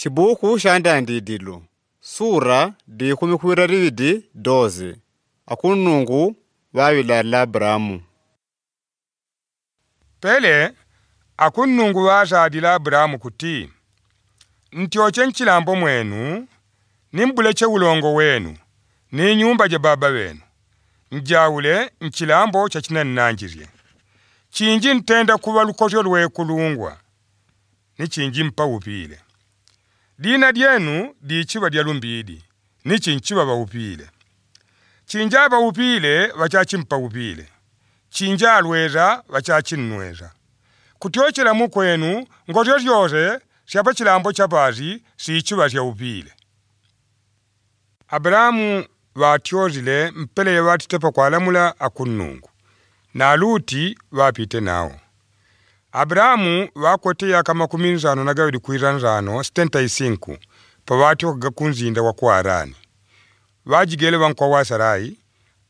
xibuku xa ndyandidilu sura dikhumikhwiraridi doze akunungu vavilalela abrahamu pele akunungu vaxadila abrahamu kuti ntioce ncilambo mwenu nimbuleche ulongo wenu ni nyumba ja baba venu njawule ncilambo cha chinannanjirye chinji ntenda kuva lukotyo lwekulungwa ni chinji mpa upile liina lyenu likiba lya lumbiidi ni kinkiba bawupiile kinja bawupiile bakyakimpawupiile kinja alwera bakyakinnwera kutyokyelamu kwenu ngotyo lyore syaba kilambo kyabari siikiba lyawupiile abulamu baatyolile mpeleyo baatitepa kwalamula akunnungu na luti baapite nawo aburahamu vakoteyaka makumi nzano na gaviri kuira nzano 75 pavati wakaga kunzinda wa kuharani vajigele vankwa wa sarai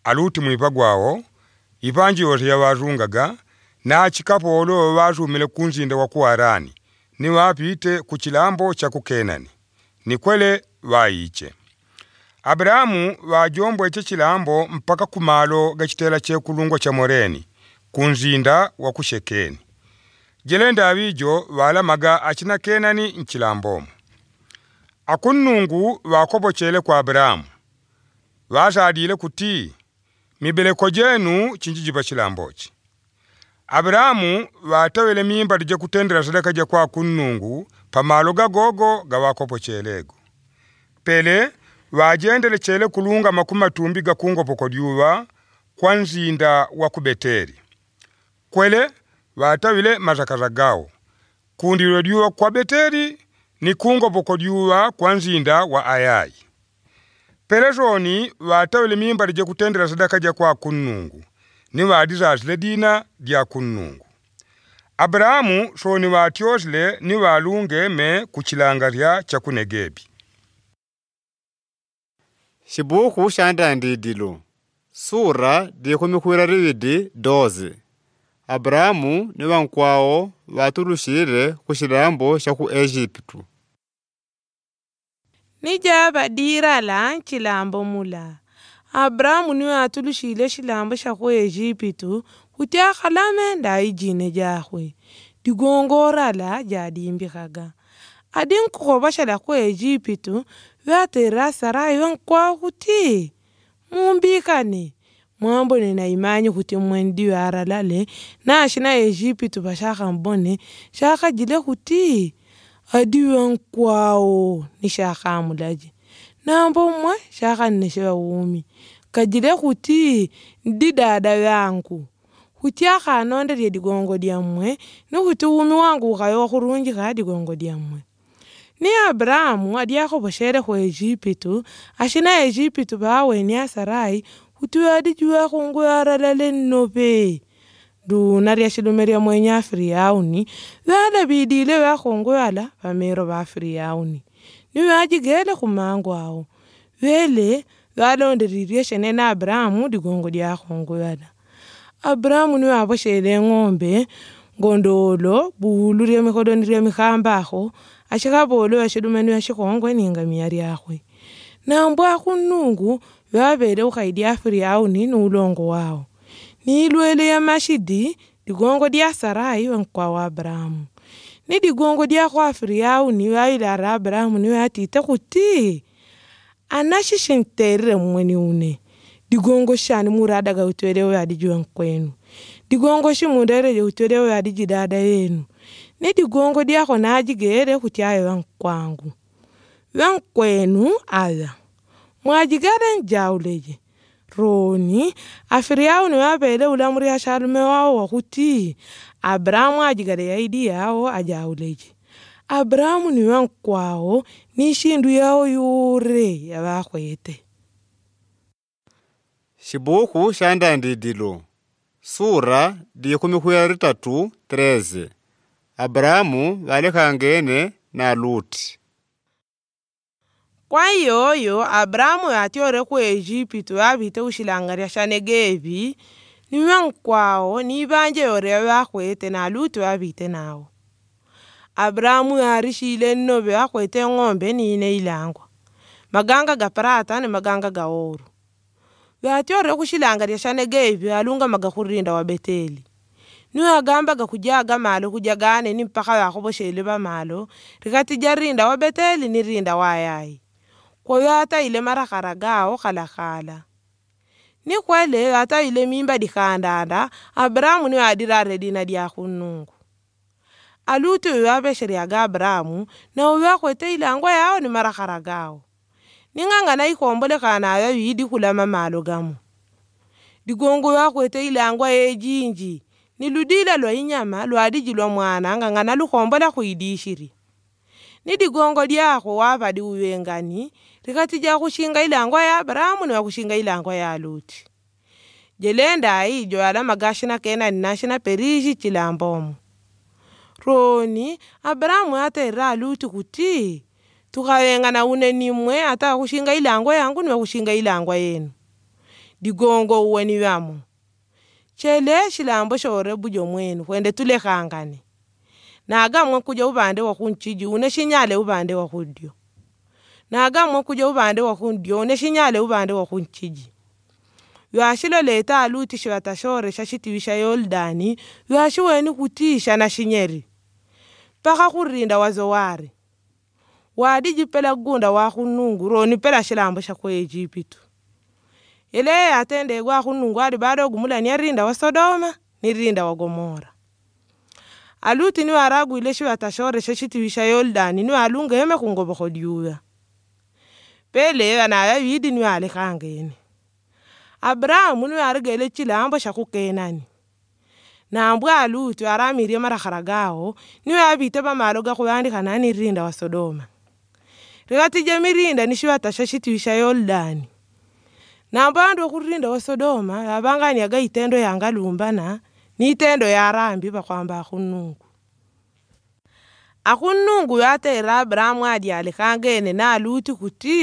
ali uti mwipa gwawo ipanji yote yavazungaga na chikapo olowo vazumile kunzinda wa kuharani ni vapite ku chilambo cha kukenani nikwele vayiche aburahamu vajombwa ichi chilambo mpaka kumalo ga chitela chekulungwa ca moreni kunzinda wa ku shekeni jelendaabi ijo baalamaga akinakenani nkilambo akunnungu baakobokyeele ku aburamu baataadiile kuti mibeleko jenu kingi giba kilambo ki aburamu baatawela emimbati gyekutendera sadaka kwa akunnungu pamaalo gagogo gabaakobokyeele ego pele wajendele kyele kulunga makumatumbi gakungopoko lyuba kwa nzinda wa ku beteri kwele watawile mazhakaza gawo kundi lwediwa kwa beteli ni kungopokodiwa kwa nzinda wa ayayi peleshoni watawile mimba lije kutendela sadaka ja kwa kunungu ni waadizazile dina lya kunnungu aburahamu soni watyozile ni me kuchilangaria cha kunegebi. shibuku ndidilo. sura kumikwira rividi dozi abrahamu ni vankwawo vatuluxile ku xilambo xa ku egiputu Nija vadira laha mula abrahamu ni atuluxile xilambo xa ku egiputu kuti akhalame nda jine jawe digongora laha adi dimbikhaga adinkukhovoxela ku egiputu vatirira sarai vankwawo kuti mumbikane mwambo ni na imanyi kuti mwendiwe aralale na naashina mbone shaka jile kuti adiwe nkwawo nishakhamulaje nambo mmwe shakhanneshewa umi kajile kuti ndi dada yangu kuti akhanonderye ligongo ni kuti umi wangu ukhayowa khurungikha ligongo lyammwe ni abrahamu aliakhovoshele khu egipito ashina bawe ni asarai hutuadi jua khunguarala lennope duna lyashilume lya mwenya afiriyauni valabidile vakhunguala vamero va afiriyauni niwajigele khumango awo vele valondelilye shenene aburamu ligongo lyakhunguala aburamu niwe avoshele eng'ombe ngondolo buulu lya mikholoni lya mikhambakho ashikhava olo yashilume niwashikhongwe ningamia lyakhwe nambwa khunungu ywabeere khukhaidi afuriauni nuulongo wawo niilweleya mashidi ligongo lya sarai wenkwa wa aburahamu niligongo lyakho afuriauni wayile ari aburahamu niwe atite khuti anashi shinterere mmweni une ligongo shani muradaka utwelewe alijuwa kwenu ligongo shimurerere utwelewe alijidada yenu niligongo lyakho najigeere khuti ayo wankwangu wankwenu aya mwajigaden jawleji roni afriyauni wabele ulamri achalme wao wakuti abramu ajigade yaidi yao ajawleji abramu ni wankwao nishindu yao yure yabakwete shibuku shandandidilo sura likumi khuyari tatu 13 abramu balekhangene na luti kwaiyoyo abrahamu yatyore ku ejipito yaavita oxilanga lya xa negevi ni vankwawo ni vanje yore vakwete na luto yaavite nawo abrahamu yaarixile nnove akwete ng'ombe niine ilangwa maganga ga prata ni maganga ga oro vatyore ku xilanga lya xa negevi alungamaga ku rinda wa beteli ni agambaga kujaga malo kujagane ni mpaka vakhovoxele va malo rikati ja rinda wa beteli ni rinda wa ayayi kwayo ata ile marakhara gawo khalakhala ni kweleyo ata ile mimba dikhandanda aburamu niyo adirarire dina dya khunnungu aluti oyo avesheriaga aburamu na oyo akhwete ilango yawo ni marakhara gawo ning'ang'ana ikhombolekhana ayo yiidikhulama maalo gamo digongo yo akhwete ilangwa yejinji ni ludila lwa inyama lwadijilwa mwana ng'ang'ana lukhombola khwidishiri nidigongo lyakho wava liuyengani likatija khushinga ilango ya abrahamu ni wakhushinga ilango ya luti jelendayi joyala magashina kena ninashina perishi chilambomu roni abaramu aterra aluti kuti tukhawengana une nimwe ata khushinga ilango yangu niwe khushinga ilango yenu digongo uweni vamo chele shilambo shore bujo khwende tulekhangane nagamwe kuja ubande wakunchiji une shinyale ubande wakudio nagamwe kuja ubande wakundio une shinyale ubande wakunchiji yoashilo leta aluti watashoresha shitiwisha yoldani yoashi weni kutisha na shinyeri paka kurinda wazo wari wadiji pela gunda wakunungu roni pela shilambo shakwe ejipitu ele atende gwakunungu ali bado ogumulani arinda wa sodoma nirinda wa gomora aluti alu tini waragwile shiwatashoreshe shitiwisha yoldani niwalunga yeme kungoboho lyuya pelewa nayo widi niwalekanga ene abrahamu niwarigele chilambo sha kukenani nambwe aluti waramirie marakhara gawo niwe abite pamalo gakhuyandikha nirinda wa sodoma rikatija mirinda nishiwatasha shitiwisha yoldani nambo andu okurinda wa sodoma yabangania gaitendo yangalumbana niitendo yaaraambi bakwamba akhunungu akhunungu yateera abrahamu alyalikhanga ene naluti kuti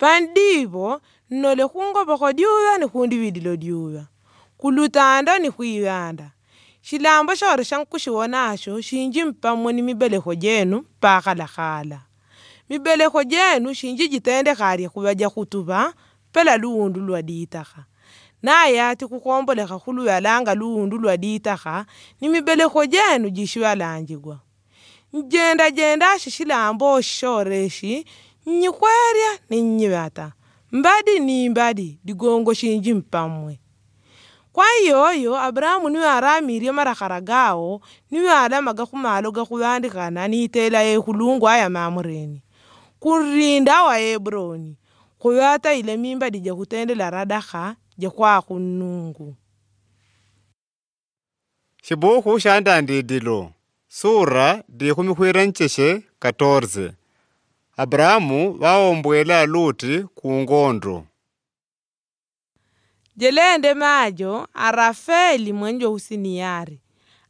pandibo nnole khungobokho lyuva ni khundividilo lyuva kulutanda ni khwiyanda xilambo xoore xa nkuxiwonaxo mpamwe ni mibelekho jenu paakhalakhala mibelekho jenu shinji jitendekha alye khuvaja pela luwundu lwa liitakha nayati kukombolekha khuluyalanga luundu lwa litakha ni mibelekho jenu jishiwalanjigwa njendajenda shishilambo oshishoreshi nyikhwerya ninnyivata mbadi ni mbadi ligongo shinji mpamwe kwa yoyo aburahamu niwe aramirye marakhara gawo niwe alamaka khumalo gakhuwandikhana niitela ekhulungu aya mamureni kurinda wa ebroni khuyataile mimbadi jakhutendelara dakha jekwaakhunungu xipukhu xandandiitilo sura likhumi khwira nceshe 14 abrahamu wawombwela luti ku ngondo jelende majo arafeli mwenjo husiniyari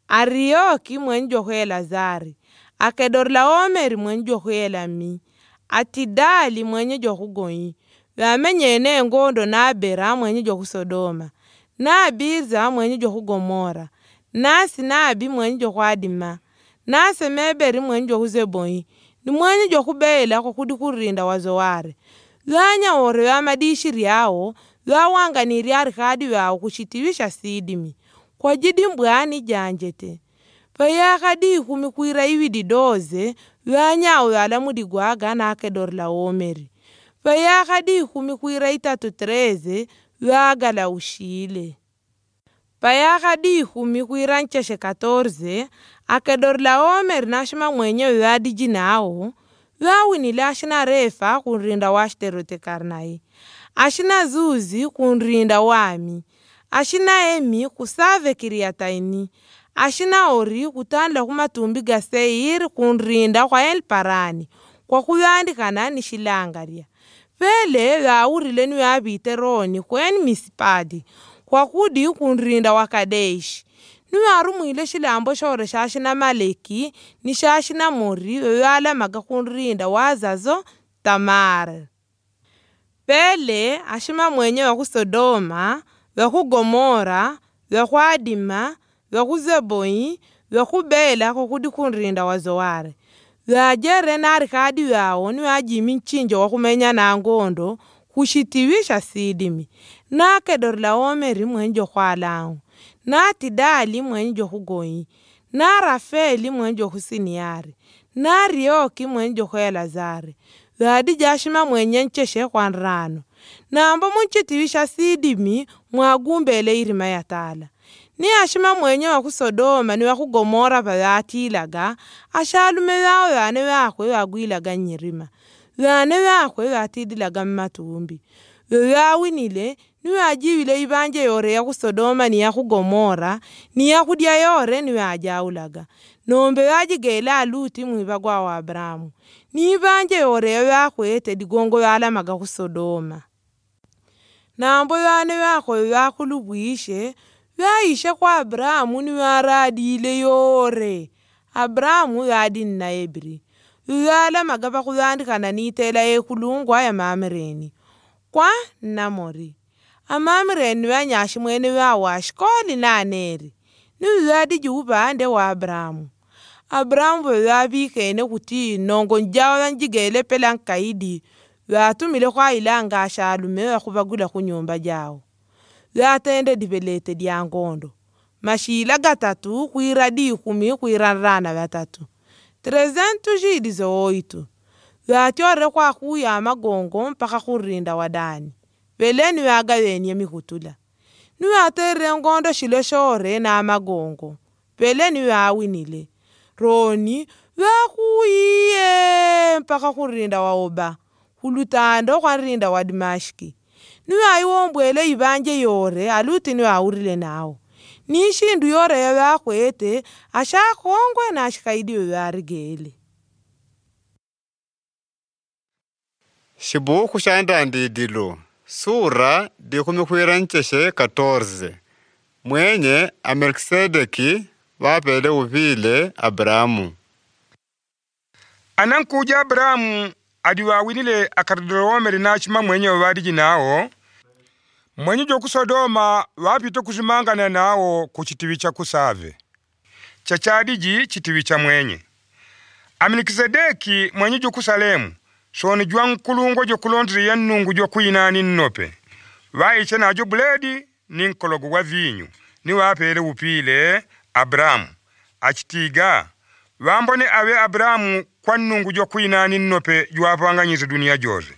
a rioki mwenjo hwelazari a kedorlaomeri mwenjo hwelami a tidali mwenye jokugoyi vamenyene engondo naabera amwenyi gwa ku Sodoma, naabiza amwenyi gwa ku Gomora, naasinabi mwenyi gwa ku Adima, naasema eberi mwenyi gwa ku Zeboni, ni mwenyi gwa ku Beela kudi kurinda wazowaari, lwaanyawoore lwaamadiishi yawo lwaawanganiirye arihadi yawo ku xitivi xa siidimi, kwajidi mbwaani janjete. Payaahadi ihumi kwira iwidi dooze lwaanyawo lwaalamudi gwaaga naakedorela woomeri vayakhali ikhumi khwira itatu tereze vaagala uxiile payakhali ikhumi khwira ncheshe 14 akedorela oomeri naxima mwenyewe vaadiji naawo vaawinile axinareefa khunrinda waaxiterotekarnai axinazuzi khunrinda waami axinaemi khusaavekiryataini ori khutanla khumatumbi ga seiri khunrinda khwa elparani khwakhuvandikhana ni xilangalya pele yaaurilen yaapiiteroni kweeni misipati kwa kudi kunrinda wa kadeshi niwaarumwile xilambo xoore xaaxina maleki ni xaaxina mori yoyaalamaka kunrinda waazazo tamara peele axima mwenye wa ku sodoma wa ku gomora wa ku adima wa ku zeboyi ku bela kokudi kunrinda wa weajere naarikhadi weawo niweajimi nchinjo wa khumenya nangondo khushitiwisha siilimi naakedorela woomeri mwenjo khwalawo naatidaali mwenjo khugoyi naarafeeli mwenjo khusiniyaari naarioki mwenjo khwelazari zaadi jaashima mwenye ncheshe khwanraano naambo munchitiwisha sidimi mwagumbele irima ya tala ni axima mwenye wa kusodoma sodoma ni wa ku ashalume va vaatiilaga axaalume vyawo nyirima vyaakwe vyaakwiilaga nnyirima vyaane vyaakwe vyaatiililaga mmatuumbi vyovyaawinile niwaajiwile ivanje yoore ya ku sodoma ni ya ni ya khulya yoore nombe vyajigeela aluti mwiva abrahamu aburamu niivanje yoore yo vyaakweete ligongo vyaalamaga ku nambo vyaane vyaakoyo vyakhulupwishe vyaishekwa Abrahamu niwaari adiile yoore Abrahamu yaadi nnaye biri yaalamaka vakhuyandikhana niitela ekulungwa ya maamireni kwa nnamori amaamireni vanyashi mwene vyawa ashikooli naaneeri niwiyaadi juupaande wa Abrahamu Abrahamu veyaavikene kuti nongo njawala njigele pela nkaidi vaatumile khwailanga ashaalumewe khuvagula khunyumba jao yatende diveleete lya ngondo mashila gatatu kwira diikumi kwira nrana vatatu trezentu jidize woitu vyatyore kwakuya magongo mpaka khurinda wadani vele niwagawenya mihutula niwaterre ngondo shilo shore na magongo pele niwawinile roni vakuyiye mpaka khurinda waoba khulutando khwarinda wa dimashki niwe iwombwele ibanje yore aluti niwe aurile nawo niishindu yoore yowe akhwete ashaakhongwe na ashikaidi yowe arigele shibuku shandandidilo sura dikhumikhwira ncheshe katorze mwenye amelikisedeki vapele uvile abrahamu anankuja abrahamu adiwawinile akatodolowomele nachuma mwenye wavadiji nawo mwenyi joku sodoma wapita kuzimangana nawo ku chitivi cha kusave chadiji chitivi cha mwenye amilikisedeki mwenyi joku salemu soni jwa nkulungo ya nnungu jokuinani nnope wayiche najo buledi ni nkologo wa vinyu ni wapele upile abramu achitiga wambone awe abramu kwa nnungu jokuinani nnope jwapanganyise dunia jose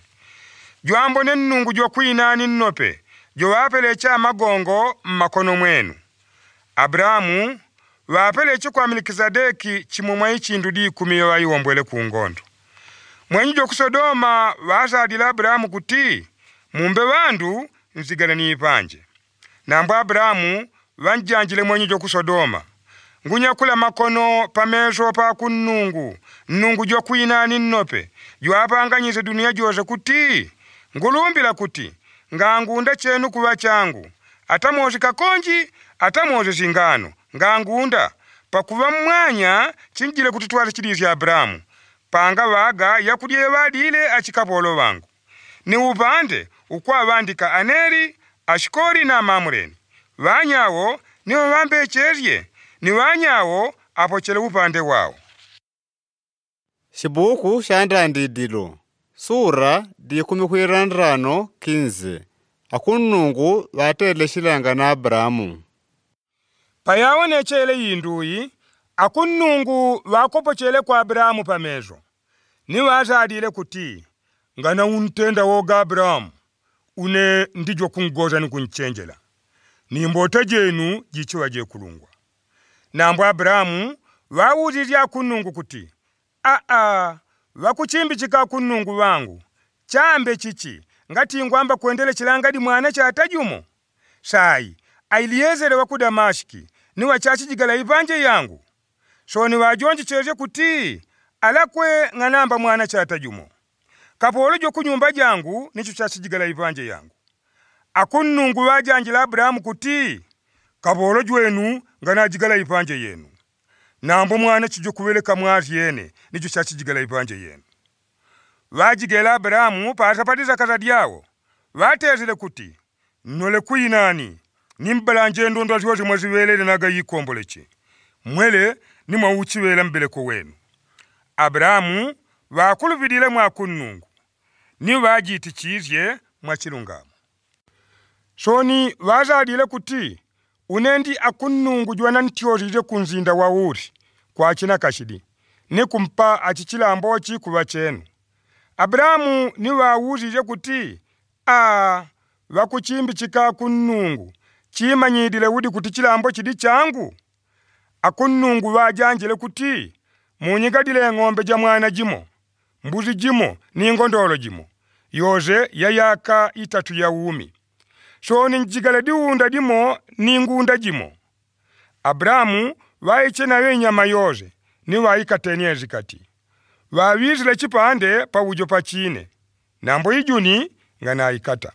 jwambone nnungu jokuinani nnope jowapela ekyamagongo mu makono mwenu aburahamu wapela ekyokwa melikizadeki kimwe mwa ikindu diikumi yowayiwombwele ku ngondo mwenyi jokusodoma wasadila aburahamu kuti mumbe bandu nzigana niipanje nambwe aburahamu wanjanjile mwenyi jokusodoma ngunyakula makono pameso pa kunnungu nnungu jokwinani nnope jwapanganyize duniya jose kuti ngulumbila kuti ngangunda chenu kuva changu atamozhe kakonji atamozhe zingano ngangunda pakuva mmwanya chinjire kuti twali chirizi abrahamu panga vaga yakudye vadile achikapolo vangu ni upande ukwavandika aneri ashikori na mamureni vanyawo niwo vambe cherye ni vanyawo apochele upande wawo suura dikumihwiranrano 15 akunnungu vaatteele xilanga na abrahamu payaawo neetxeele yinduyi akunnungu vaakopoxeele kwa abrahamu pamezo ni vaazaaliile kuti ngana wuntenda wooga abrahamu une ndijo kungoza ni kuntxenjela nimboota jeenu jiichiwa jeekulungwa nambo abrahamu vaawuririe akunnungu kuti a-a ah -ah, vakuchimbichika kunungu wangu chambe chichi ngati ingwamba kuendele chilangadi mwana chatajumo sayi ailiezere wa ku damashiki wachachi jigala ivanje yangu wajonje wajonjicheje kuti alakwe ng'anamba mwana chatajumo kapolo kunyumba jangu nicho jigala ivanje yangu akunungu wajanjila abrahamu kuti kapolo jwenu jigala ivanje yenu namba omwana ekiri okubereka mwari ene nikyo kyakijigara ebibanja yene bagigera aburahamu patapatira kara ryawo baterere kuti nole kuinani nimbaranja endondo atiwo timwe ziberere nagayikombole ki mwele nimwawukibera mbereko wenu aburahamu bakuluvirire mwakunnungu nibo bagiyita kirye mwakirungamu soni bazarire kuti unendi akunnungujuwa nantiolile kunzinda kwa kwachina kashidi nikumpa aci cilambo cikuba chenu abulamu ni awulile kuti a vakucimbicika kunnungu udi wudi kuti cilambo cidi cangu akunnungu vajanjile kuti munyigadile ng'ombe ja mwana jimo mbuzi jimo ni ngondolo jimo yoze yayaka itatu ya umi choni njigala diwunda dimo ni ngunda jimo aburamu waiche nayo inyama ni niwaikateniezi kati wawizile chipande pa pachine nambo ijuni nga naikata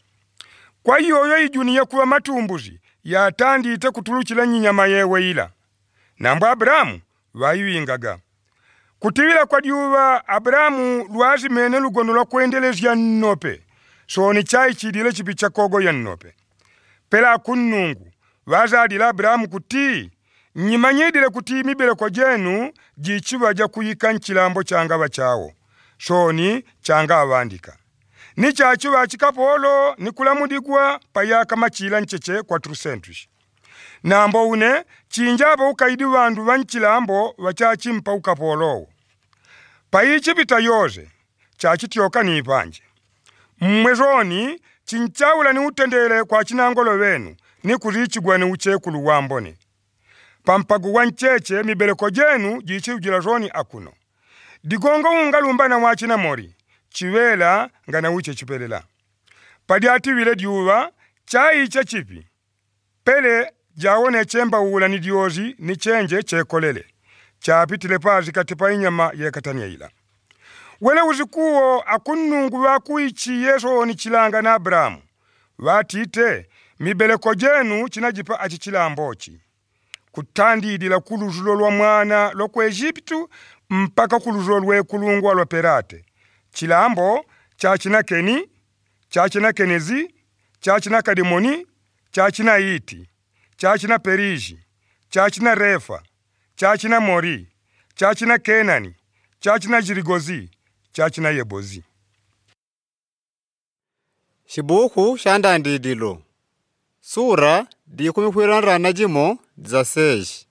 kwa iyoyo ijuni yekuva matumbuzi yatandite kutuluchila nyinyama yewe ila nambo aburamu wayiwingaga kutiwila kwa diuva aburamu lwazimene lugono lwa kuendelezya nnope soni chidile chipi kogo ya nnope pela akunnungu bazalila abulahamu kuti nyimanyidile kuti imibeleko jenu jichiba ja kuyika nchilambo changa bachawo shoni changa abandika ni chachiba chikapolo nikulamudigwa payaka machila ncheche kwa trusentus nambo une chinjapo ukaidi wandu ba nchilambo bachachimpa ukapolowo payichipita yoze chachitioka ni mmwe zoni ni utendele kwa cinangolo benu ni uchekulu wambone pampagu wa ncheche mibeleko jenu jichiujila zoni akuno digongo ungalumbana wa cinamori cibela nga nauche cipelela padi atiwile diuva cayice cipi pele jawone cembawula ni diozi ni cenje cekolele capitile pazi kati pa inyama ila wele uzikuwo yeso ni chilanga na abrahamu batite mibeleko jenu cinajipa aci cilamboci kutandidila ku luzulo lwa mwana lwa egiputu mpaka ku luzulo lwe kulungwa lwa perate cilambo cacina keni cacina kenezi cacina kadimoni cacina iti perishi periji cacina refa cacina mori cacina kenani cacina jirigozi chachina yebozi shibuku shandandidilo sura dikumikwiranrana jimo za seji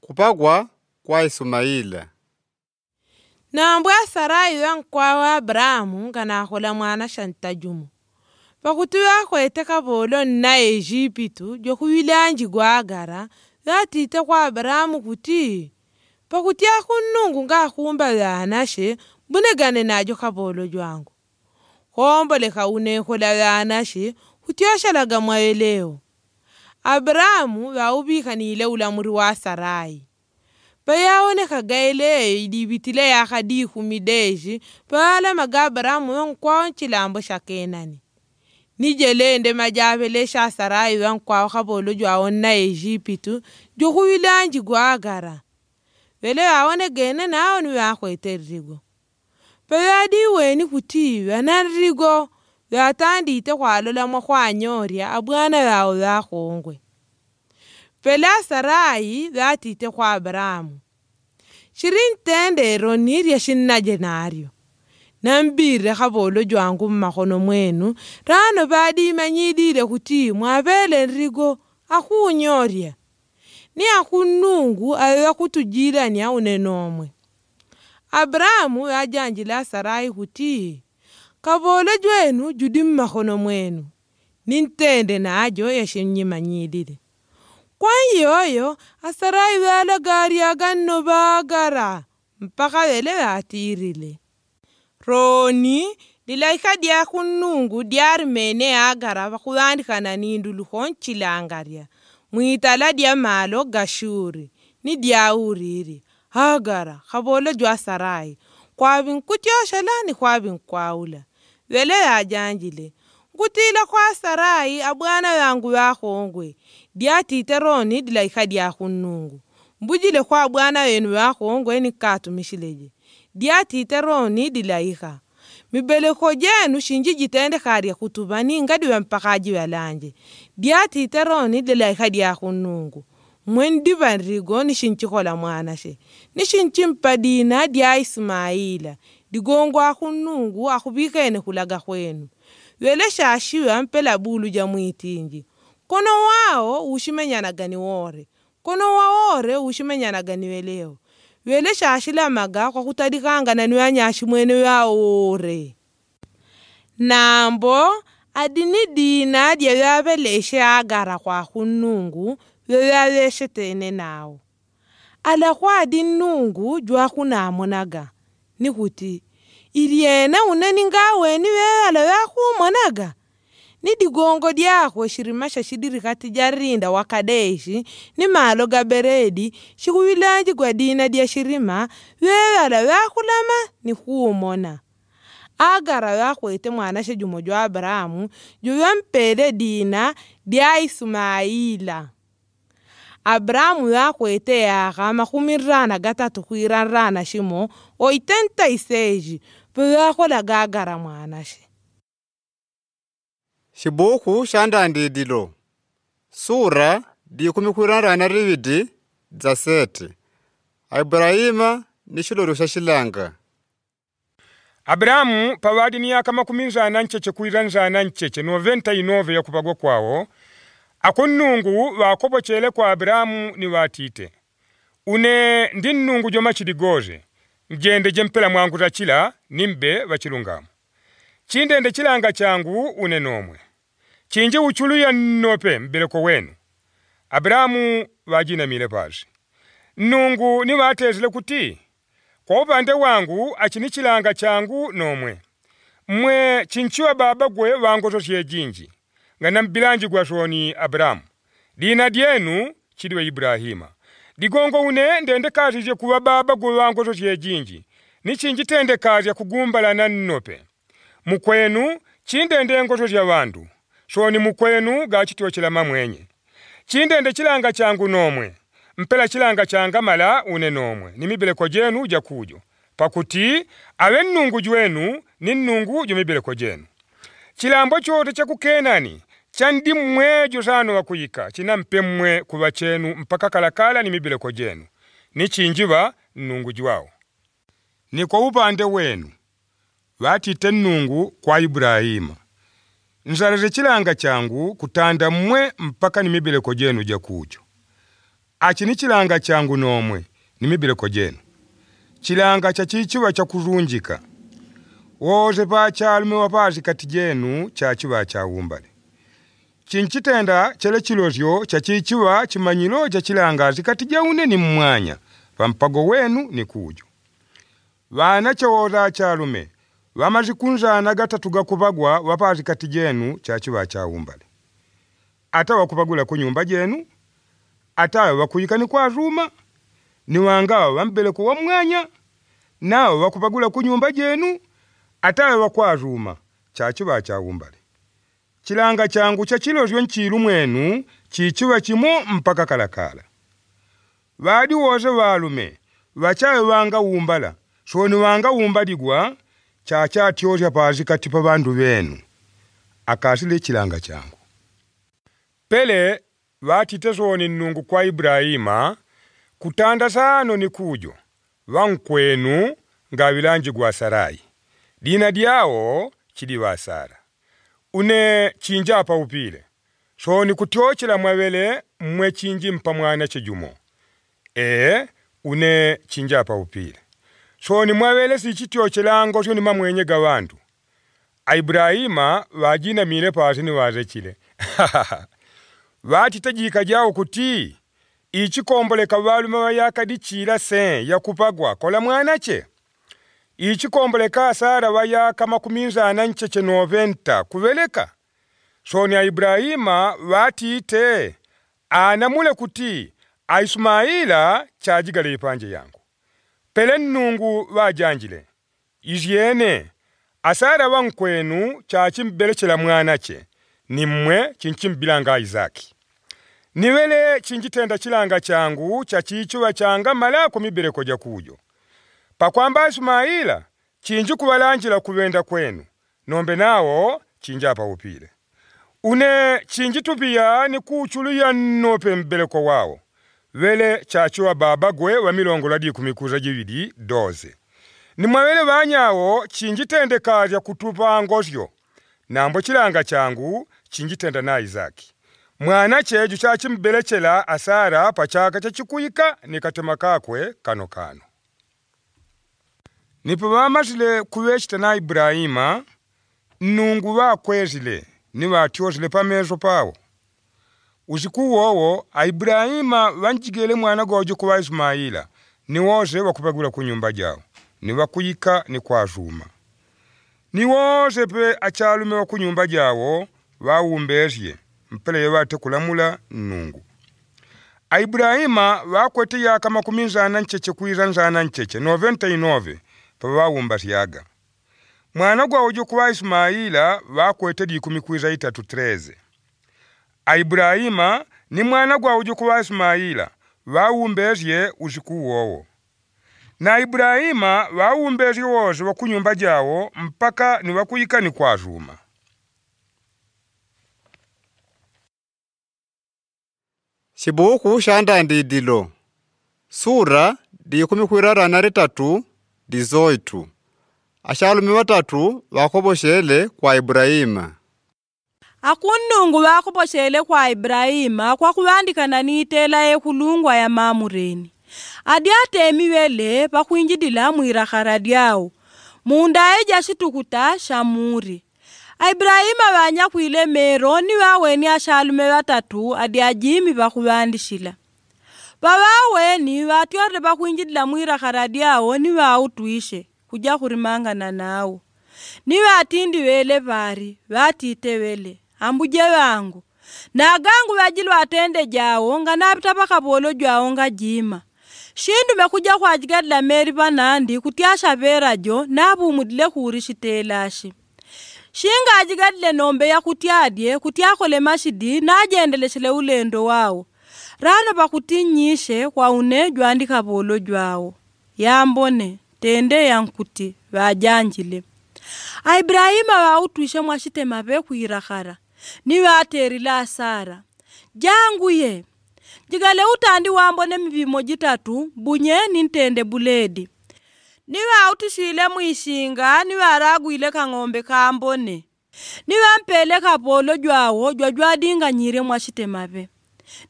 kupagwa kwa isumaila naambwa sarayu yankwawa abrahamu nkanaakhula mwana shanta jumu pakutu yakhwete kaboolo nna egipito jokhuyulanji gwagara yatite kwa abrahamu kuti pakuti akhunungu ngaakhumba yaanashe mbonekane najo kabolo jwangu khombolekha uneekhola yaanashi khutyoshalaga mwayo leo aburahamu vaubikhanile ulamuri wa sarayi payawonekhaga eleyo ilivitila yakhadiikhumi deeshi paalamaga aburahamu wankwaonchilambo shakenani nijelende majavelesha sarayi wankwawo khabolo jwawo nnaye egipitu jokhuwilanji gwagara vele wawonegeene nawo niwakhwetereriwa pe yadi weni khutiiwe nariko yatandite khwalolamo khwanyorya abwana yawo bakhongwe pe sarayi yatite abrahamu shiri ntendero nirya shinnaje naryo nambire khabolo jwangu mmakhono mwenu rano badimanyidire khuti mwabele nrigo akhunyorya ni akhunungu awe khutujirani aune nomwe Abrahamu yajanjila Sarai huti kavoolo jwenu judi mmakhono mwenu nintende najo yeshinyimanyilile kwanyoyo asarai vealagariaganno vaagara mpaka vele vaatiirile rooni lilaikha lya khunnungu lyaarimeene yaagara vakhuvandikhana nindulukho nchilangarya mwitala lya maalo gashuri nilyawurire hagara khabole jwasarai kwabin kuchoshala ni kwabin kwaula wele yajanjile nkutila kwasarai abwana yangu yakhongwe dyatiiteroni dilaikha dyakhunungu mbujile kwa bwana wenu yakhongwe nikatumishileje dyatiiteroni dilaikha mibeleko jenu shinji jitendekharya kutubani ngadiwe mpakhaji walanje dyatiiteroni dilaikha dyakhunungu mwendi vanrigo ni shinchi khola mwana she ni shinchi mpadina dya ismaila digongo akhunungu akhuvika ene khulaga khwenu yole shashiwe ampela bulu ja mwitinji kono wawo ushimenyanagani wore kono ore wawore ushimenyanagani welewo wele shashilamaga khwakhutalikhangana niwanyashi mwene ore nambo adini dina dya vyavele shagara khwakhunungu yoyayeshetene nawo alakhwadi nnungu jwakhunamonaga nikhuti ilyena unani ngaweni weyala yakhumonaga nidigongo lyakho shirima shashidirikhati jarinda wa kadeshi ni malo ga beredi shikhuwilanji kwa dina lya shirima weyala wakhulama nikhumona agara wakhwete mwana jumo jwa abrahamu juyompele dina lya isimaila abrahamu yakweteyaga amakhumiraana gatatu khwiranraana shimo oitenta iseji piyaakhola gaagara mwanashe xibuku xandandiidilo sura diikumi khwiranraana rividi dza sete aburahima ni xilori xa xilanga aburahamu pavaadi ni yaka makuminjana ncece khwiranjana ncece noventa inove yakuvagwa kwawo aku nnungu waakobokyele ku aburahamu ni waatiite une ndi nnungu jomachili goje njende jempela mwangu chakila ni mbe wachilungamu chindende chilanga changu une nomwe chinji uchuluya nnope mbeleko wenu aburahamu waajinamile pasi nnungu ni waatetile kuti kwa upande wangu achi ni chilanga changu nomwe mmwe chinchiwa baba gwe wangozo chiye jinji ngana mbilanji shoni Abramu Dina dyenu chidwe Ibrahima ligongo une je kuwa baba gulwangozo jejinji ni chinji tendekazya kugumbalana nnope mukwenu chindende ngozo ya wandu. shoni mukwenu gachityochilama mwenye chindende chilanga changu nomwe mpela chilanga changa mala une nomwe ni mibeleko jenu jakujo pakuti abe nnungu jwenu ni nnungu kwa jenu chilambo chote kukenani, chandi mmwejo mmwe gyosaana wakuyika kina mpe mmwe kuba chenu mpaka kalakala ni mibeleko ni nikinjiba nnungu gwawo ni kwa upande wenu baatiita nnungu kwa ibulayimu nzalire kilanga changu kutanda mmwe mpaka ni mibeleko jenu jakujo aki ni changu kyangu n'omwe ni mibeleko gyenu kilanga cha kikiba kya kuzunjika wooze paakyalumewapaazi kati gyenu cha umbali kintu kitenda kyalekilo otyo kyakikiba kimanyiro kyakilangaazi kati gyawune ni mumwanya pampago wenu ni kuujo vana kyowooza kyalume vamazi gatatu gakupagwa wapazi kati gyenu kyakiba kyawumbale ata wakubagula ku nyumba gyenu atawe ruma ni kwazuma niwangawo bambeleko wa mwanya nawe wakubagula ku nyumba jenu atawe wakwazuma kyakiba kyawumbale Chilanga changu chachilozhwe nchilu mwenu chichiwa chimu mpaka kalakala vadi wose walume, vachawe wanga umbala, shoni wanga wumbaligwa chachatyosya pasi pazi pa bandu venu. akasile chilanga changu pele vatite soni nnungu kwa Ibrahima, kutanda sano ni kujo vankwenu nga vilanjigwa sarayi dina lyawo chiliva sara une chinja apa upile soni kutiochela mwavele mwe chinji mpa mwana chejumo e une chinja apa upile soni mwavele si chitiochelango soni mamwenye ga bandu aibrahima vajina mile pasi ni waze chile vati tajika jao kuti ichikomboleka valume vayaka dichila se yakupagwa kola mwana che Sara asarava yaka makumi nzana ncheche noventa kuveleka soni ya ibrahima vatiite anamule kuti aisumaila ismaila chajigala ipanje yangu pele nnungu vajanjile izyene asarava nkwenu chachimbelechela mwana che nimmwe chinchimbilanga izaki nivele chinjitenda chilanga changu chachichuva changa malako mibeleko jakujo pakwamba isimayila chinji kuwalanjila kubenda kwenu nombe nawo cinji apawupile une chinji tupiya ni kuuculuya nnope mbeleko wawo wele chachiwa baba gwe wa milongo ladi kumikuza jividi doze nimwawele banyawo cinjitendekalya kutupa ngozyo nambo chilanga changu tenda na izaki mwana cheju chachimbelechela asara pachaka chachikuika ni katema kakwe kano kano nipo bamazile kuwecitana Ibrahima nnungu bakwezile ni batyozile pamezo pawo usiku wowo Ibrahima banjigele mwana gojo kuba Ismaila niwoze bakubagula ku nyumba ni nibakuyika ni kwazuma niwoze pe acyalumewa ku nyumba jawo bawumbezye mpeleyo batekulamula nnungu Ibrahima bakwete yaka makumi nzana ncheche kwiza nzana ncheche 99 pavawumbatiaga mwana gwawe jokuwa isimayila vakwetela ikumi kwiza itatu treze a ni mwana gwawe jokuwa isimayila vawumbezye usiku wowo na ibulahima vawumbezye wose wa jawo mpaka ni wakuyikani kwazuma shibuku shandandidilo sura diikumi kwirarana ritatu dizoitu axalumi vathatthu vaakhovoxele kwa iburahimu akunnungu vaakhovoxele kwa iburahimu kwakuvandikhana niittela ekhulungwa ya maamureni adi ateemiwele vakhwinjidila mwirakhala lyao munda eja xitukuta xa muri aiburahimu avanyakhwile meero niwe aweni axaalume vathatthu adi ajimi vakhuvandixila vawaweni vatyori vakhwinjilila mwirakhara lyawo nivautwishe khuja khurimangana nawo nivatindi vele vari vatite wele ambuje vangu nagangu vajili vatende jawo nga navitavakha volo jwawo nga jima shindume khuja khwajikalila meri vanandi khutyasha verajo navumulile khuri shitelashi shinga ajikalile nombeya khutyadye khutyakholema shidi najendeleshele ulendo wawo raano kwa une jwandika voolo jwawo yambone tende yankuti vajanjile aiburahimu vautwishe mwashitema vekhwirakhara niwe aterile asara janguye jikale utandi wambone mivimo jitatu bunye nintende buledi niwe autishile mwishinga niwe aragwile kang'ombe kambone niwe mpele khapolo jwawo jwa jwadinganyire mwashitemave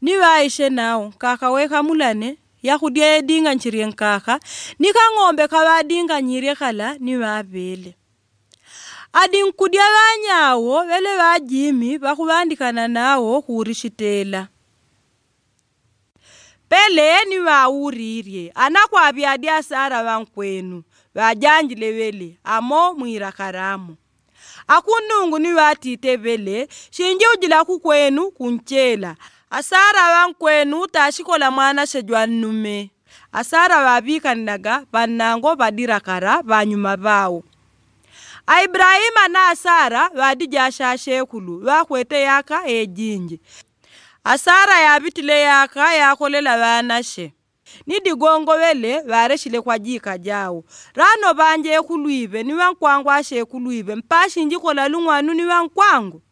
ni waishe nao kakaweka mulane yakhudia yedinganchirie nkakha ni kang'ombe kawadinganyirie khala ni adi nkudia vanyawo vele vajimi vakhuvandikana nawo khuri shitela pele ni vauririe anakwavi adi vankwenu vajanjile vele amo mwirakaramo akunungu ni vatite vele ujila kukwenu kunchela asara bankwenu utashikola mwana shejwa nnume asara babikaniraga bannango badirakara banyuma baawo aibrahima na asara badijasha shekulu wakwete yaka ejinji asara yabitile yaka yakolela banashe nidigongowele bareshile kwa jika jawo rano banje ekulwibe niwankwangu ashe ekulwibe mpashinjikola lung'wanu wankwangu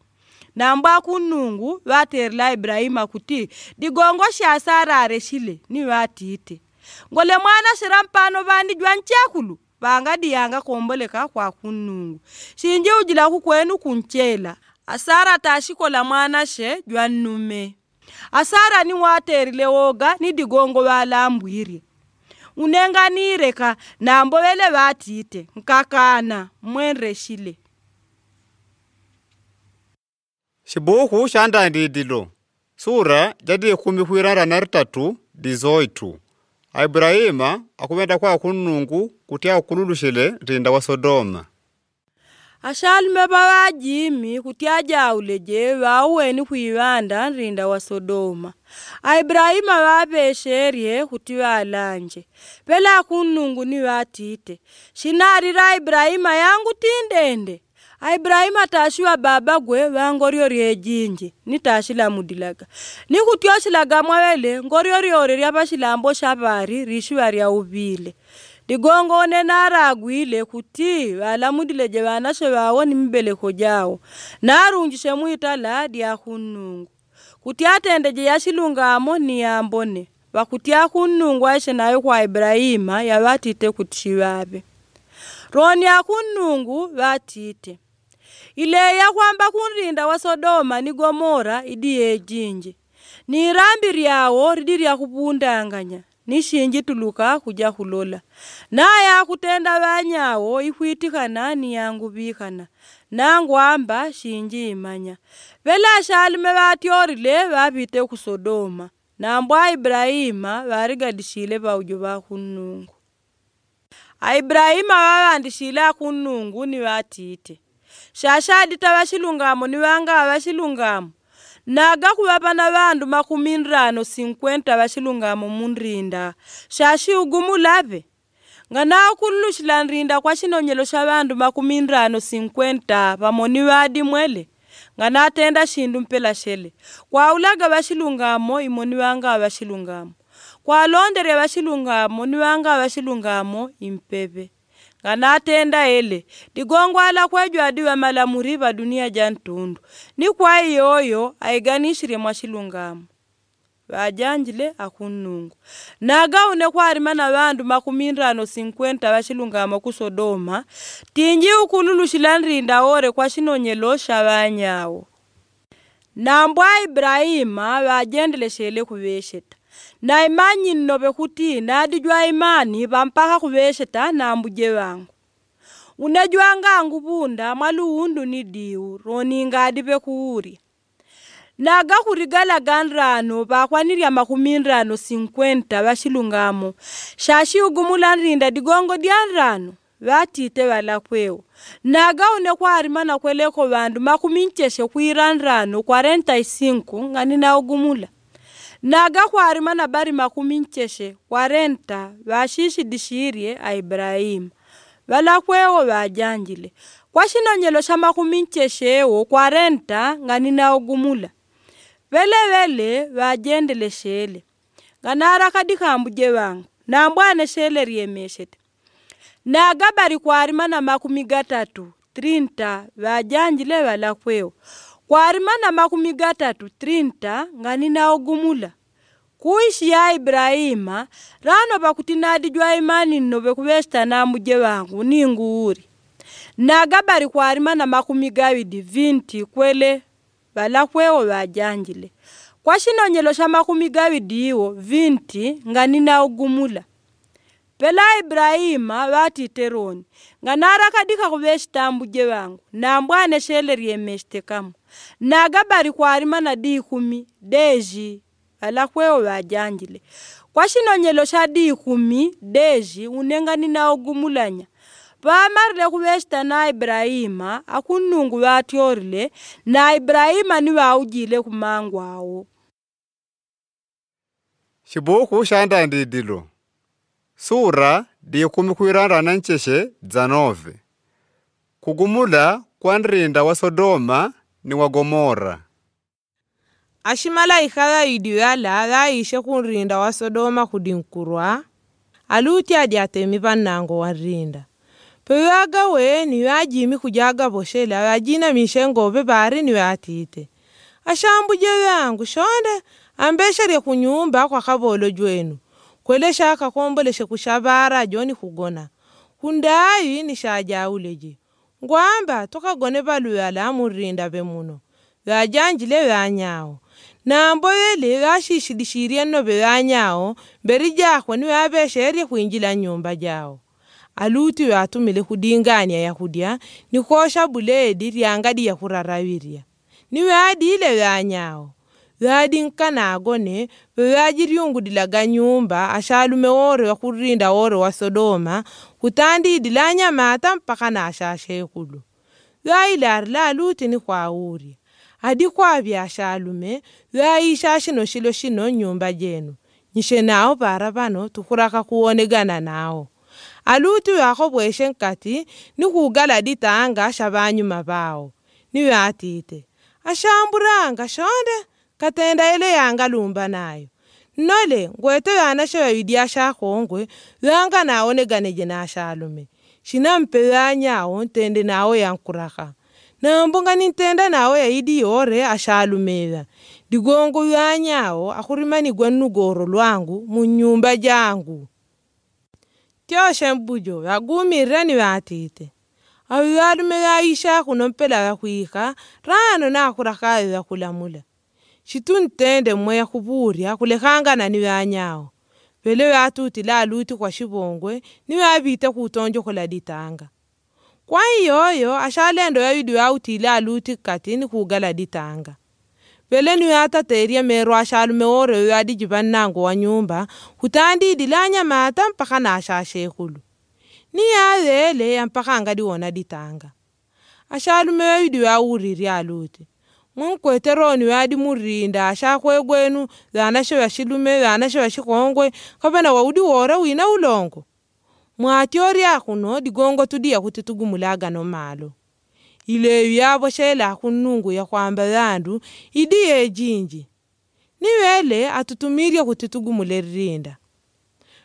na mbwa kunungu vateerela ibrahima kuti digongo syasarare shile niwatiite ngole mwana shirampano vandi jwanchakulu vanga diyanga komboleka kwa kunungu shinji ujilaku kwenu kunchela asara tashikola mwana she jwannume asara ni wateerile woga ni digongo valambwirye unenganireka nambo vele vatiite nkakana mwenrexile Shibuhu shandandidilo sura jadi ikumi kwirara na ritatu dizoitu aibulayimu akuvenda kwaku nnungu kuti akululushile rinda wa sodoma ashalume bawajimi kuti ajaule je ni kwivanda rinda wa sodoma wabe sherie kuti alanje. pela kunungu ni watite shinarira Ibrahima yangu tindende Ibrahima tashiwa baba gwe wangoriorie jinji nitashila mudilaga nikhutyoshilaka mwawele ngorioriore lyapashilambo shapari rishiwa lya uvile ligongone naragwile kuti walamudile je vanashe vawo ni mibeleko jawo narunjishe mwitala lya khunnungu kuti atende je yashilungamo niyambone vakhuti akhunnungu aishe nayo kwa ibrahima yavatite kuti shivaave roni akhunnungu vatite ya kwamba kunrinda wa sodoma ni gomora idiye jinji ni irambi ryawo ridi rya ni nishinji tuluka kuja hulola naya kutenda banyawo ikhwitikhana nangu nangwamba shinji imanya bela shalume batyorile babite ku sodoma nambwa ibrahima barigadishile baujo bakhunungu aibirahima babandishile akhunungu ni batite xaxadita va xilungamo ni vanga va xilungamo naga kuvapa na vandu makumi nrano sinkwenta va munrinda xa xiugumulave nga na kululuxila nrinda kwa xinonyelo xa vandu makumi nrano sinkwenta vamoni va dimwele nga na tenda xindu mpela xele kwawulaga va xilungamo imoni vanga va xilungamo kwalonderya va xilungamo ni vanga va impeve nganaatenda ele digongwala kwejwadiwa mala muriva dunia ja ntundu ni kwa iyoyo aiganishire mwashilungamo vajanjile akunnungu nagaune kwarima na vandu makumi nrano sinkwenta va ku sodoma tinji ukululu nrinda ore kwa xinonyelo xa vanyawo nambo a ibrahima kubesheta na imanyi nnobe khutiina adijwa imani vampakha khuvesheta naambuje vangu unejwangangu vunda mwaluhundu ni diu roninga adive khuurya naagakhurigala ganrano vaakhwanirya makhuminrano sinkwenta vaxilungamo xaaxi ogumulanrinda digongo dianrano vaatitte valakhwewo naagaone khwarimana khwelekho vandu makhumi ncexe khwiranrano 45 ngani naogumula naaga khwarima na bari makhumi ncheshe warenta vaashishi dishiirye a iburahimu valakhweewo vaajanjile kwa shinonyelo sha makhumi nchesheewo kwarenta ngani naogumula velevele vaajendele sheele nganaarakadi khambuje vangu naambwane sheele ryemeshete naga bari khwarima na makhumi gatatu trinta vaajanjile valakhweewo khwarima na makhumi gatatu trinta ngani naogumula kuishi ya Ibrahima rano bakutinaadi jwa imani nno bekubesta muje wangu gabari kwa kwarima na makumi gabidi vinti kwele kwa shino kwashinonyelo sha makumi gabidi iwo vinti nga ninaugumula pela Ibrahima batiteroni nga narakadika kubeshitambuje wangu nambwane shelerye meshtekamo nagabari kwarima na diikumi deji alakweo vajanjile kwashinonyelo sha diikumi deji unengani na ogumulanya vaamarile kuvesta na ibrahima akunungu vaatyorile na ibrahima ni vaujile kumangu awo shibuku shandandidilo sura diikumi kwirandana nceshe dzanove kugumula kwa nrinda wa sodoma ni wa gomora aximalaihaka iduyala laayixe khunrinda wa sodoma khulinkurwa aluuti atemi pannango warrinda pewaka we niwe ajimi khujaka poxela waajinamishe ngoove paari niwe atiite axaambujewyangu xoone ambexerye khunyumba khwakhavoolo jweenu khwelexha akhakhombolexe khuxapaara ajooni khugona khundaayi nixaajawuleje ngwamba tokhagone paluyala amurrinda ve muno vaajanjile vaanyawo nambo yeli vashishilishilia nove vanyao mberi jakwe niwe avesheerye khwinjila nyumba jao aluti watumile khudingania yakhulya nikhosha buledi lyangaliya khuraravirya niwe adile vyanyao vyadinkana agone vyajiriungudilaka nyumba ashalume woore wakhurinda woore wa sodoma khutandidila anyama ata mpakha na ashashekhulu lwaile ari laaluti nikhwaurya adi kwaabyasha alume lwaisha shino shilo shino nyumba jenu nyishe nawo paara pano tukhuraka kuwonekana nawo aluuti lwaakho bweshe nkati nikhuugala ditaanga shabanyuma bawo niwe atiite ashamburanga shonde katenda ele yanga lumba nayo nnole ngwete lwaana shawawidya shakhongwe lwanga nawoneganeje nashalume shina mpe lwanyawo ntende nawo yankurakha Naambunga nintenda nawo yaidi yoore ashaalumiza ligongo lwanyawo akhurimaniwa nlugoro lwangu munyumba jangu. Tyoshe mbujo vagumirira ni vaatite avi vaalume vaisha khuno mpela vakhwikha raano nakhurakhaziza khulamula shitunteende mweya khuvuurya khulekhangana ni vanyawo velo vaatutila aluuti khwa shivongwe ni vaavite khuutonjokhola litanga kwan yoyo acalendo yayudi yautile aluti katini kugaladitanga velenu yataterya mero acalume woreyo yadijivannango wa nyumba hutandidilanya mata mpaka nashashekulu niyayele yampakanga diwona ditanga acalume yayudi yawurirya aluti mwankueteroni yadimurinda acakwegwenu yana shoya shilume yana shoya shikongwe kavana waudi wore wina ulongo mwaatyoorya akhuno likongo tudiya khuti tukumulaakana malo ileeyo yaaposheela akhunungu yakhwamba bandu idie jinji niwele atutumirye khuti tukumulerinda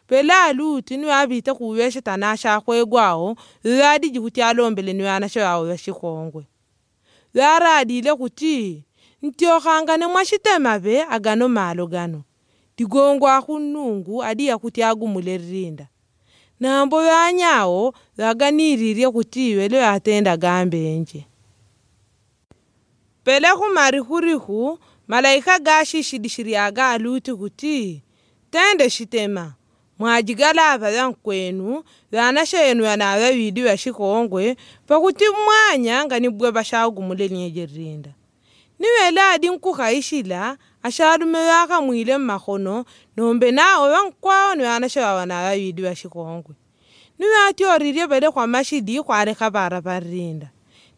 pelaalu uti niwe aviite khuuya exetana shaakhwekwaawo khuti alombele niwe anasho yawewa shikhongwe laaraalile khuti ntiokhangane mwaxitemave agano malo gano likongo akhunungu aliya khuti akumulerinda nambo yanyawo zaganiriirye kuti iwe lo yatenda pele khumari khurihu malaika gashishilishilyaga aluti kuti tende shitema mwajigalava yankwenu vana shenu yanava vidiwa shikongwe pakuti mwanya nga nibwe vashagumule nyejerinda niwela adi nkukhayishila ashalume vakamwile mmakhono nombe nawo wenkwao niwana shawana wawidi wa shikonkwe niwatioririe vele kwa mashidi kwareka vara varinda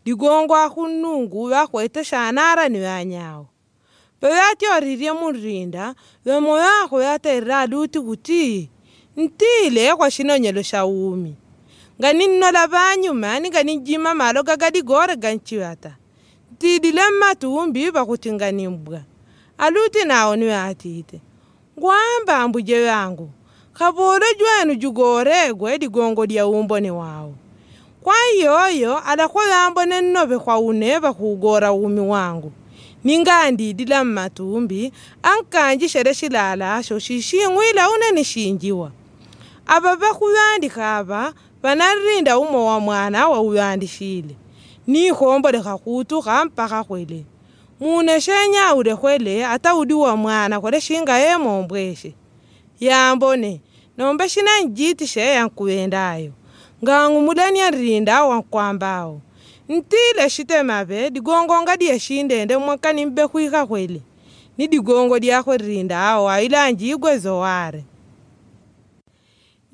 digongwa kunungu wakwete shanara niwanyawo pewatioririe murinda wemoyo ako yaterra aluti kuti ntile kwa shinonyelo sha umi ngani nnola vanyuma ninganijima malo gagadigore ganchiwata ntidile mmatumbi vakutingani mbwa aluti nawo niwe atite ngwamba mbuje yangu kavolo jwenu jugoregwe ligongo lya umboni wawo kwa iyoyo alakhoyambone nnove khwauneva khugora umi wangu ningandilila mmatumbi ankanje shere shilalasho shishing'wila une nishinjiwa ava vakhuyandikha ava vanarinda umo wa mwana wauyandishile nikhombolekha khutukha mpakha khwele muno shenyaure khwele ataudiwa mwana khole shinga yemombweshe yambone nombe shinanjitishe yankuyendayo ngang'umulania nrinda wankwambao ntile shitemabe digongo diye shindende mwaka nimbe khwikha khwele ni digongo diakhwe rinda awo ailanjiigwe zoware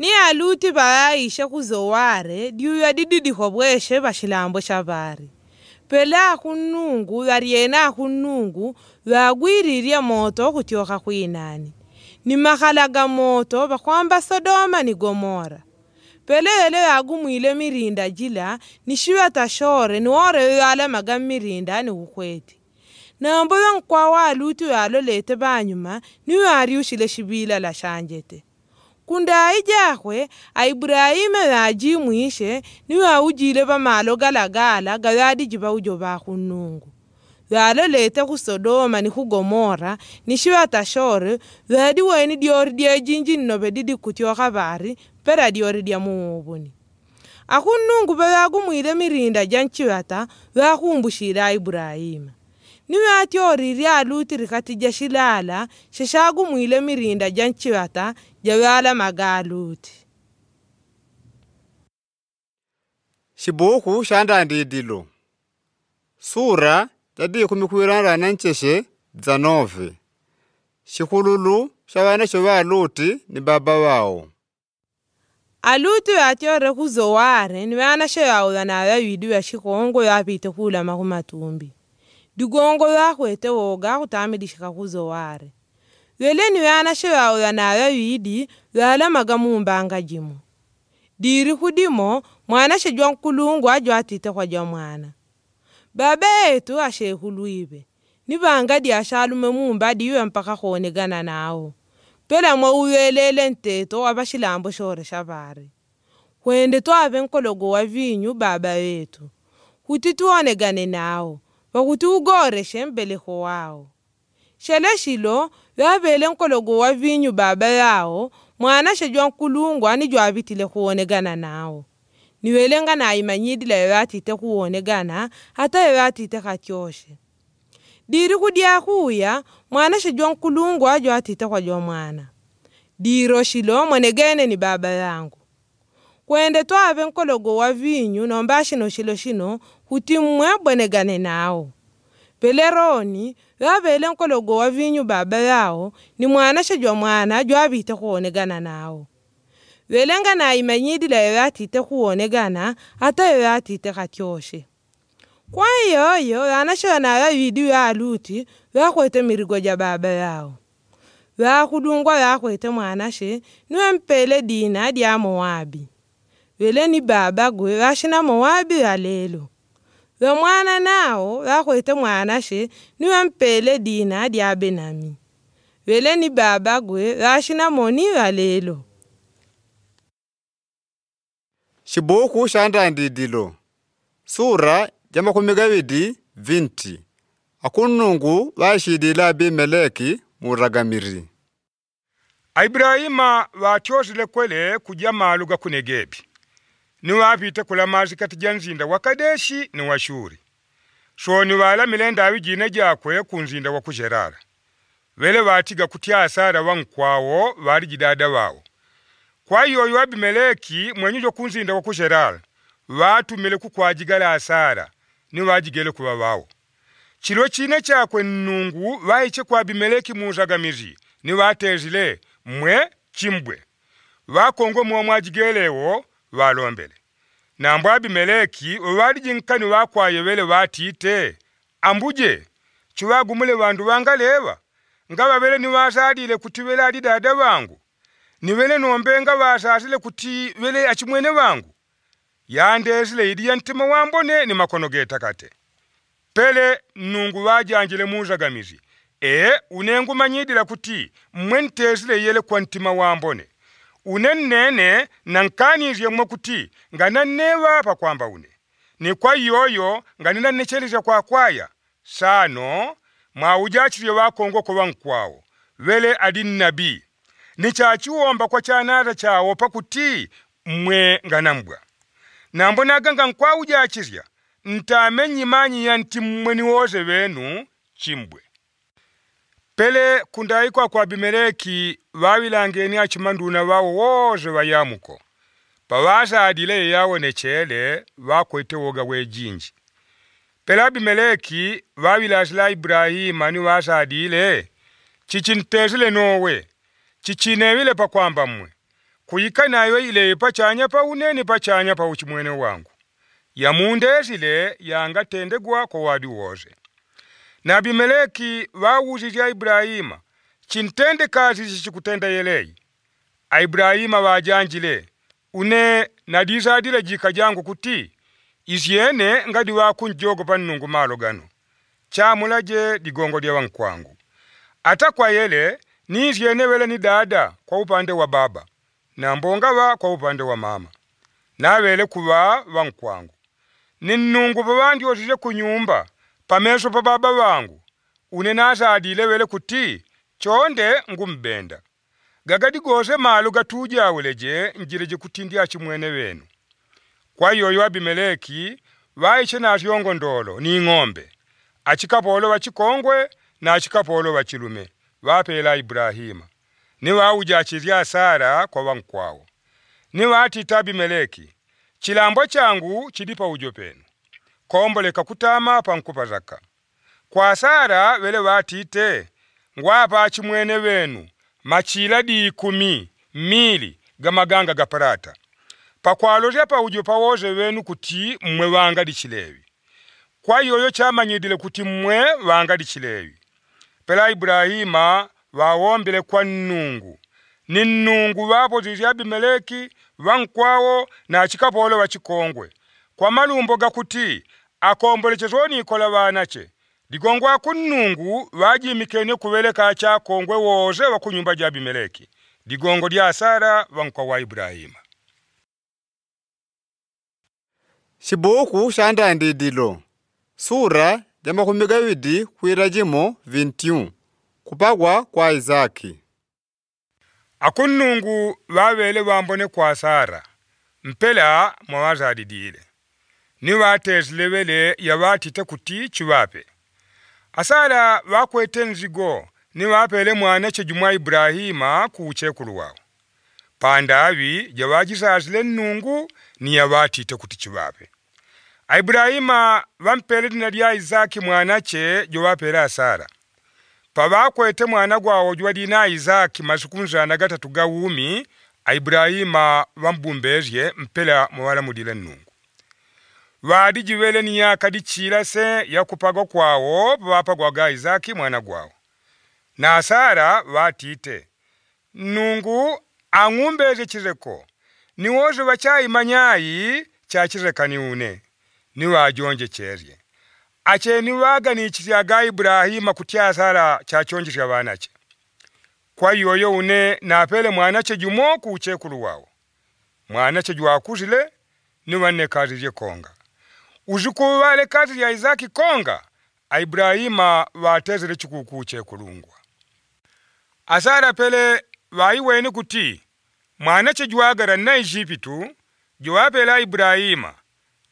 ni aluti bayaishe khuzoware diuya dididikho bweshe bashilambo shabari pelaa khunungu variena khunungu moto mooto okhutyokha khwinaani makhala ga moto vakhwamba sodoma ni gomora pele peleele yaagumwile mirinda jila ni shoore niwoore yaalamaga mmirinda ni khukhweti naamboyo nkwawa aluuti yaalolete vaanyuma niyo aariushile shivila la shanjete kunda jakhwe aiburahimu yaachimwishe niwe aujile pamalo galagala gayadi jipaujopa khunungu vyalolete khu sodoma ni khu gomora ni shivatashori vyadi weni diori diejinji nnope didikutyokha vari pera diori dia muuvuni akhunungu pe mirinda ja nchivata vyakhuumbushile a niwe ati atyorire aluutirikati jashilaala shashagumwile mirinda ja nciwata jawe maga aluuti shibuku shandandidilo sura ja dikumi kuiranrana nceshe dza nove shikululu sha vana sho va aluti ni baba wawo aluti we atyore kuzowaare ni vana sho yaula na vyavidiwa shikongo yapite kulama kumatumbi dikongo bakhwete woga khutamilishaka khuza ware byele nibanashe bawuya naba bidi balamaga mumbanga jimo diri khudimo mwanashe jwa nkulungu ajwatitekhwa jwa mwana baba yetu ashekhulwibe nibanga diashalume mumba diba mpaka khonegana nawo pela mwauyelele nteto waba shilambo shoresha bare khwende twabe nkologo wa vinyu baba wetu khuti tuonegane nawo vakuti wu mbeleko wawo shele shilo yoavele nkologo wa vinyu baba yawo mwana she jwankulungu ani jwavitile kuwonekana nawo niwelenga naayimanyidila yoyaatite kuwonekana hata yoyaatite diri diiri kudyakuya mwana she jwankulungu ajwaatite kwa jomwana diiro xilo mwenegene ni baba yangu kwende twaave nkologo wa vinyu nomba ashino shilo shino kuti mwabonekane nawo peleroni vavele nkologo wa vinyu baba yao ni sha jwa mwana jwavite kuwonekana nawo velenga naimanyidila yoyo atite ata yoyo atite katyoshe kwa yoyo vanasha nayo vidi vyaluti vakwete mirigo ja baba yawo vakudungwa vakwete mwanashe niwe mpele dina dya mowabi vele ni baba gwe vashina mowabi ya lo mwana nawo lwakhwete mwanashe niwe mpele dina lyabe nami lwele ni baba gwe lwashina moni lwa lelo shibuku shandandidilo sura ja makumi gabidi vinti akunungu vashidila abimeleki muragamiri aibulahima vatyosile kwele kuja malu gakunegebi niwaapita kula maasi kati ja nzinda wa kadeshi ni wa shuri soni waalamila endaawi jiina jaakweya ku nzinda wa kuzherara vele vaatiga kuti asara wankwawo vaali jidada waawo kwaiyoyo abimeleki mwenyu jo ku nzinda wa kuzherara vaatumile ku kwajigala asara ni waajigele kuva waawo chilo chiina chaakwe nnungu vaahiche ku abimeleki muunzagamizi ni vaatezile mmwe chimbwe vaakongo mwa mwajigelewo lwalombele nambo abimeleki olwalijinkani wakwayowele watite ambuje chiwagumule bandu banga leeba nga babele niwasalile kuti bele ali dada bangu nibele nombe nga basasile kuti bele achimwene bangu yandesile iliya ntima wambone ni makono getakate pele nnungu bajanjile muzagamizi ee unengu manyidila kuti mmwe ntesile yele kwa ntima wambone une mnene nankanirye kuti pa kwamba une ni kwa iyoyo kwa kwakwaya sano mwawujachilye wakongo ko wankwawo wele ali nnabi chachuomba kwa chanata chawo pakuti mmwe nganambwa nkwa nga ntamenyi manyi ya mmwe wose benu chimbwe pele kundaikwa kwa abimeleki wawilangenia chimanduna wawo woozve wayamuko pawazadile yawonechele wakwete woga wejinji pele abimeleki wawilazila ibrahima ni wazadile cicintezile nowe cicinewile pakwamba mmwe kuyika nayo ileyi pachanya pa uneni pachanya pa uchimwene wangu yamundezile yangatendegwako wadi woze na abimeleki wawuzizya ibulahima chintende kazi cicikutenda yeleyi aibulahima wajanjile une nalisadile jika jangu kuti isyene ngadi wakunjogopa nnungu malo gano chamulaje ligongo lya wankwangu ata kwa yele niisyene wele ni dada kwa upande wa baba na mbongawa kwa upande wa mama nawele kuwa wankwangu ni nnungu vavandiozize kunyumba pamesho pa baba wangu une nasadile wele kuti chonde ngumbenda gagadi goze malu gatujaawuleje kuti ndi achimwene wenu kwa yoyo abimeleki waiche ndolo ni ng'ombe achikapolo wachikongwe na achikapolo wachilume wapela ibrahima ni wauja achilya sara kwa wankwao ni watita abimeleki chilambo changu chili paujo penu komboleka kutama pankupa zaka kwasara vele vatite ngwapachi chimwene venu machila diikumi mili gamaganga gaparata ujo paujo pawoze venu kuti mmwe vanga lichilevi kwa yoyo nyidile kuti mmwe vanga lichilevi pela ibrahima waombile kwa nnungu ni nnungu vapozizya abimeleki wankwao na achikapolo wachikongwe kwa malumbo gakuti akombolekeze onikola baanace ligongwaku nnungu bajimikene kubereka kyakongwe wooze wa kunyumba ja abimeleki ligongo dia sara wankwa wa ibrahim Shiboku shanda ndidilo sura ya makumi gawidi kwira jimo 21 kupagwa kwa izaki akunungu babele bambone kwa sara mpela mwabazalidile niwateezilevele yawaatite kuti chiwape asala wakwete nzigo niwaapele mwana cejumwa ibulahima kuucekulu wawu pandaavi jawaajisazile nungu ni yawaatite kuti chiwape Ibrahima wampele lina lya izaki mwana ce jowaapele asara pavaakwete mwana gwawo jwalina izaki masiku nzana gatatu gawumi Ibrahima vambumbeerye mpela mwala mudile nungu wadi jiwele ni yakadi chilase yakupago kwawo vapagwaga izaki mwana gwawo na asara vatite nungu ang'umbeje chireko niwoje vachaimanyayi chachireka niune niwajonje cherye ache niwaganichiryaga ibrahima kuti asara chachonjirya vanache kwa yoyo une napele mwanache jumoku uchekulu wawo mwanache jwakuzile niwanekarirye konga uzhikulu wale kazi ya izaki konga a ibulahima watezele chikuku kulungwa asara pele ni kuti mwana juagara na egiputu juwapela ibulahima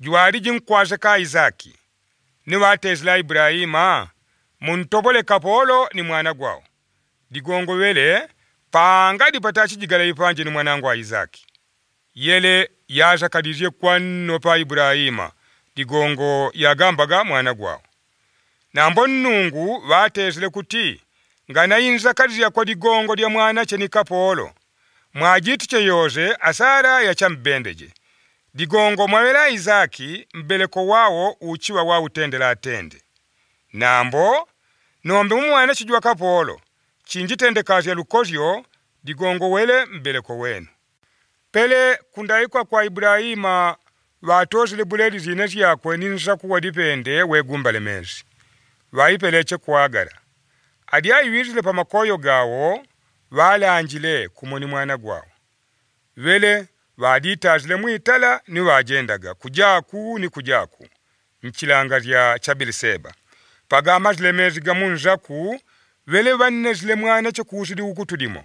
juwali jinkwazeka izaki niwatezela ibulahima muntopolekapolo ni mwana digongo wele panga dipata chijigala ipanje ni mwanangu wa izaki yele kwa no pa Ibrahima ligongo yagambaga mwana gwao nambo nnungu batesere kuti nga kazi kalizya kwa ligongo lya mwana kapolo mwajitu cheyoze asara yacha mbendeje ligongo mwawela izaki mbeleko wawo uchiwa utendela atende nambo nombe mumwana chijwa kazi ya lukozyo ligongo wele mbeleko wenu pele kundaikwa kwa ibrahima vatosile buledi zine syakweninsa kuwadipende wegumba lemesi vaipeleche kuagala ali pa pamakoyo gawo valanjile kumoni mwana gwawo vele valitazile mwitala ni vajendaga kujaku ni kujaku mchilanga lya chabiliseba pagamazile mezi gamunzaku vele zile mwana chokuuzili ukutudimo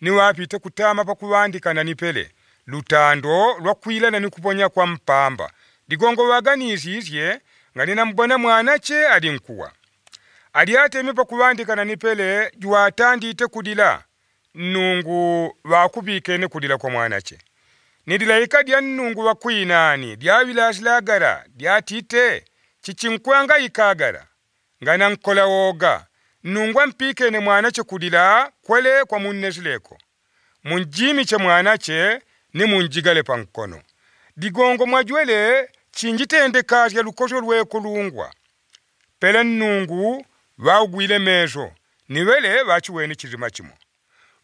ni wapite kutama pakuvandikana ni pele lutando lwa kwilana ni kuponya kwa mpamba ligongowaganizizye nga nina mbona mwana che ali nkuwa ali ateme pakuwandikana ni pele juwatandite kudila nnungu wakubikene kudila kwa mwana che nidilaika lya nnungu wa kwinani lyawilasilagala lyatite cicinkwanga yikagala nga nankola woga nnungu mpikene mwana che kudila kwele kwa munnesileko munjimi che mwana nimunjigale pa nkono digongo mwajwele cinjitendeka lya lukosho lwekulungwa pele nnungu baugwile mezo niwele baciweni cilima cimo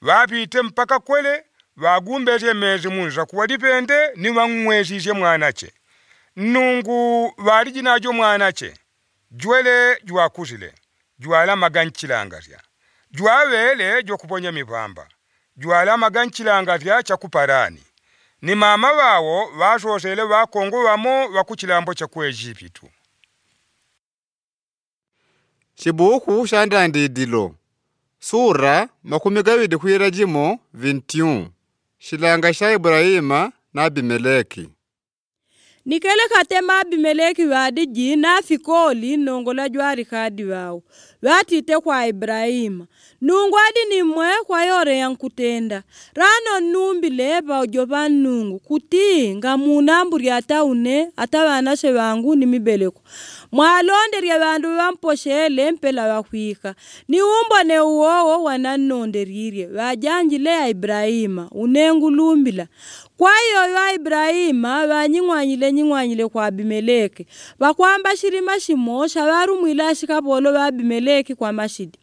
bapite mpaka kwele bagumbeje mezi munza kuwalipende ni mwanache mwanace nnungu baliji najo mwanace jwele jwakuzile jwalamaganicilangalya jwabele jokuponya mipamba jwalamaganicilangalya cakuparani ni mama wawo vashoshele vakongo vamo vakuchilambo chakueji pitu cibuku xa ndandidilo sura makumi gabidi kwira jimo 21 shilanga sha iburahima na abimeleki nikelekate maabimeleki waadiji naafikoli nongo la jwari khadi wawu waatite kwa ibrahima nungu adi nimwe kwayore yankutenda rano numbile leba ujoba nungu kuti nga munamburi ata une ata banashe bangu nimibeleko mwalonderya bandu bamposhele mpela bakhwikha niumbone uwowo wanannonderirye bajanjile ya ibrahima unengulumbila kwa va ibhurahima ibrahima nyi'wanhile nyi'wanhile kwa abimeleki vakwamba xirima ximoxa va ashikapolo axikavolo va abimeleki kwa mashidi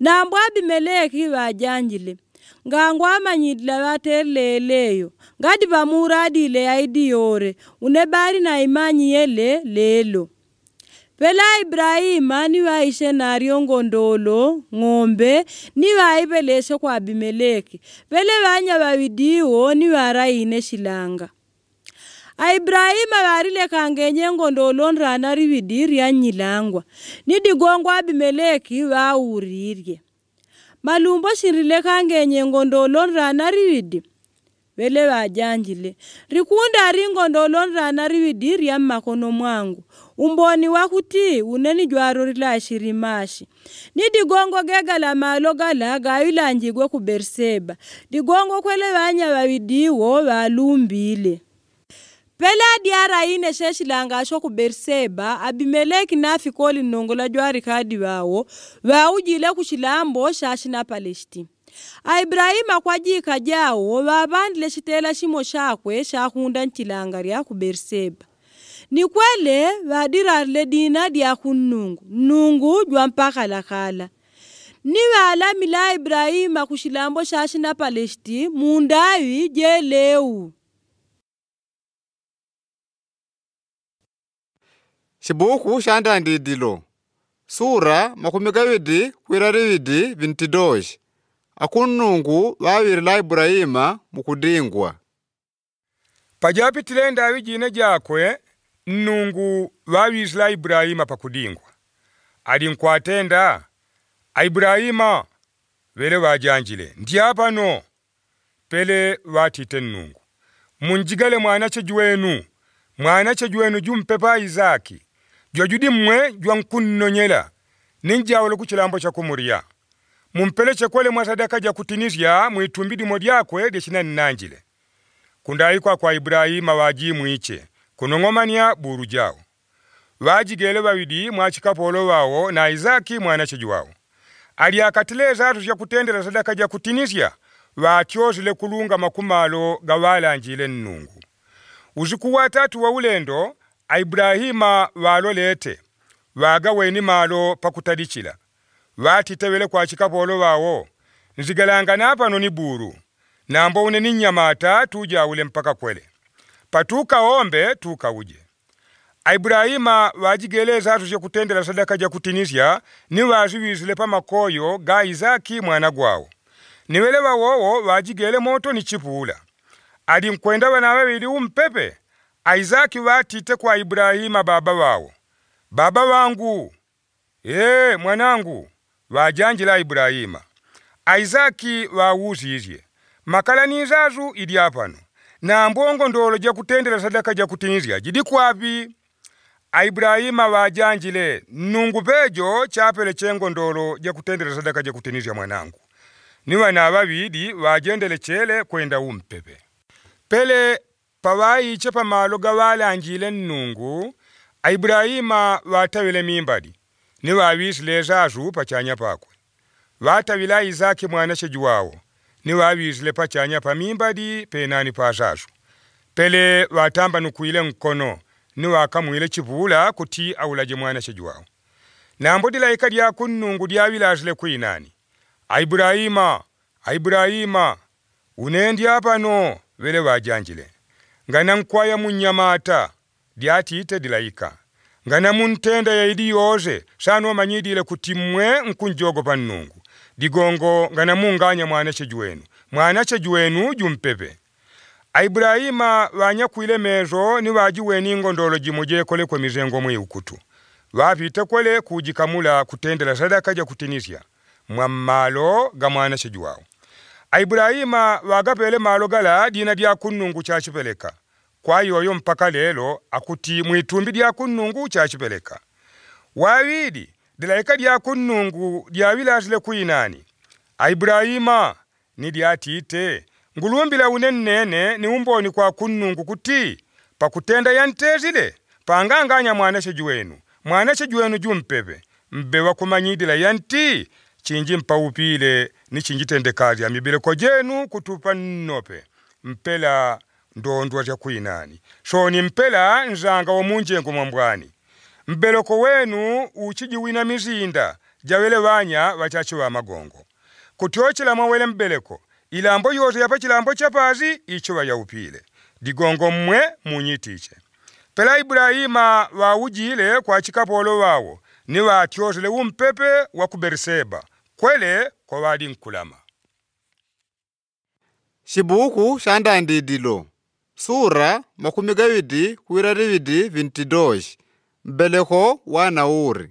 nambo abimeleki vajanjile ngangu amanyitla vatereleeleyo ngadi vamura adile yaidiyore une bari na imanyi yele lelo Pela Ibrahima niwaishe naryo ngondolo ng'ombe niwaipe lesho kwa Abimeleki vele vanya vavidiwo niwaraine shilanga Aibrahima varilekhangenye ngondolo nrana rividi ryanyilangwa nidigongwa Abimeleki vaurirye malumbo shirilekhangenye ngondolo nrana rividi vele vajanjile rikunda ringondolo nrana rividi rya mmakono mwangu umboni wakuti uneni jwaro lashirimashi ni digongo gegala malo gala gayulanjigwe ku berseba digongo kwele banya babidiwo balumbile pele adiaraine sheshilanga asho ku berseba abimeleki nafika olinongola jwarikadi wawo baujile ku shilambo shashina palestina kwa jika jawo wabandile shitela shimo shakwe shakunda nchilangari ya ku berseba ni kwele vadirarle dina dya khunnungu nnungu jwampakhalakhala niwaalamila ibrahima shashi na palesti mundawi jelewu xibuku xandaandiidilo sura makhumi kavidi khwirariwidi vintidoxi akunnungu vaawirela ibrahima mukhudingwa pajapitile ndawi jine jakwe nungu wawisila Ibrahima pakudingwa ali nkwatenda Ibrahima vele wajanjile ndi pele watite nnungu munjigale mwana cejuwenu mwana cejuwenu jumpepa izaki jwajudi mmwe jwa nkunnonyela ninja ku cilambo ca kumurya mumpele cekwele mwa sadaka ja kutinizya mwitumbi limo lyakwe nanjile kundayikwa kwa ibulahima wajimwice kunong'omania bulu gyawo bajigele babidi mwachikapolo wao na Isaki mwana wao. ali akatileeza atu kutendera sadaka ja kutinisia batyozile kulunga makumalo njile nnungu usiku tatu wa ulendo Ibrahima walolete bagaweni malo pakutalikila batitebele kwa chikapolo wao, nzigalanga napano ni bulu nambo une ni nyamata tujawule mpaka kwele patuka tuka uje ibulahima wajigeleza atuje kutendela sadaka ja kutinizya niwe pa makoyo ga izaki mwana gwawo niwelewa wowo wajigele moto ni chipula ali nkwenda bana babili umpepe aizaki watite kwa ibrahima baba wawo baba wangu ee mwanangu wajanjila ibulahima aizaki wawuzizye makalanizazu ili apano na mbongo ndolo jakutendela sadaka jakutinzya jidi kwapi a ibulahima wajanjile nnungu pejo chapele chengo ndolo jakutendela sadaka jakutinzya mwanangu ni wana vavidi wajendele chele kwenda umpepe pele pawayiche pamalo gawalanjile nnungu a ibulahima watawile mimbali niwawisile zazu pachanya pakwe watawila izaki mwana shejuwawo ni wavizile pachanya pa mimbadi penani pazazwo pele watamba nukuile nkono ni wakamwile chivula kuti aulaje mwana chejuwawo nambo dilaika lya kunnungu lyawilazile kwinani aibrahima unendi hapa no vele wajanjile ngana nkwaya munyamata lyatiite dilaika ngana muntenda yaidi yoze sano manyidile kuti mmwe nkunjogopa nnungu ligongo ngana munganya mwana chejuwenu mwana chejuwenu jumpepe aibulahima vanyakuilemezho ni ngondolo vajiweni kole kwa mizengo mweukutu kole kujikamula kutendela sadaka ja kutinisia. mwammalo ga mwana chejuwawu aibulahima vagapele malo gala dina dya kunnungu chachipeleka kwayoyo mpaka lelo akuti mwitumbi dya kunnungu chachipeleka Wawidi dilaika lya kunnungu lyawilazile kuinani aibulahima nilyatiite ngulumbila unenene umboni kwa kunungu kuti pakutenda yantezile panganganya mwanesheji wenu mwanesheji wenu jumpepe mbewa kumanyidila yanti cinji mpaupile ni cinji tendekalya mibileko jenu kutupa nnope mpela ndondwa lya kuinani shoni mpela nzanga wa munjengo mwambwani mbeloko wenu uchijiwina mizinda jawele wanya vachachi wa magongo kutyo chilamwa wele mbeleko ilambo yoze yapa chilambo chapazi icho vayaupile digongo mmwe munyitiche pela ibrahima wawujile kwa chikapolo wawo ni vatyozele umpepe wa ku kwele kwa vali nkulama shibuku xa sura makumi gavidi kuirarividi mbeleko wanauri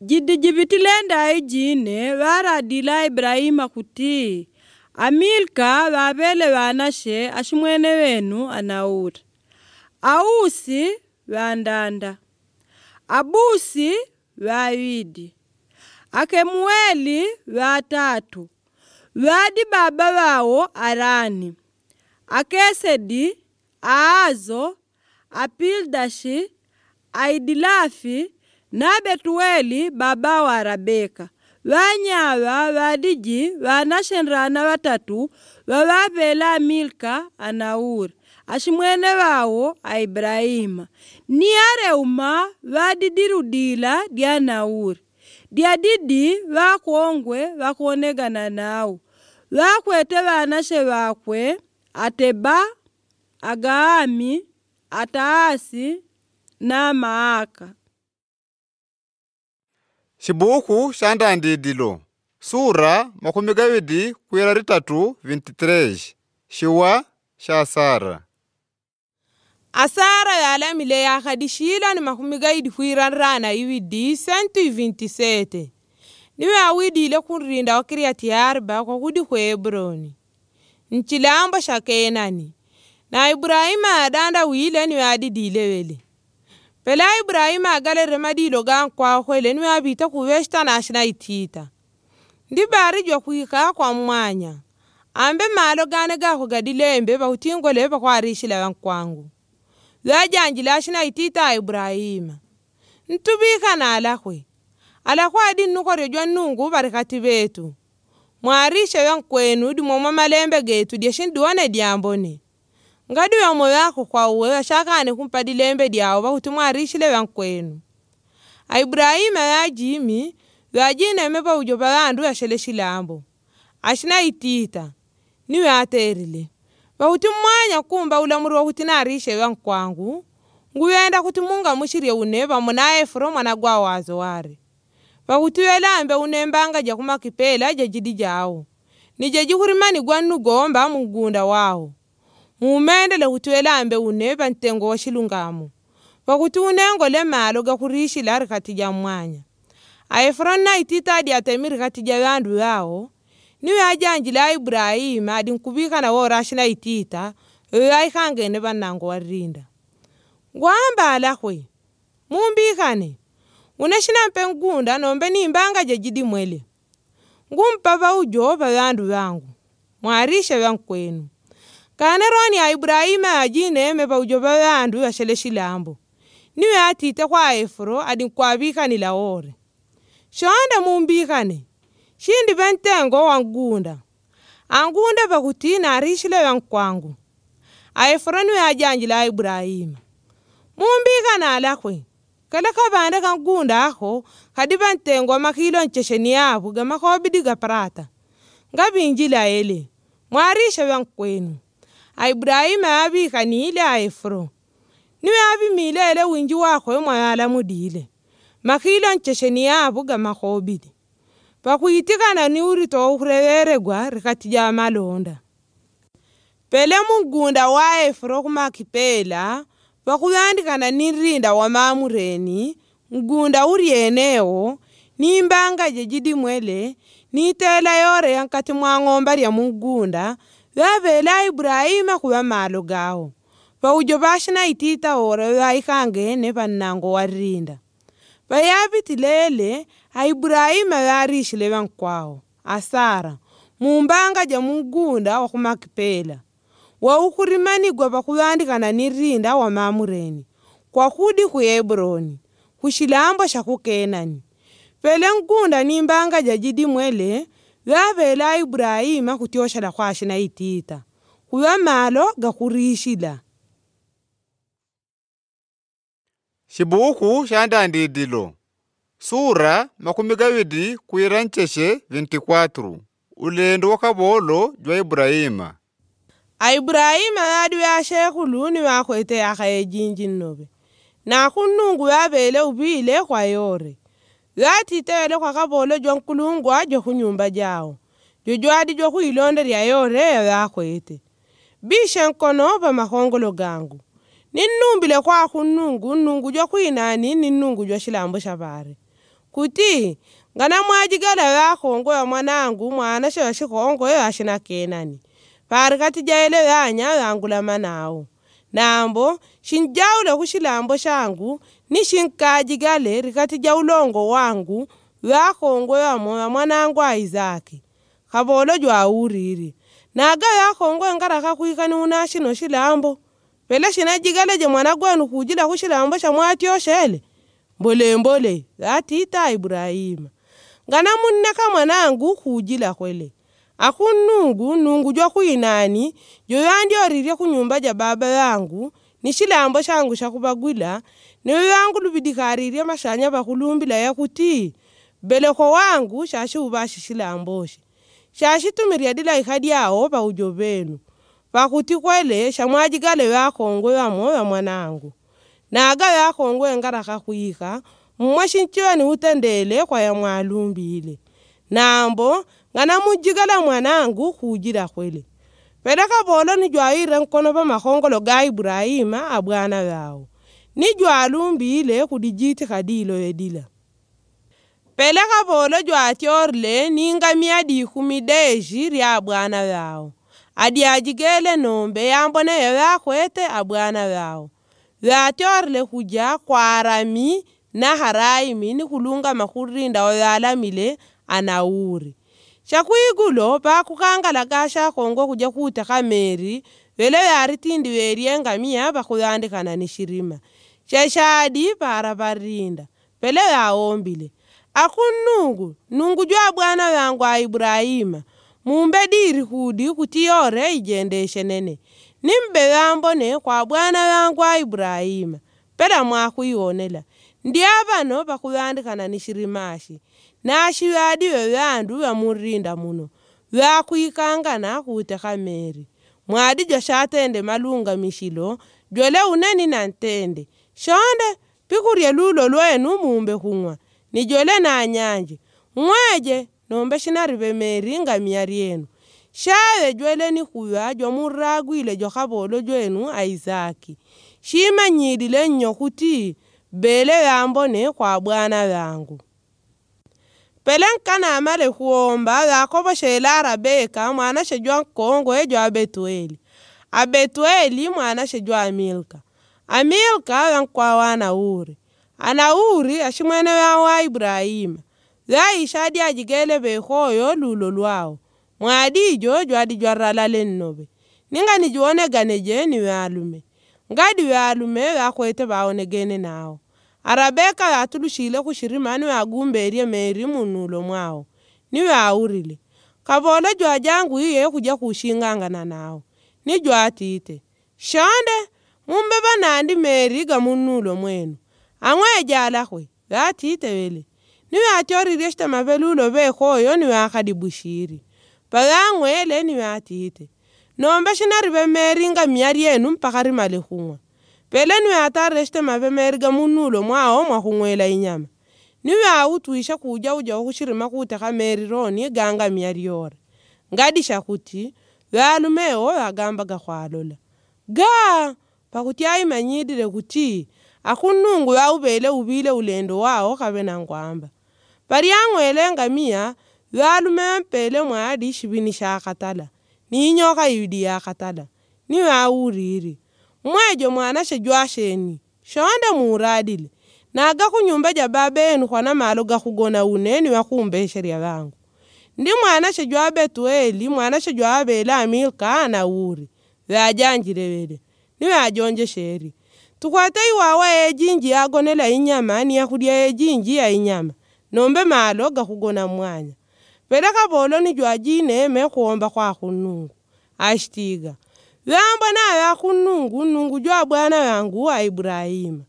jidijibiti lendayi jine baaradila ibrahima kuti amilka baabele banashe ashimwene wenu anauri ausi bandanda abusi babidi akemueli batatu badi baba bawo arani akesedi aazo apildashi aidilafi na betueli baba wa Rabeka vanyawa vadiji vanashenrana vatatu vavavela milka anauri ashimwene vawo aiburahimu niyareuma vadidirudila dia nauri dyadidi vakongwe vakuonekana nawo vakwete vanashe vakwe ateba agaami ataasi na maaka Shibuku xa ndandidilo sura makumi gawidi kuira ritatu 23 sha Sara. asara asara yalamile yakhadixilani makumi gayidi khwiranrana iwidi sentu ivintisete niwe awidile khunrinda wa kiriati arba kwakhudi khu hebroni ncilambo xa kenani na ibrahima adanda wile niwe adidile wele fela ibrahima gale remadiilo gan kwahoile abita biita ku ashina itita ndi baari jwakuhi kwa mwaanya ambe maalo gane gaho gadilembe bahutingole bakhwarishila bankwangu lwajanjila ashina itiita ibrahima na alahwe alahwe adi nnukoryo nnungu barikati betu mwaarisha yankwenu dimomwa malembe getu dyeshinduone dyambone ngadi ya moyo wako kwauwe washakane kumpa dilembe dyawo pakuti mwarishile vankwenu aiburahima ibrahima yajimi vyajineme paujopa vandu yashele shilambo ashina itita niwe aterile vakuti mmwanya kumba ulamuri wakuti narishe vankwangu nguyenda kuti munga mushirye une pamwe na efuro mwana gwa wazo ware vakuti welambe unembanga jakumakipela jajidi jawo nije jikurimani gwannu mugunda wawo muumendele kutwelambe uneve ntengo wa shilungamu vakuti unengole maalo gakhuriishila rikhati ja mwanya aefrona ititadi atemi rikhati ja vandu vao niwe ajanjila a ibrahima ali nkuvikhana worashina itita oyo aikhangene vanango warrinda ngwambalakhwe mumbikhane unashina mpengunda ni nimbanga jejidimwele ngumpava ujova vandu vangu mwarishe vangu kwenu kaane rooni ya iburahima ajine mepaujopa yaantu yaxele xilambo niwe atiitta kwa efuro adi kwaaviikanila woore xoonda mumbiikane xindi ventengo wa nkunda angunda vakuti naarixile vankwangu aefuro niwe ajanjila a iburahima mumbiikana alakwe kelaka vaanda ka nkunda aho khadi vantengo makhilo ncexeni yaavu gamakoobidi gaprata ngavinjila ele mwaarixa vankwenu a ibrahima yavikaniile a ifuro niwe avimileele winji wakhowe mwayaala mudiile makhilo nchesheni yaavuga makhobili pakhwitikana niuri rikati rikhatiya malonda pele mugunda wa efuro khumakipela pakhuvandikhana nirinda wa mamureni ngunda uri yenewo nimbanga jidimwele nitela yore yankati mwa ng'omba lya mugunda babele iburahima khuva malo gawo vaujo bashina itita oora vaaikangeene vannango warrinda vayaavitilele a iburahima vaarishile vankwao a sara mumbanga ja mugunda wa khumakipela waukhurimaniwa vakhuvandikhana nirinda wa mamureni kwakhudi khu hebroni khuxilambo xa pele nkunda nimbanga ja jidimwele lwavela ibrahima khutyoxela khwashina itita khuva maalo gakhurishila xibukhu xandandiidilo sura makumi gavidi kwira ncexe 24 ulendo wa kavolo jwa ibrahima a ibrahima yaadiwe axekhulu niwaakhwete yakhaye jinji nnove naakhunungu yaavele uviile khwayoore gatiiteyele khwakhaboole jwankulungwa jwakhunyumba jawo jojwadi jwakhwilonda lya yoreyo yakhwete bishe nkono ba pamakhongolo gangu ninnumbile khwakhu nnungu nnungu jwakhwinani ninnungu jwa shilambo shapari kuti ngana mwajigala yakhongoya mwanangu mwana shoya shikhongoyo yashinakenani pari kati jaele yanya yangulama nawo nambo xinjawula khu xilambo xangu ni xinkaajikale rikati ja ulongo wangu lwakhongwewa wa mwanangu aizaki khavoolo jwauriri naaga yakhongwe ngarakha khwikhaniwa na xino xilambo pele xinajikale je mwana gwenu khujila khu xilambo xa mwatyoxele mbolembole atiita iburahima ngana munnekha mwanangu kujila kwele akhu nnungu nungu jwakhwinani yoyandyoorirye kunyumba ja baba yangu ni shilambo shangu shakhuvagula niyo lubidikaririe mashanya vakhulumbila ekhuti belekho wangu shashiuvaashi shilamboshe shashitumirya lila ikha lyawo vaujo venu vakhutikhwele shamwajikale yakhongwewamo ya mwanangu naaga yakhongwe engarakha kuika mmwe ni utendele kwa yamwalumbile nambo na ngana mujigala mwanangu khujila khwele pele khavola nijwaire nkono va makhongolo ga ibrahima abwana vawo nijwalumbile khudijiti khadiloye dila pele khavola jwatyorele ningamia dikhumi deji lya bwana vawo adiajigele nombe yamboneye vakhwete abwana vawo vyatyorele khuja khwarami naharaimi nikhulungama khurindawo yalamile anauri cakuikulo vaakukangala ka axakongo kudya kuutaka meri velo yaari tindi veeri engamiya vakuyandikana ni xirima cexaadi vaara va rinda velo yaaombile aku nungu nungu jwa bwana vangu a iburahima mumbe diri kudi kuti yore ijende xenene ni mbevambone kwa bwana vangu a iburahima pela mwakuionela ndiavano vakuyandikana ni xirimaxi si. naashiwadiwe vyandu vyamurinda muno vyakwikangana kuutekha meeri mwaadi malunga malungamishilo jole uneni nantende shonde pikurye lulo lwenu mumbe jole na nanyanje ng'weje nombe shinarive meeri ngamia ryenu shaave jweleni khuywa jomurrakwile jokhavolo jwenu aizaki shimanyilile nnyo khuti bele vyambone kwa bwana vyangu Pelen kana male huomba Yakobo shelara beka mwana shejwa Kongo ejwa Betueli. Abetueli mwana jwa Amilka. Amilka yankwawa Nauri. Anauri ashimwene wawa Ibrahima. Zaishadi ajigele behoyo lulo lwawo. Mwadijo jwadi jwarala lennobe. Ninga nijuone ganeje ni walume. Ngadi walume wakwete baonegene nawo arabeka yatulushile khushirima niwe akumbeerye meeri munulo mwawo niwe awurile kavoole jwajangu yiye khuja khushingangana nawe nijwatite shonde mumbeva nandi meriga munulo mwenu ang'wejalakwe yatite wele niwe atyorirye shitamavelulo vekhoyo niwe akhalibushire mpaka ang'wele niwe atite nombe shinarive meeringa myari enu mpakha rimale pelenu yatareshthe mapemeri gamunulo mwawo mwahung'wela inyama niwe awutwisha kuuja okushirima kuutekha meri roni gangamia lyore ngadisha kuti lwalume oyo agamba gakhwalola ga pakuti aimanyidile kuti akhunungu yauvele uvile ulendo wawo khave nangwamba pariang'wela engamiya lwalume mpele mwaali shivini shakhatala niinyoka yudi yakhatala niwe awuriri mwejo mwana shejwasheni shoonda muuradile nagakunyumba ja baba yenu kwana malo gakugona uneni wakuumbesherya vangu ndi mwana shejwabetueli mwana shejwaabela amilka na uri vajanjile vele nivajonjesheri tukwata iwawa ejinji yagonela inyama niyakulya ejinji ya inyama nombe malo gakugona mwanya peleka boloni jwajineme kuomba kwakunungu ashtiga lwamba nawe akhunungu nnungu jwa bwana wangu wa iburahimu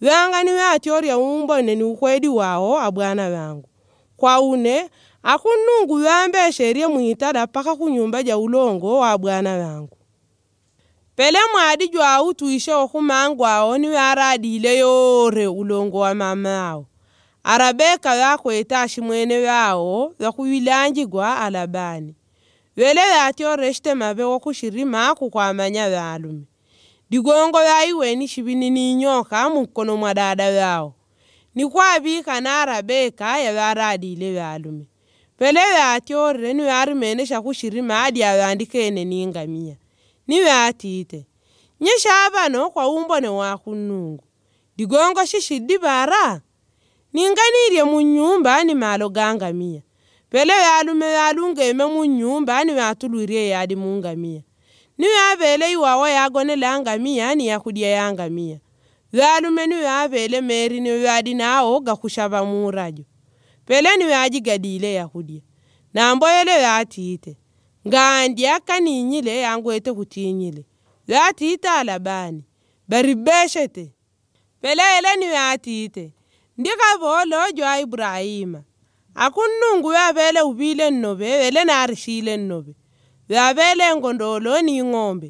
lwanga niwe atyolya umbone ni ukwedi wawo abwana bangu kwaune akhunungu lwambesherye mwitala paka kunyumba ja ulongo wa bwana bangu pele mwadi jwawu tuishe okhumangu awo niwe araadile yoore ulongo wa mama awo arabeka lwakhweta ashimwene lwawo lwakhuwilanjigwa alabani belewaatioore shitemabewa khushirima kukwamanyaalume digongo aiwenishiinninyokhamuoomadaa nikwabikhana arabeka aradilumeleatore nirimeshhuiriaianaa nyeshaanokaowaugongo sishidibara ninganilie munyumba nimalo gangamia Vele yalume yalungeme munyumba ni yatulurie yali mungamia. Ni yavele iwawa yagonela angamia ni yakudia yangamia. Vyalume ni yavele meri ni yali nao gakushava murajo. Vele ni yajigadile yakudia. Namboyele yatite. Ngandya kaninyile yangwete kutinyile. Yatite alabani. Baribeshete. pele ele ni yatite. Ndikavolo jwa Ibrahima. akunungu yavele uvile nnove vele narishile nnove vyavele ngondolo ni ng'ombe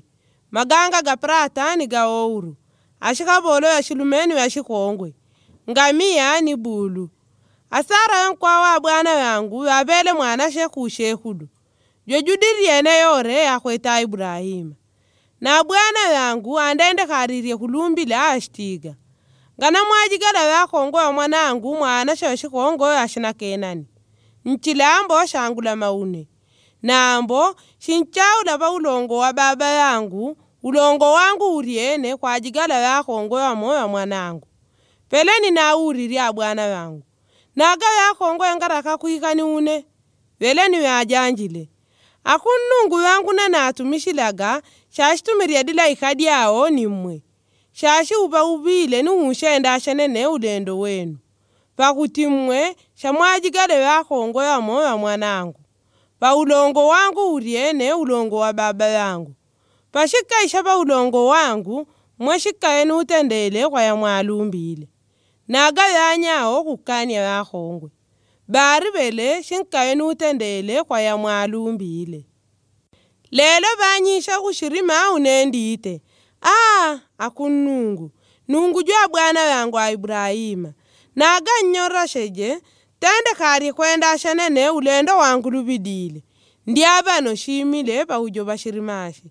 maganga ga prata ni ga ouru axikavolo ya xilumeni ya xikongwe ngamiya ni bulu asara yonkwawo abwana yangu yavele mwana shekhu shekhulu vyejudiriyene yore yakhweta ibrahima na abwana yangu andende kharirye khulumbile axitiga ngana mwajigala yakongoya mwanangu mwana shooshi kongoyo ashina kenani nchila ambo oshangula maune nambo shinchaula va ulongo wa baba yangu ulongo wangu uriene kwajigala yakongoya moyo mwanangu peleni nauriri abwana bangu naga yakongoya ngaraka kuikani une veleni vyajanjile akunnungu yangu nanatumishilaga dila ikadi yawo nimmwe shaashi uva uvile nu ushenda ashenene ulendo wenu pakuti mmwe shamwajikale vakongo ya moyo wa mwanangu pa ulongo wangu uliene ulongo wa baba yangu pa shikayi sha pa ulongo wangu mmwe shikaye nu utendele kwa ya mwalumbile naga yanyawo kukanya vakongwe bari vele shinkaye nu utendele kwa ya mwalumbile lelo vanyisha kushirima unendite Aa, ah, nungu nungujuwa bwana wange wa Ibrahima, naaganyorosheje tendekhaarye kwendashana ne ulendo wankulupidile ndyapa pano shimile pahujo pashirimashe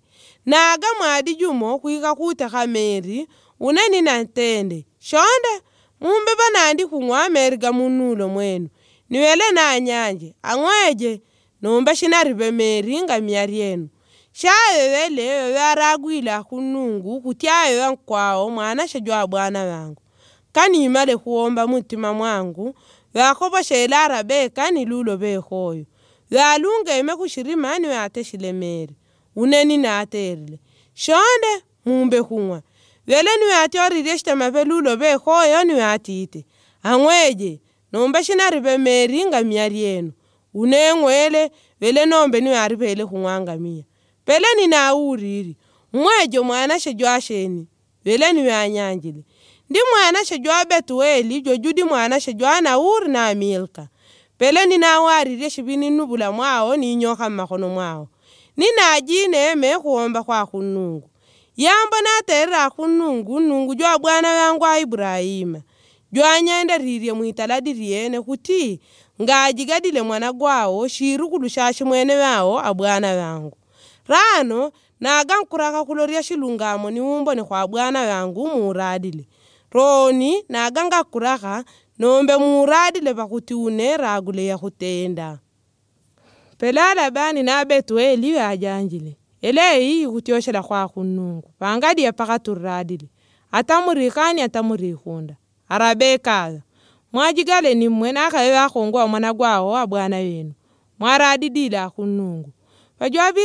naaga mwadi jumo khwikha khutekha meri uneni tende shonde mumbepo nandi khung'wa meri gamunulo mwenu niwele naanyanje ang'oeje nomba shinaribe meri nga myari eno shayoyo leero lwaragwile akunungu kutyayoyo nkwawo mwanashe jwa bwana vangu kanimale kuwomba mutima mwangu lwakoboshela arabeka ni lulobe ekhoyo lwalunga eme kushirima ni uneni naterile shonde mumbe kuŋwa lwele ni watyorire shitema pe lulobe ekhoyo ni watite ang'weje nomba shinaribe meri ngamia lyenu uneeng'wele lwele nombe ni waribele kuŋwa ngamia peleni naawuriri mwejo mwanashe jwaasheni weleni weanyanjile ndi mwanashe jwa betueli jojudi mwanashe jwanaawuri naamilka peleni naawarirye shivi ninubula mwao ninyoka mmakhono mwawo eme kuomba kwa kunungu yambo naterera kunungu nungu jwa bwana wangu wa iburahima jwanyenderirye mwitaladi lyene khuti ngajigadile mwana gwawo shiri kulushashi mwene wawo a wangu Raano nagankuraka kulorya xilungamo ni umbo ni khwa bwana wangu muuradile rooni naga ngakurakha nombe muuradile pakhutiune raguleya khutenda pelala bani na betu eliyo ajanjile eleyi ikhutyoshela khwakhunungu pangaliye paka turadile ata murikhani ata murikhunda arabekaya mwajigale nimwe nakhaye wakhongowa mwana gwawo wa bwana wenu mwaradidile akhunungu pa jwa bi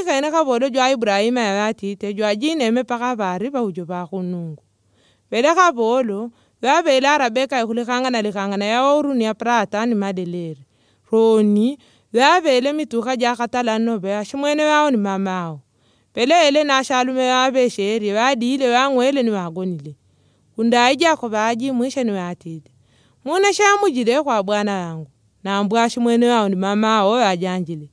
jwa ibrahima ya ti te jwa jine me paka bari pa ujo pa kunungu beda ka bolo jwa be la ni aprata roni jwa be le mituka ja katala ni mamao pele ele na shalume ya be ni wagonile kunda ija mwisha ni watide muna shamujile kwa bwana wangu na mbwashi wao ni mamao ajanjile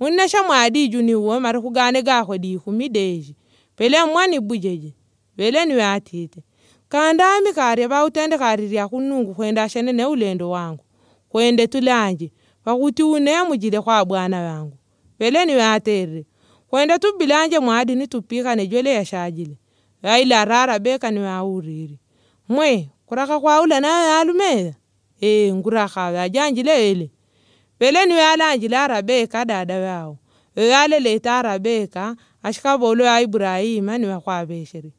munne shamwadi niwo mara kugane gahodi ikumi deji pele mwani bujeje niwe atite kandami karya vautende karirya kunungu kwendashane ne ulendo wangu kwende tulanje vakuti unemujile kwa bwana wangu vele niwe aterre kwende tubilanje mwadini tupikane jwele yashajile vaila rara beka niwe aurire mwe kuraka kwaula nayo alumeya ee eh, nguraka vajanjile ele Velen yala arabeka dada wao yala letara beka wa bolo ya Ibrahima niwa kwa besheri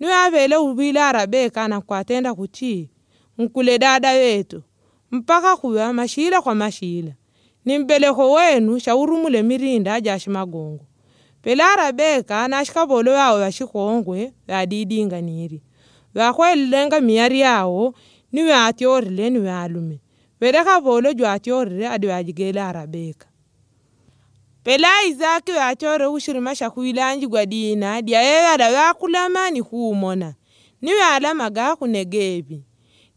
niwa vele ubilara na kuchi nkule dada wetu mpaka kuwa mashila kwa mashila ni mbeleko wenu shaurumule mirinda jashi magongo pelara beka nashika bolo yao yashikongwe vakwelilenga miyari yao niwe atyorile wede ka adi jwachorre adiwajigele arabeka pela izaki wachore ushirima shakwilanji gwadina dyayeyala wakula ni kuumona niwe alama gakunegevi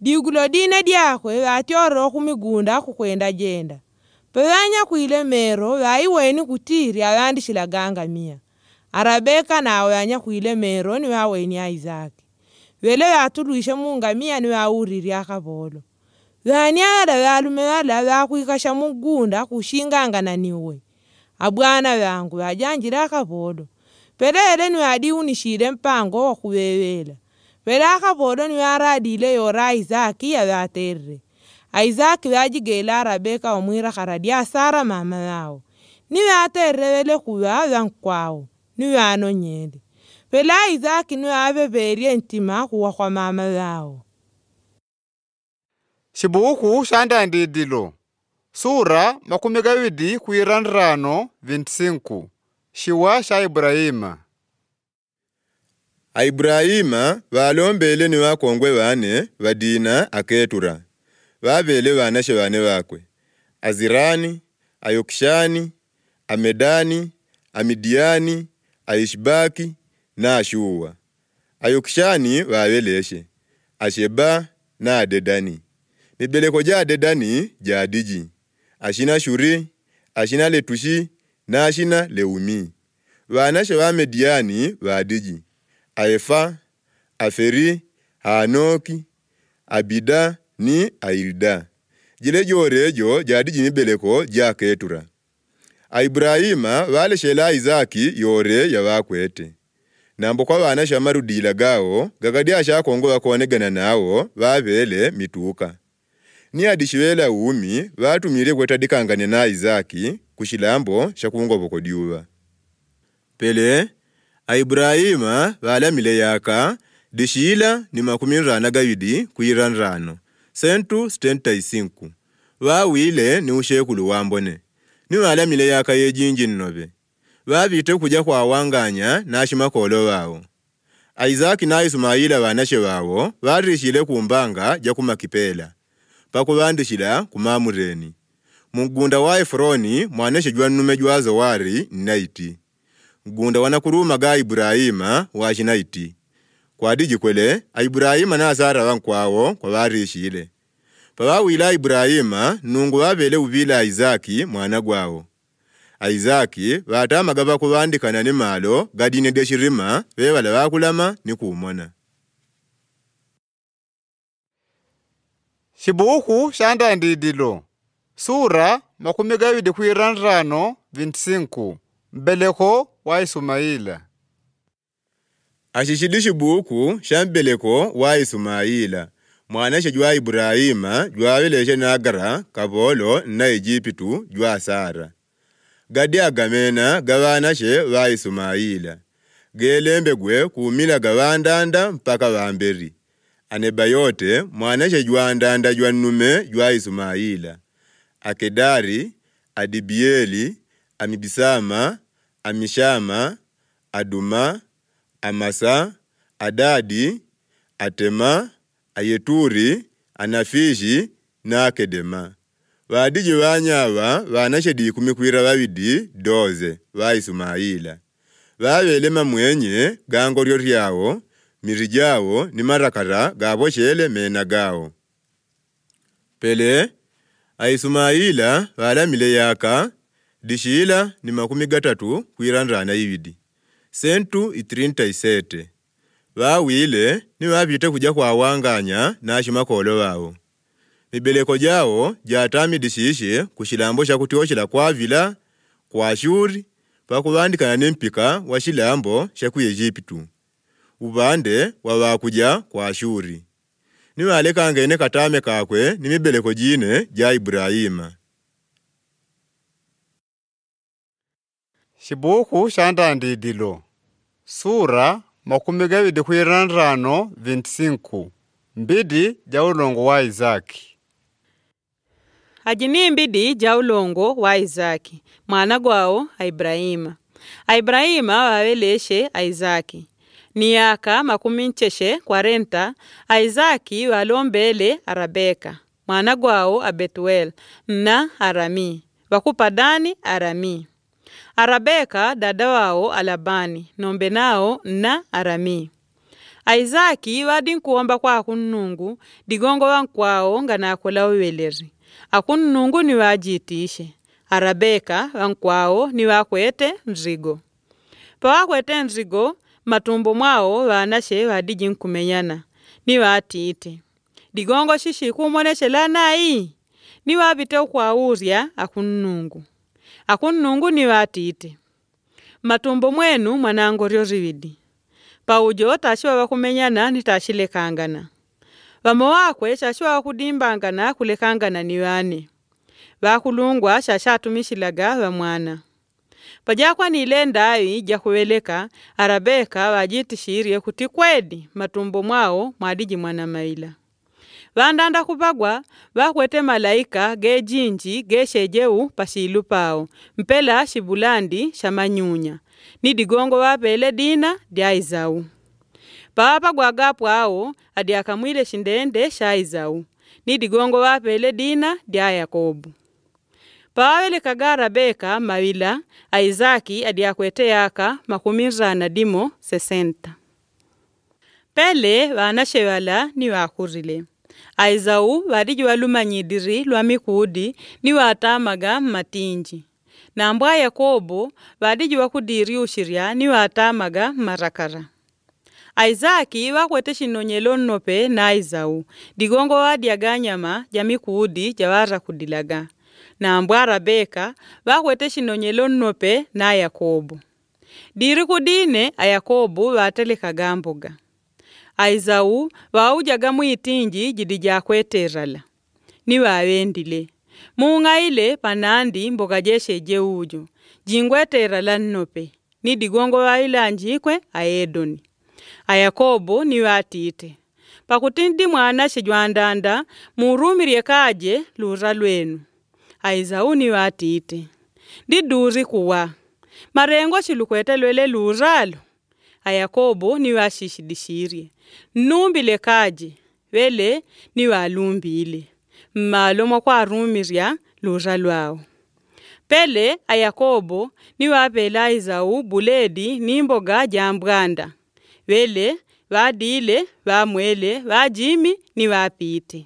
digulo dina diakhwe wachore okumigunda akukwenda jenda pewanya waiweni khutiri kutiri awandishilaganga miya arabeka nawe wanyakhwile mero niwaweni aizaki wele watulwishe mungamia niwauririe akavolo lwaniala lwalume lwala lwakwikasha mugunda kushinganga naniwe abwana lwangu lwajanjila akavoolo pelele niwadiunishile mpango wa khuweweela pele akavoolo niwaradile yora aisaki yalwaterere aisaki lwajigela arabeka omwirakhara lya sara mama wawo niwatererele khulwa lwankwawo niwanonyele pele aisaki niwaveveerya ntima kuwa kwa mama wawo Shibuku xa Antaandidilo, sura makumi kawiri kuira nrano 25 xiwa xa Ibrahima Aiburaima baalombele ni wakongwe bane vadina aketura babele banashe bane bakwe Azirani Ayokishani Amedani Amidiani Aishibaki na Ashuwa Ayokishani babeleshe Asheba na Adedani mibeleko dani jadiji ashina shuri ashina letushi ashina leumi vanashe va mediani vadigi aefa aferi hanoki abida ni ailda jile jorejo jadiji mibeleko jaketura aiburahima valeshela izaki yore yavakwete nambo kwa vana shamarudila gawo gakadi ashakongo vakonegana nawo vavele mituka ni adishiwela wumi vatumile kwetadikangane na Isaki kushilambo sha kuunga pele aiburahima valamile yaka dishila ni makumi nrana gayidi kuyira nrano sentu isinku vawile ni ushekulu wambone nivalamile yaka yejinji nnove vavite kuja kwawanganya nashimakolo wawo aizaki na isumaila vanashe vawo varishile kumbanga ja kumakipela pakuvandu kumamureni mugunda wa efuroni mwaneshejwa nnume jwa zowari nnaiti gunda wanakuruma ga iburahima washinaiti kwadijikwele aiburahima na asara vankwawo kwa varishile pavawila nungu vavele uvila aizaki mwana gwawo aizaki vatamaga vakuvandikana ni malo gadine deshirima vevala vakulama ni kumona Xibuku shanda ndidilo. sura makumi gawidi kwira vintisinku. mbeleko wa Isumaila axi xili xibuku mbeleko wa Isumaila Mwana mwanaxe jwa Ibrahima jwa jwaweleshe nagara kavolo na Ejipitu jwa Sara gadi agamena gavana she wa Isumaila Gelembe gelembegwe kumila gavandanda mpaka bamberi anebayote mwana jwa ndanda jwa nnume jwa Ismaila akedari adibieli amibisama amishama aduma amasa adadi atema ayeturi anafishi na akedema vadije vanyava vana dikumi kwira vavidi doze va Ismaila vavelema mwenye gango lyo lyawo mirijao ni mara kara gaaposhele mena gao. pele aisumaila wala mile yaka, dishila ni makumi gatatu kuiranra na ividi sentu itrinta isete Wawile ni wapite kuja kwa wanganya na kwaawanganya kolo vawo mibeleko jao jawo jaatamidishiishe kushilambo shakutio shila kwaavila kwaashuri na nimpika wa shilambo shaku egiputu ubande wa bakuja kwa ashuri nibalekanga ine katame kakwe ni nimibeleko jine ja Ibrahima. shibuku shanda ndidilo. sura makumi gabidi kwirana nrano 25 mbidi ja ulongo wa izaki Ajini mbidi ja ulongo wa izaki mwana gwao Ibrahima. ibulahima a ibulahima waweleshe a izaki niaka makumi ncheshe renta aizaki walombele arabeka mwana gwawo abetuel na arami wakupadani arami arabeka dada wawo alabani nombe nawo na arami aizaki wadi nkuomba kwa akunnungu digongo vankwawo nga nakola wiweleri aku nnungu arabeka vankwawo niwakwete nzigo pawakwete nzigo matumbo mwao banashe badiji nkumenyana nibaatiite digongo shishikumoneshela nayi niwabite ukwawurya akunnungu akunnungu nibaatiite matumbo mwenu mwanangoryo ribidi paujo tashi wabakumenyana nitashilekangana vamo wakwe shashi wabakudimbangana kulekangana ni niwaane bakulungwa shashatumishilaga vamwana pajakwana ilenda ayi jakuweleka arabeka wajitishirie kuti kwedi matumbo mwawo mwadiji mwana maila vandanda kupagwa vakwete malaika ge jinji geshejeu pashilu pawo mpela shibulandi shamanyunya manyunya ni digongo vapele dina dyaizawu paapa gwagapwawo adi akamwile shindende shaaizawu ni digongo vapele dina dya yakobu kagara beka mawila a Izaki aliakweteaka makumirana dimo sesenta pele vaanashe vala ni waakurile aizau valiji walumanyidiri lwa mikuudi ni waatamaga mmatinji na mbwa yakobo valiji wakudiriushirya ni waatamaga mmarakara aizaki wakwete shinonyelo nnope na aizau digongo wadyaga nyama ja mikuudi ja kudilaga na mbwa rabeka vakwete xinonyelo nnope na yakobo diri kudine a yakobo vaatelekaga mbuga a isawu vaujaga mwiitinji jidi jaakweterrala niwe avendile muung'aile panandi mboka jesheje uju jingweterrala nnope nidigongovaila njikwe a edoni a yakobo niwe atiite pakutindi mwana shejwandanda murumirye kaje luura lwenu aizauni ndi liduuri kuwa marengo shilukwetta lwele luuralo ayakobo niwe ashishidishirie nnumbile kaji wele niwe alumbile mmalo mwakwarumirya luura lwawo pele ayakobo niwe apela aizawu buledi ni imboga jambwanda wele vaadile vaamwele vaajimi ni vaapiite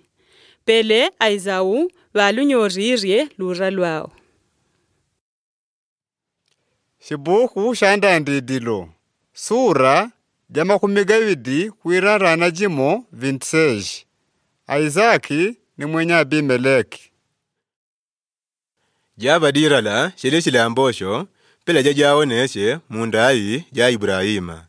pele aizawu valunyorirye lura lwawo shibukhu shandandidilo sura ja makhumi gavidi khwirarana jimo vintiseji aizaki ni mwenya abimeleki javadilala shili shilambo osho pela ja jawoneshe mundayi ja ibulahima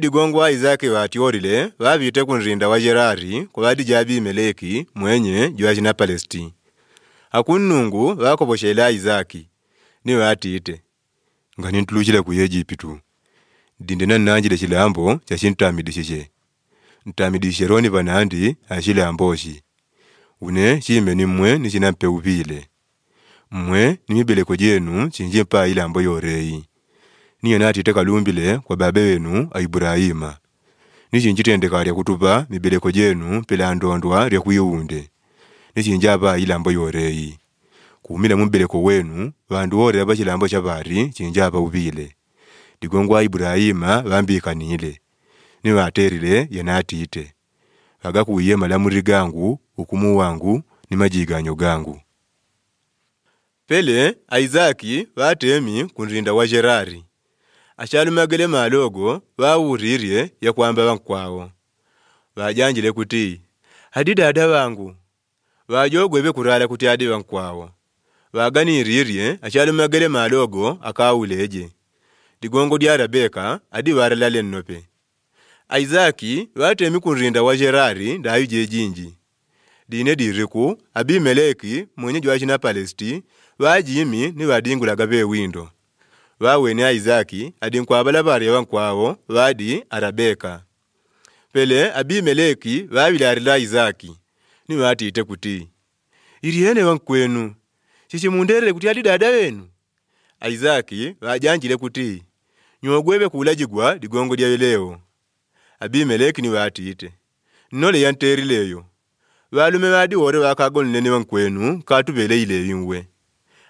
ni wa isaki vatiolile vavite kunrinda wa gerari kuvadi ja abimeleki mwenye juachina palesti akunnungu vakovoshela isaki niwe atiite nga nintuluchila ku egiputu dinde nannanjile shilambo shashintamidishishe ntamidishishe roni vanandi ashilamboshi une shime nimwe nishinampewuvile mmwe mibeleko jenu shinjimpa ilambo yoreyi niyo naattittha kalumbile kwa babe wenu Ibulahima nichinjitendeka lya kutupa mibeleko jenu pela ndondwa lya kwiwunde nichinji apayi ilambo yoreyi kuumila mumbeleko wenu bandu worera pachilambo chapari chinji apaupile likongwa Ibulahima bambikanile niyo aterire yenaattitte agakuye malamuli gangu ukumu wangu ni majiganyo gangu pele Aizaki batemi kunrinda wa Gerari achalumagile malogo ogo wawurirye yakwamba vankwao vajanjile kuti hadi dada vangu vajogweve kurala kuti adi vankwao vaganirirye achalumagile malogo ogo akawuleje ligongo lya rabeka adi waralale nnope aizaki vatemi kunrinda wa gerari ndayuje jejinji dine diriku abimeleki mwenye wa china palesti wajimi ni vadingulaga windo waawene isaki adi nkwabala barya wankwaawo baadi arabeka pele abimeleki baabilaarila isaki niwaatiite kuti iryene wankwenu sisi mundeerele kuti ali dada wenu aizaki baajanjile kuti nyogwebe kuulajigwa ligongo lya lewo abimeleki ni nnole nole baalume baadi woore baakagonile ne wankwenu kaatubele ileyo nwe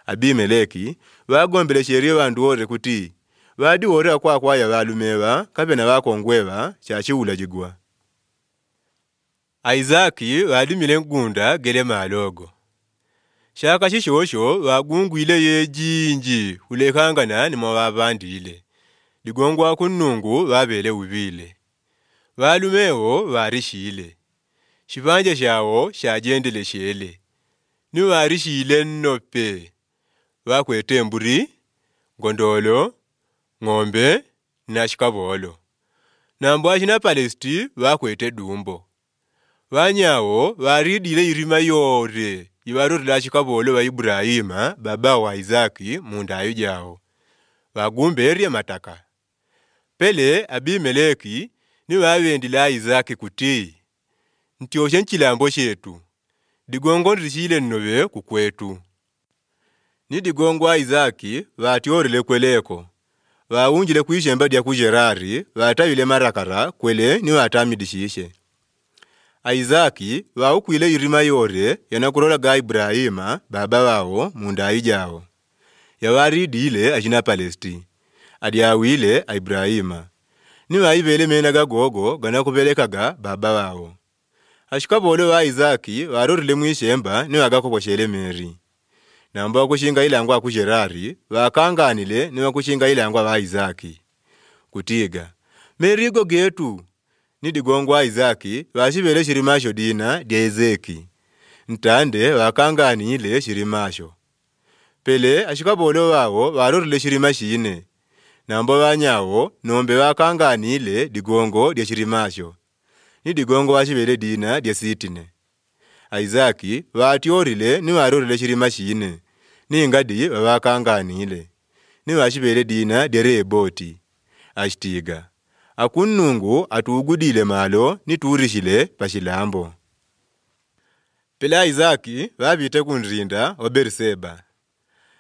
abimeleki vagombele sheria vandu wore kuti vadi worera kwakwaya valumeva kavena vakongweva shachiwula jigwa aizaki valimile ngunda gele malogo shaka shishosho vagungwile yejinji hulekhangana nimo vavandile ligongwa kunnungu vavele uvile valumewo varishile shivanja shawo shajendele shele nivarishile nnope vakweta emburi ngondolo ng'ombe na shikavoolo nambo ashina palesti vakweta dumbo vanyawo variidile irima yore yivarotela shikavoolo wa ibulahima baba wa isaki mundayu jawo vakumberye mataka pele abimeleki ni niwavendela isaki kuti nti oshe nchilambo shetu ligongo nilishile nnove kukwetu nidigongwa izaki vaatiworele kweleko vaunjile kuishemba dia kujerari vaatavile marakara kwele ni niwaatamidishiishe aizaki vaukwile irima yore ga ibrahima baba wawo mundaayi jawo yawaridiile ajina palesti adiawile ni nivaivele mena gagogo ganakuvelekaga baba wawo ashikavoole wa aizaki vaarorile mwishemba niwagakokoshele meri nambo wakushinga ilangwa aku gerari vakanganile ni wakushinga ilangwa va isaki kutiga merigo getu nidigongwa isaki vashivele shirimasho dina dya ezeki ntande vakanganile shirimasho pele ashikabolo vawo valotole shirima shine nambo vanyawo nombe vakanganile digongo dya shirimasho nidigongo vashivele dina dya sitine Isaki batyorile niwarorele shilima shine ningadi babakanganile niwashibele dina lya Rehobothi ashitiga akunnungu atugudile malo nituurishile pashilambo pela Isaki babite kunrinda beriseba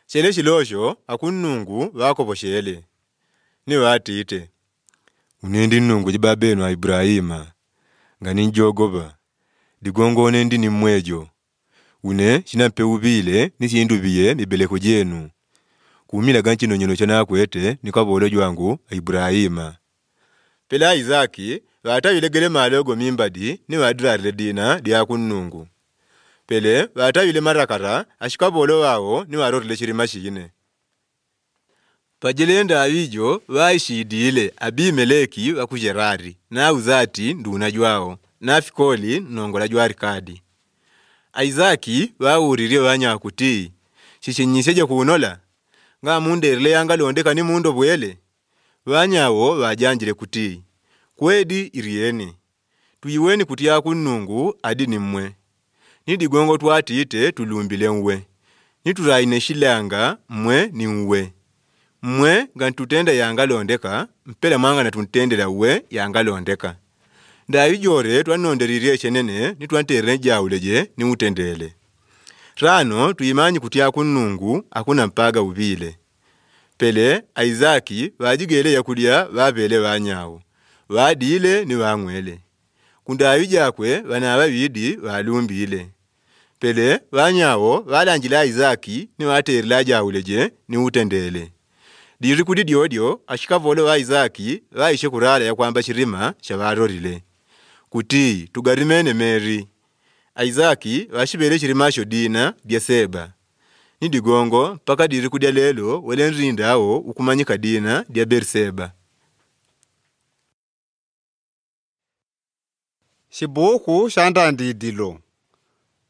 shele shilosho akunnungu bakoboshele niwatite unendi nnungu jibabenu Ibrahima nga ninjogoba ligongone ndi mwejo une chinampeuvile ni sindu biye mibeleko jenu kuumilaga nchinonyono chanakwete ni kaboolo jwangu ibulahima pela isaki baatabilegele maalogo mimbadi ni redina dina kunungu pele marakara ashika bolo wao ni baarotile shilima pajele pajilenda abijo waishidile abimeleki wakujerari na uzati ndu jwawo nafika oli nongola jwarikadi aisaki wawuririe wanyakuti shichinyiseje kuunola ngamundeerele yangalondeka ni mundu bwele wanyawo wajanjile kuti kwedi irieni tuyiweni kutya kunnungu adi nimmwe nidigongo twatiite tulumbile nwe nituraine shilanga mmwe ninwe mmwe nga ntutenda yangalondeka mpela mwanga natunitendela we yangalondeka ndayidyore twanondererye cenene nitwanterene jawuleje niwutendele tano tuyimanyi kuti akunnungu akuna mpaga ubile pele aizaki bajigele yakulya babele banyawo badile ni bang'wele kundayu jakwe bana babidi balumbile pele banyawo balanjila aizaki ni ajawuleje ni utendele liri kudi dyodyo ashikavolo wa aizaki baishe kurala yakwamba shirima shabarorile kuti tugarimene meri aizaki vashivele chilima dina dya seba ni digongo mpaka dili kudya lelo welenrinda awo ukumanyika dina dya berseba xibuku xa ndandidilo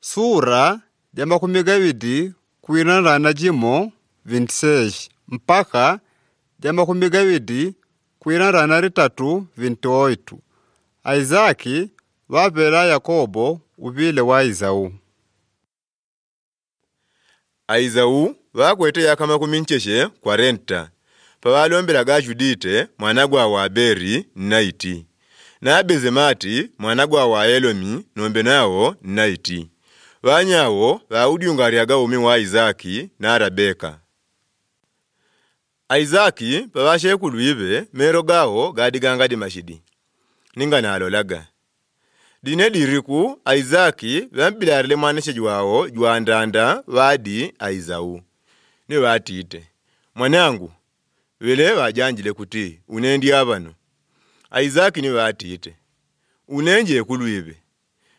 sura ya makumi gavidi kuinana na jimo 26 mpaka ya makumi gavidi kuinana na ritatu 28 Aizaki wabera Yakobo ubile wa Izawu Aizawu vakweteyaka yakama ncheshe kwa renta ga Judite mwana wa Beri naiti na Abezemati mwana wa Elomi nombe nawo naiti vanyawo vaudyungalyaga umi wa Isaki na Rabeka Aizaki pavashekulu ive mero gawo gadi gangadi mashidi ninganalo laga dine diriku aizaki vambilarele mwanesheji wawo jwandanda vadi aizawu ne vatite mwanangu vele vajanjile kuti unendi avano aizaki ne vatite unenje kulwive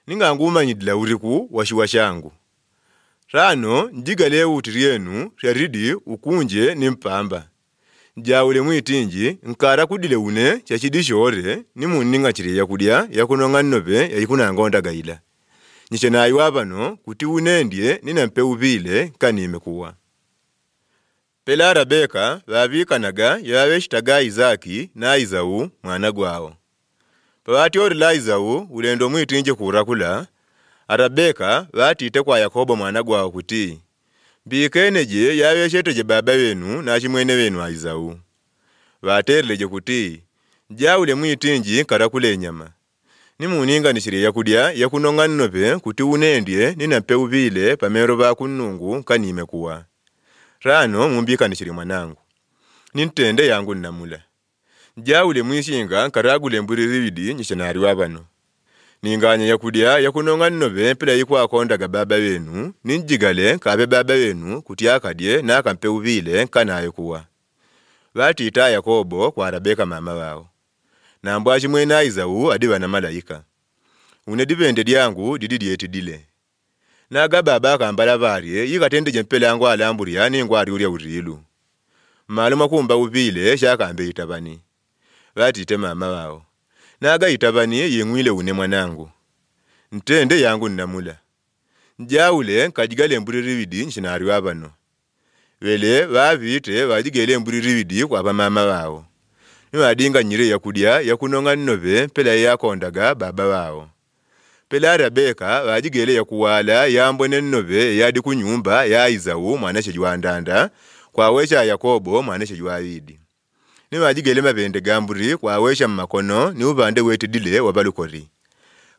ningangumanyidila uriku washiwa shangu rano ndigale uti ryenu ryaridi ukunje ni mpamba jawule mwitinji nkara kudile une chachidi ni muninga chiri yakudya yakunonga nnope yayikunanga ondagayila nishe nayiwa pano kuti unendye mpe ubile kanime kuwa pela rabeka yawe yaveshitaga izaki na izawu mwana gwawo pawatyolila izawu ulendo mwitinji kurakula arabeka vatite kwa yakobo mwana gwawo kuti mbikeneje yaweshetteje baba wenu nachimwene wenu aizau vatereleje kuti jaule mwitinji nkattakula nyama nimuninganishile yakulya yakunong'aninope kuti unendye ninape uvile pamero vakunnungu kanime kuwa rano mumbikanishile mwanangu nintende yangu nnamula jawule mwishinga nkattakula embulirividi nyishenariwa vano ninganya yakudya yakunonga nno bempela yikwakondaga baba wenu ninjigale kabe baba wenu kuti akadye nakampe ubile nkanaye kuwa batita yakobo kwa rabeka mama wawo mwena iza aizawu adiba na malayika une dibende lyangu lili lyetidile naga baba akambala barye yikatendeje mpelangu alambulya ningu aliulya urilu maluma kumba shaka shakambe itabani ite mama wawo naga n'agayitavaniye yeng'wile une mwanangu ntende yangu namula njawule nkajigala embulirirividi nshinaryo avano vele vaviitte vajigela kwa mama vawo niwadinga nyire yakudya yakunonga nnove pela yakondaga baba vawo pela rabeka vajigele yakuwala yambone nnove yadi kunyumba mwanashe mwana kwa kwawecha yakobo mwanashe shejwayidi nibajigele mavende gamburi kwawesha mmakono ni niuvande wetidile wavalukori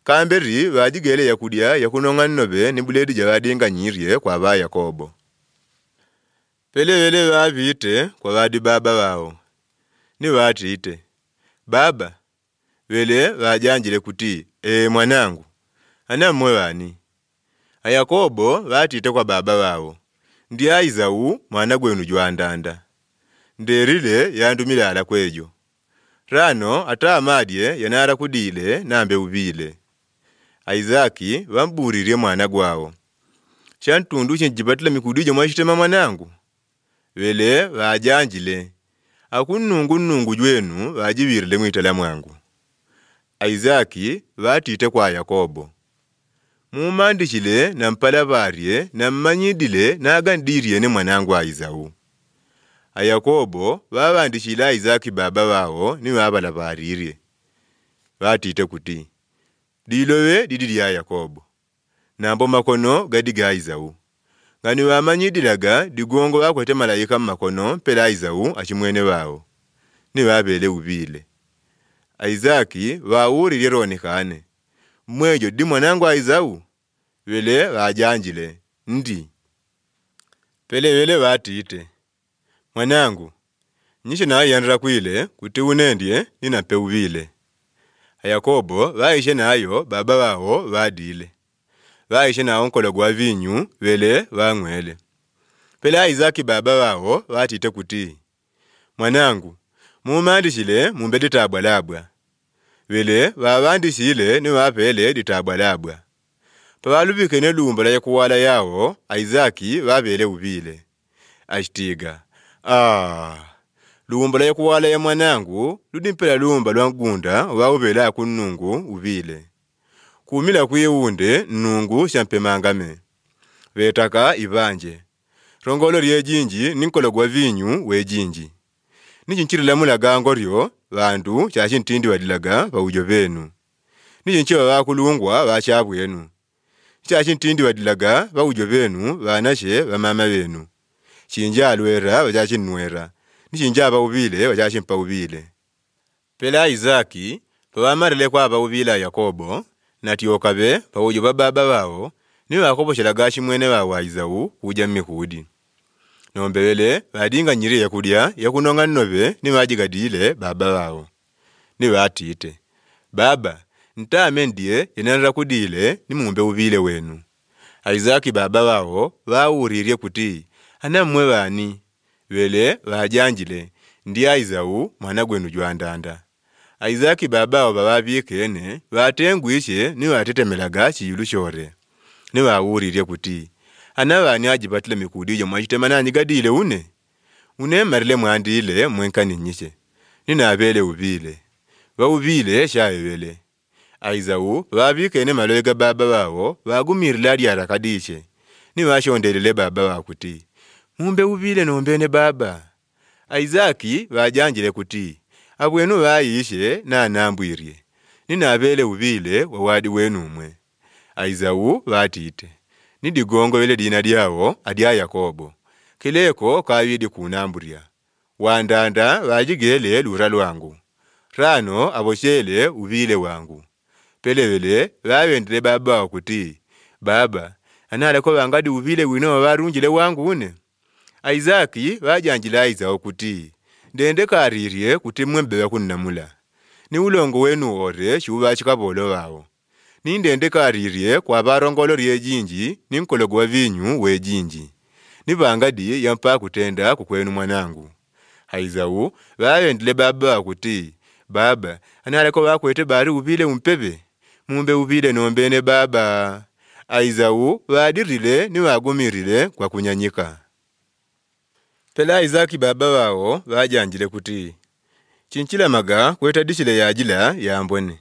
kamberi vajigele yakudya yakunong'aninobe ni buledi nyirye kwa va yakobo pelewele vaviite kwa vadi baba ni nivaatiite baba wele wajanjile kuti e mwanangu mmwe wani ayakobo vaatiite kwa baba wao ndi aizawu mwana gwenu jwandanda ndeelile yandumile ala kwejo rano ata amadye kudile nambe ubile aizaki vamburirye mwana gwawo shantundu shinjibatila mikudu jo mwashitema mwanangu vele vajanjile akunnungunnungu jwenu vajiwirile mwitala mwangu aizaki vatite kwa yakobo mumandishile nampala varye nammanyidile nagandirye ne mwanangu aizawu ayakobo babandishile isaaki baba bawo niwe abalabalile batite kuti lilobe lili lya yakobo nambo makono gadi gaizawu nga niwamanyidiraga ligongo bakwete malayika mumakono mpela aizawu achimwene bawo niwabele ubile aizaki bawulilye ronekane mwejo di mwanangu aizawu bele bajanjile ndi pele bele batite Mwanangu, nyishe naaiyanira kwile kuti unendie ninapeuvile. ayakobo vaishe nayo baba wawo vadile. Vaishe nawo nkolo gwa vinyu vele vang'wele. pele aizaki baba wawo vatite kuti mwanangu mumandishile mumbe litabwalabwa. Vile vavandishile niwapele litabwalabwa. Pavalubikene lumba la yakuwala yawo aizaki vavele uvile. Ashitiga Ah, lumba lwa yakuwala ya mwanangu ludi mpela luwumba lwa ngunda waubelako nnungu ubile. Kumila kwiwunde nnungu shampemangame. Vetaka ibanje. Rongolo lye jinji ninkologwa vinyu wejinji. Nichinchirilamulagango lyo bandu shashintindi walilaga bawujo benu. Nichinchiwa bakulungwa bachabwenu. Shashintindi walilaga bawujo benu banashe bamama benu shinja alwera bachachi nwera nishinja abawubile bachachi mpawubile pela Isaki pabamalileko abawubila Yakobo natyokabe bawujo bababa bawo ni yakobo gashi mwene bawaizawu kuja mmikudi nombewele badinganyire yakudya yakunonga ni nibajigadile baba bawo ni watite baba ntame ndiye yenanira kudile mumbe ubile wenu Isaac baba bawo bawurirye kuti anammwe bani bele bajanjile ndi aizawu mwana gwenu jwandanda aizaki babawo bababiikene batengwishe ni atetemelaga chiyulu shore niwe kuti ana baani ajibatile mikudijo mwachitema nanyigadile une unemarile mwandile mwenkaninyishe ninabele ubile baubile shayebele aizawu babikene malowe ga baba bawo bagumirila lyara kadishe niwashondelele baba wa mumbewubile nombene baba aizaki bajanjile kuti abwenu bayishile nanambwirye ninabele ubile wawadi wenumwe aizawu batite nidigongowele lina lyawo alya yakobo kileko kawidi kunambulya wandanda bajigele lura lwangu rano aboshele ubile wangu pelebele babendele babawo kuti baba analako bangadi ubile wino wabarungile wangu une aizaki vajangila aiza okuti ndende kariirye kuti mwembeva kunnamula ni ulongo wenu woore shiuva shikavolo ni nindende kariirye kwa rye jinji ni nkologo wa vinyu wejinji nivangadi yampa kutenda kukwenu mwanangu haizawu ndile baba kuti baba analako vakwete bari ubile umpeve mumbe uvile nombene baba aizawu ni wagumirile kwa kunyanyika pela isaaki baba bawo bajanjile kuti cincilamaga kwetadicile yajila yambone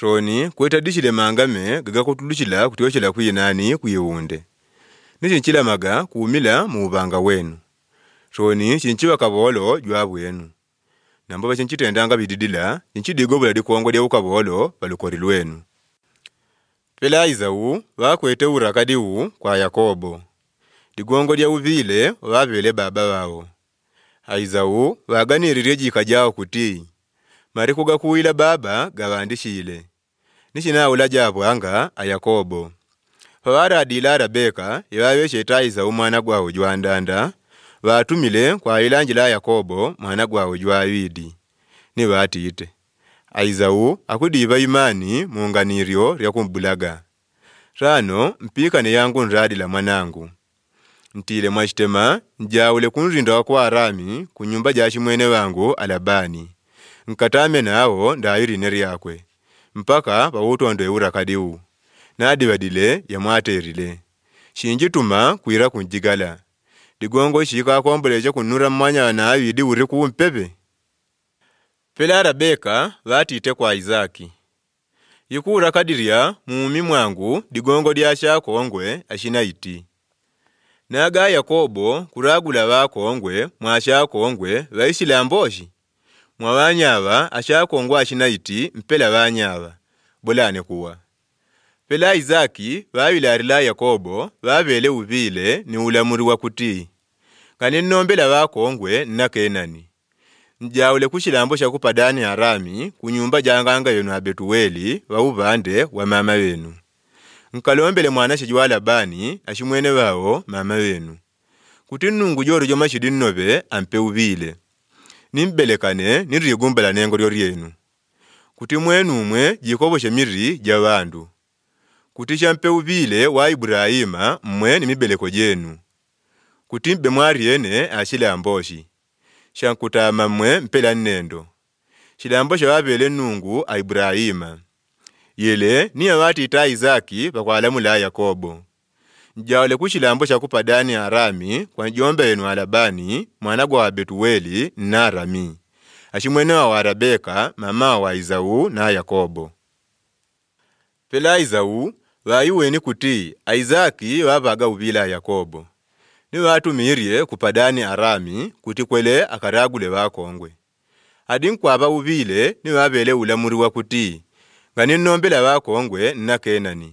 roni kwetadicile mangame gagakutulucila kutiochela kwinani kwiwunde nicincilamaga kuumila muubanga wenu roni cinciwa kaboolo jwabwenu nambo bacincitendanga bididila cincidiga obula lya ukabolo kaboolo balukori lwenu pela isawu bakwete urakadiwu kwa yakobo ligongo lya uvile vavele baba wao aizawo vaganirire jika jawo kuti mari gakuwila baba gavandishile nishinawula japwanga ayakobo yakobo pavaradila rabeka yevavesheta aizawo mwana gwawo jwandanda vatumile kwailanjila ayakobo yakobo mwana gwawo jwawidi nivatite aizawu akudiva imani munganiryo lya rano mpikane yangu nradila mwanangu ntile mwachitema njawule kunzinda wakwa arami ku nyumba jashi mwene wangu alabani nkatame nawo ndayirine lyakwe mpaka pawotondo ewura kadiwu nadiwadile yamwaterile shinjituma kwira kunjigala ligongo shikakombolaeco kunura mmwanya wanayo uri wuri pela rabeka vatite kwa izaki yikura kadirya muumi mwangu ligongo lyashakongwe ashina iti naga yakobo kuragula bakongwe mwashakongwe baisilamboshi mwa banyaba ashakongwe ashinaiti mpela banyaba bolane kuwa pela isaki babilarila yakobo babele ubile ni ulamuriwa kuti kane nnombela bakongwe nnakenani njaule kushilambo shakupadani harami kunyumba janganga yonu abetuweli wawubande wa mama wenu nkalombele mwana shiji wa labani ashimwene bawo mama wenu kuti nnungu jorojoma shidi nnobe ampe ubile nimbelekane nirigumbala nengo lyo lyenu kuti mwenumwe jikoboshe miri ja bandu kuti shampe ubile wa Ibrahima mmwe ni mibeleko jenu kuti mbe ashile amboshi shankuta mmwe mpela nendo shilambo shawabele nungu a Ibrahima yele niyo watita izaki pakwaalamula yakobo njawule ku cilambo cakupa dani arami kwa njombe yenu alabani mwana gwa betuweli na arami acimwenewa wa rabeka mama wa izau na yakobo pela izawu wayiweni kuti aizaki wavaga uvila yakobo kupa kupadani arami kuti kwele akaragule vakongwe adi nkwava uvile niwavele ulamuriwa kuti nga nennombera baakongwe nnakenani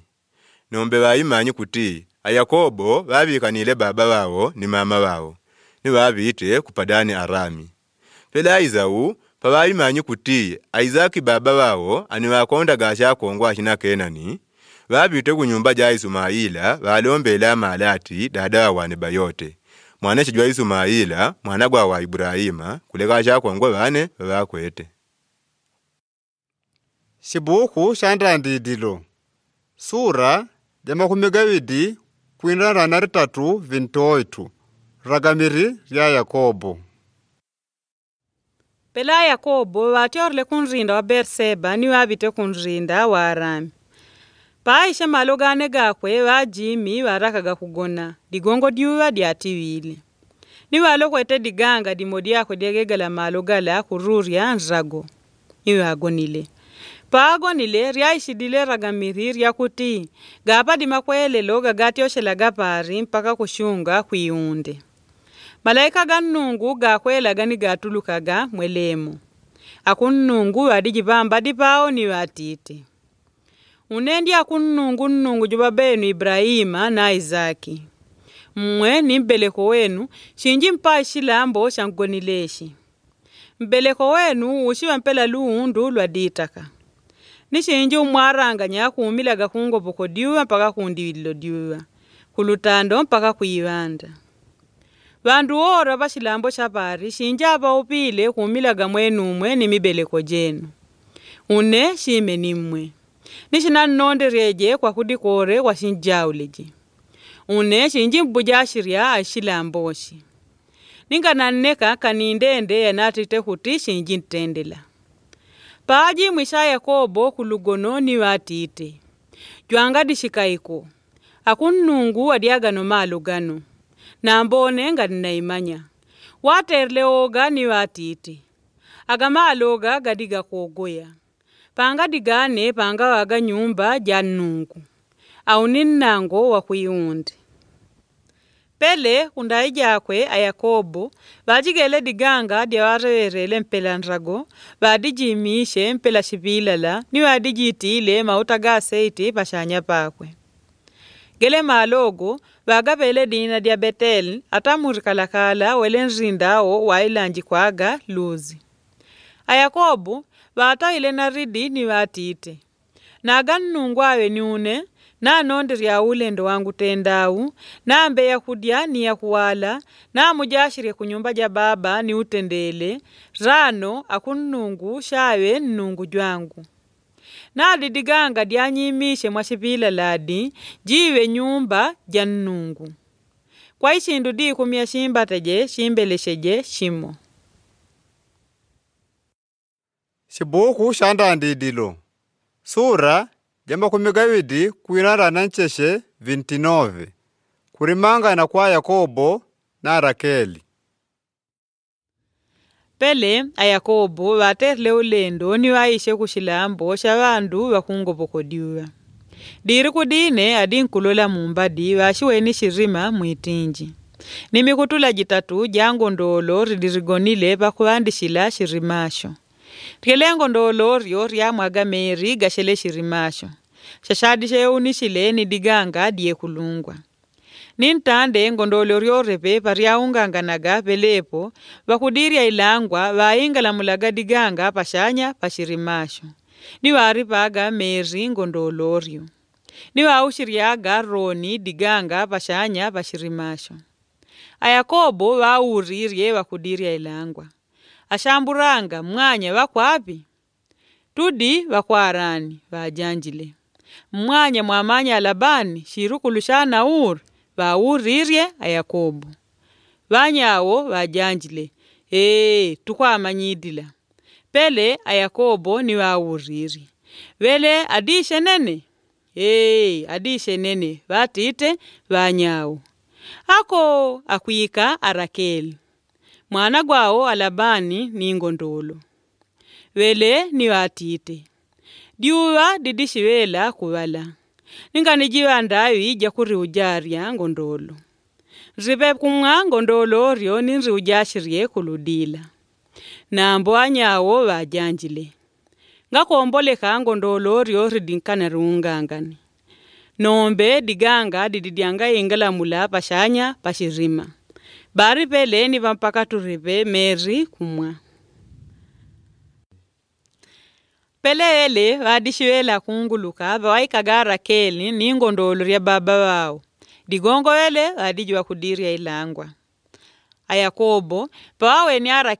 nombe baayimanyi kuti ayakobo baabiikanile baba baawo ni mama baawo ni baabiyite ku padani arami pelaizawu pabayimanyi kuti aizaaki baba baawo ani baakondaga akyakongwa akinakenani baabiyite ku nyumba gya isimayila baalombeela amaala ati daada wane bayote mwana jwa isumaila mwana gwa wa ibulayimu kuleka akyakongwa baane babaakwete Xibuku xa nthandidilo sura ya makumi gawidi kwinrara na ritatu vintoitu ragamiri ya yakobo pela yakobo vatyorele kunrinda wa berseba ni wavite kunrinda wa arami paahisha malo gane gakwe vajimi varakaga kugona ligongo dyuva dyatiwile niwe alokwete diganga dimo dyakwe dyegegela malo gala kururya nrago niwe agonile paagonile ryaishidile ragamiri ryakuti gaapadima kwelelo gagatyoxela gapaari mpaka kuxunga khwiwunde malaika ga nnungu gaakhwelaga ni gaatulukaga mwelemo aku nnungu adijipamba dipaawo niyo atiitti unendi aku nnungu nnungu jubabenu benu na isaaki mmwe ni mbeleko wenu xinji mpaa xilambo xa nkonilexi mbeleko wenu wuxiwa mpela luhundu lwa diitaka nixinji umwaranganya akuumilaga kungopo kodiwa mpaka kundiwililo diwa kulutando mpaka kuivanda vandu woora va xilambo vari xinji avaupile kuumilaga mwenumwe ni mibeleko jenu une shime nimmwe nixina nnonderyeje kwakudi koore kwa auleji une xinji mbujaxirya a xilamboxi ninga nanneka kanindeendeya naatite huti xinji ntendela paaji yakobo koobo kulugononi waatiitti jwanga dishikaiko akunnungu adiagano maalo gano namboone nga ninaimanya waaterele ooga ni aga agamaalooga gadi gakoogoya panga digane panga waga nyumba ja nnungu auni nnango wa pele kundayi jakwe a yakobo vajikele diganga dyawarerele mpela nrago vadijimishe mpela shivilala niwe adijitiile mauta ga seiti vashanya pakwe gele malogo vaagavele dina dya betel atamurikalakala wele nrindawo wailanji kwaga luzi a yakobo vaatawile na ridi ni atiite naga nnungu ni niune nanonderya uulendo wangu tendau nambeya khudya niya khuwala namujashirye khunyumba ja baba utendele rano akunnungu shawe nnungu jwangu nalidiganga dyanyimishe mwa xivila ladi jiwe nyumba ja nnungu kwa ishindu diikhumya shimbataje shimbelexeje shimo xibukhu xandandidilo sura Jamakumi gawidi na ncheshe vintinove na kwa Yakobo na Rakeli pele ayakobo vaterele olendo niwaishe kuxilambo xa vandu vakungovokodiwa diri kudine adi nkulola mumbadi vaxiweni shirima mwitinji nimikutula jitatu ja ngondoolo ridirigonile vakuhandixila shirimasho rikhelengo ndoolooryo meri gashele shirimasho xaxaadi ni diganga diekulungwa nintande ngondolyo ryorepe paryaunganganaga pelepo vakudirya ilangwa mulaga diganga paxanya paxirimaxo niwaaripaga meri ngondoloryo niwauxiryaga roni diganga pashanya pashirimasho ayakobo vaurirye vakudirya ilangwa ashamburanga mwanya wakwapi tudi vakwarani vajanjile mmwanya mwamanya alabani shirukulushana ur vawurirye ayakobo vanyawo vajanjile ee tukwamanyidila pele ayakobo ni vawurirye vele adishe nene ee adishe nene vatiite vanyawo ako akwika arakeli mwana gwao alabani ngondolo wele niwatite dyuwa didishiwela kuwala ningani jiwandayo ija kuri ujarya ngondolo nrive kumwa ngondolo oryo ninri ujashirie kuludila nambo anyawo wajanjile ngakomboleka ngondolo oryo ridinkana riungangani nombe diganga dididyangayengelamula pashanya pashirima bari ni vampakaturi ve meri kumwa pele ele vaadishiwela kunguluka vawaikagara keli ningondolo rya baba wao digongo ele vaadijiwa kudiria ilangwa ayakobo yakobo pawe ni a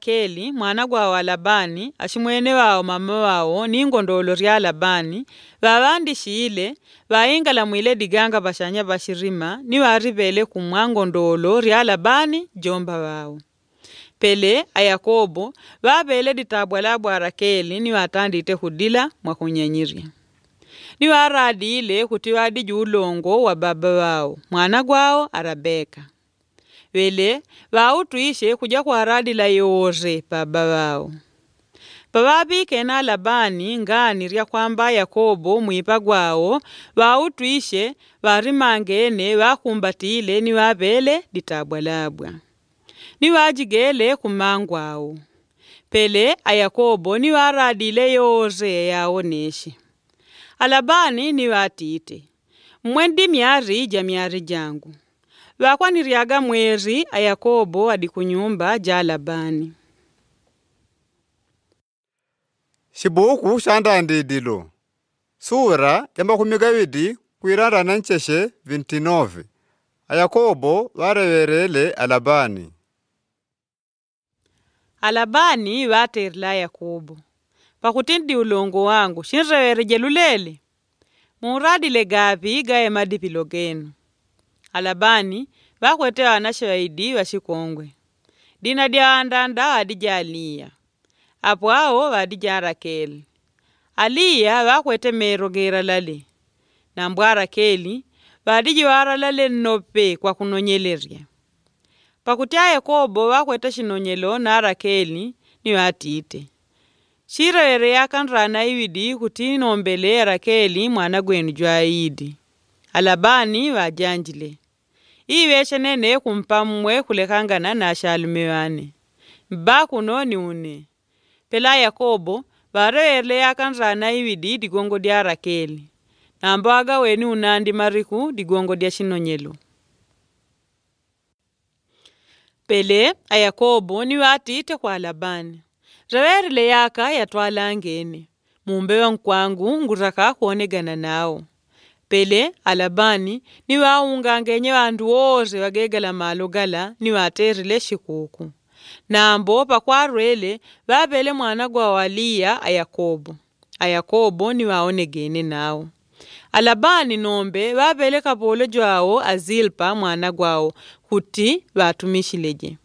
mwana gwa wa labani ashimwene wawo mama wawo ngondolo rya labani vavandixiile vaingala mwile diganga vaxanya bashirima xirima ni vaarivele kumwa ngondolo rya labani jomba wawo pele ayakobo yakobo vaavele ditabwa labwa a rakeli ni vaatandite hudila mwa ni vaaraadiile kuti vaadija ulongo wa baba wawo mwana gwawo vele vau kuja kwa haradi la yoore baba vao pavapi kena labani ngaanirya kwamba yakobo mwipa gwawo vau tuishe varimangene vakumbatile ni vavele litabwa labwa ni vajigele kumangwawo pele a yakobo ni varadile yoore yawo neshe alabani ni vatite mwe ndi ja myari jangu lwakwaniriaga mweeri a yakobo adi kunyumba ja labani xibuku xa ndandidilo suura ya makumi gavidi kuiranda na ncexe 29 a yakobo lwareverele a labani a labani lwateerela a yakobo pakuti ndi ulongo wangu xinrewereje lulele muuradile gapi gaye madipilo genu alabani vakwete anashe vaidiwa xikongwe dina dya andanda adi aliya apo awo vadi arakeli aliya vakwete mero lale nambwa arakeli vadi jiwara lale nnope kwa kunonyelerya pakuti a yakobo vakwete shinonyelo na rakeli niyo atiite xirewere yakanrana iwidi kuti inombele arakeli mwana gwenu jwa idi alabani vajanjile iiveekhene neekhumpa mmwe khulekhangana naashalumewaane ni niune pela yakobo vaaroereleyakanraana ividi digongo dia rakeli nambwaaga weni unandi mariku digongo dia shinonyelo pele ayakobo yakobo niwe atiitte kwa labani reweerele yaka yatwalangene mumbewa nkwangu ngurakha khuonegana nawo pele alabani niwe aungangenye bandu woose bagegala malo gala niwe ateerele shikuku nambo pakwarwele babele mwana gwa waliya ayakobo ayakobo niwe nawo alabani nombe babele kapolo jwawo azilpa mwana gwawo kuti batumishileje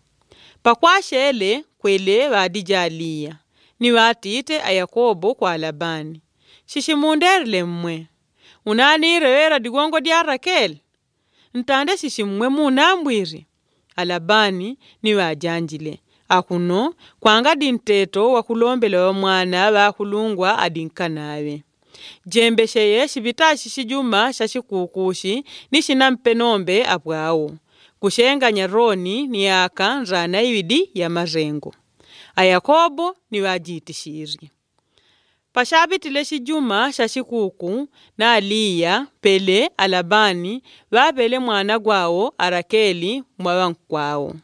pakwashele kwele badija aliya niwe ayakobo kwa alabani shishimunderile mmwe unaniirewera digongo dya rakeli ntande sishimwe munambwiri alabani niwe ajanjile akuno kwanga dinteto nteto wa kulombela wa mwana bakulungwa adinkanawe shivita xivitaxi xijuma xa xikukuxi ni xina mpenombe apwawo kushenganya roni ni aka nrana iwidi ya marengo ayakobo yakobo niwe Pashabitile shijuma sha shikuku na aliya pele alabani baapele mwana gwawo arakeli mwawankwawo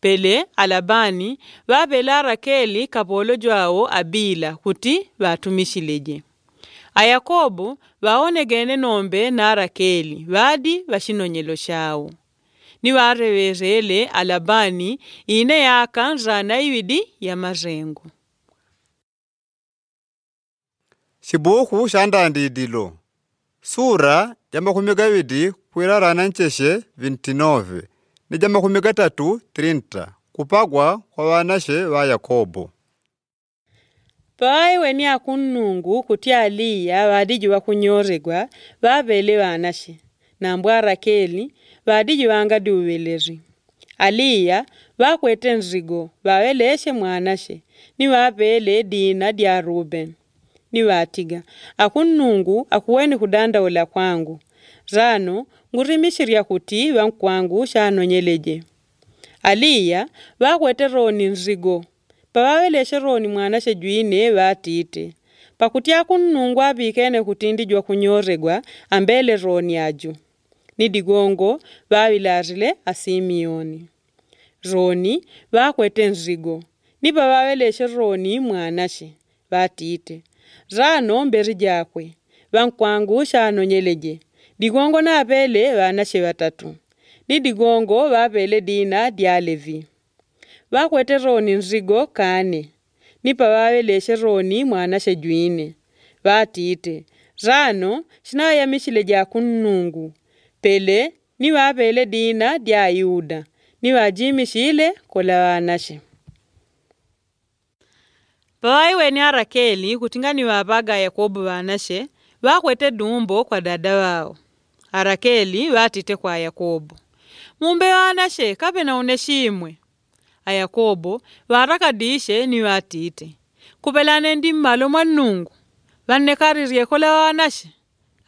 pele alabani baapele arakeli kapolo jwawo abila kuti batumishileje ayakobo baonegene nombe na arakeli badi bashinonyelo shawo nibareberele alabani ine yaka nzana ibidi ya mazengo Shibuku shandandidilo sura ja makumi gavidi kwirarana ncheshe vintinove ni ja makumi gatatu trinta kupagwa kwa wanashe wa Yakobo Pai paayiweni akunnungu kuti aliya vaadiji wakunyoregwa vaavele vanashe nambwa rakeli vaadiji vangadi uveleri aliya vaakwete nrigo vaaweleshe mwanashe ni vaapele dina dya rubeni niwattiga akhunnungu akuweni khudanda ola kwangu zano nkhurimisherya khuti iwe kwangu shanonyeleje aliya bakwete roni nrigo pavaweleshere oni mwana shejwine vaatiitte pakhuti akhunnungu avikene khutindi jwa khunyoregwa ambelere oni aju nidigongo vawilarile asimioni roni vakhwete nrigo nipavaweleshere oni mwanashe batite raanomberi gyakwe vankwangusha anonyeleje digongo naabele banashe batatu ni digongo babele dina dya levi bakwete roni nzigo kane nipa babeleshe roni mwanashe jwine batiite raano shinayamishile jakunnungu pele ni babele dina dia yuda nibajimishile kola banashe vavaiwe ni arakeli kutinganiwa apaga yakobo vanashe vakwete dumbo kwa dada wao arakeli vatite kwa yakobo mumbe wanashe kapena une uneshimwe ayakobo varakadishe ni vatite kupelane ndi mmalo mwa nnungu vannekaririe kola vanashe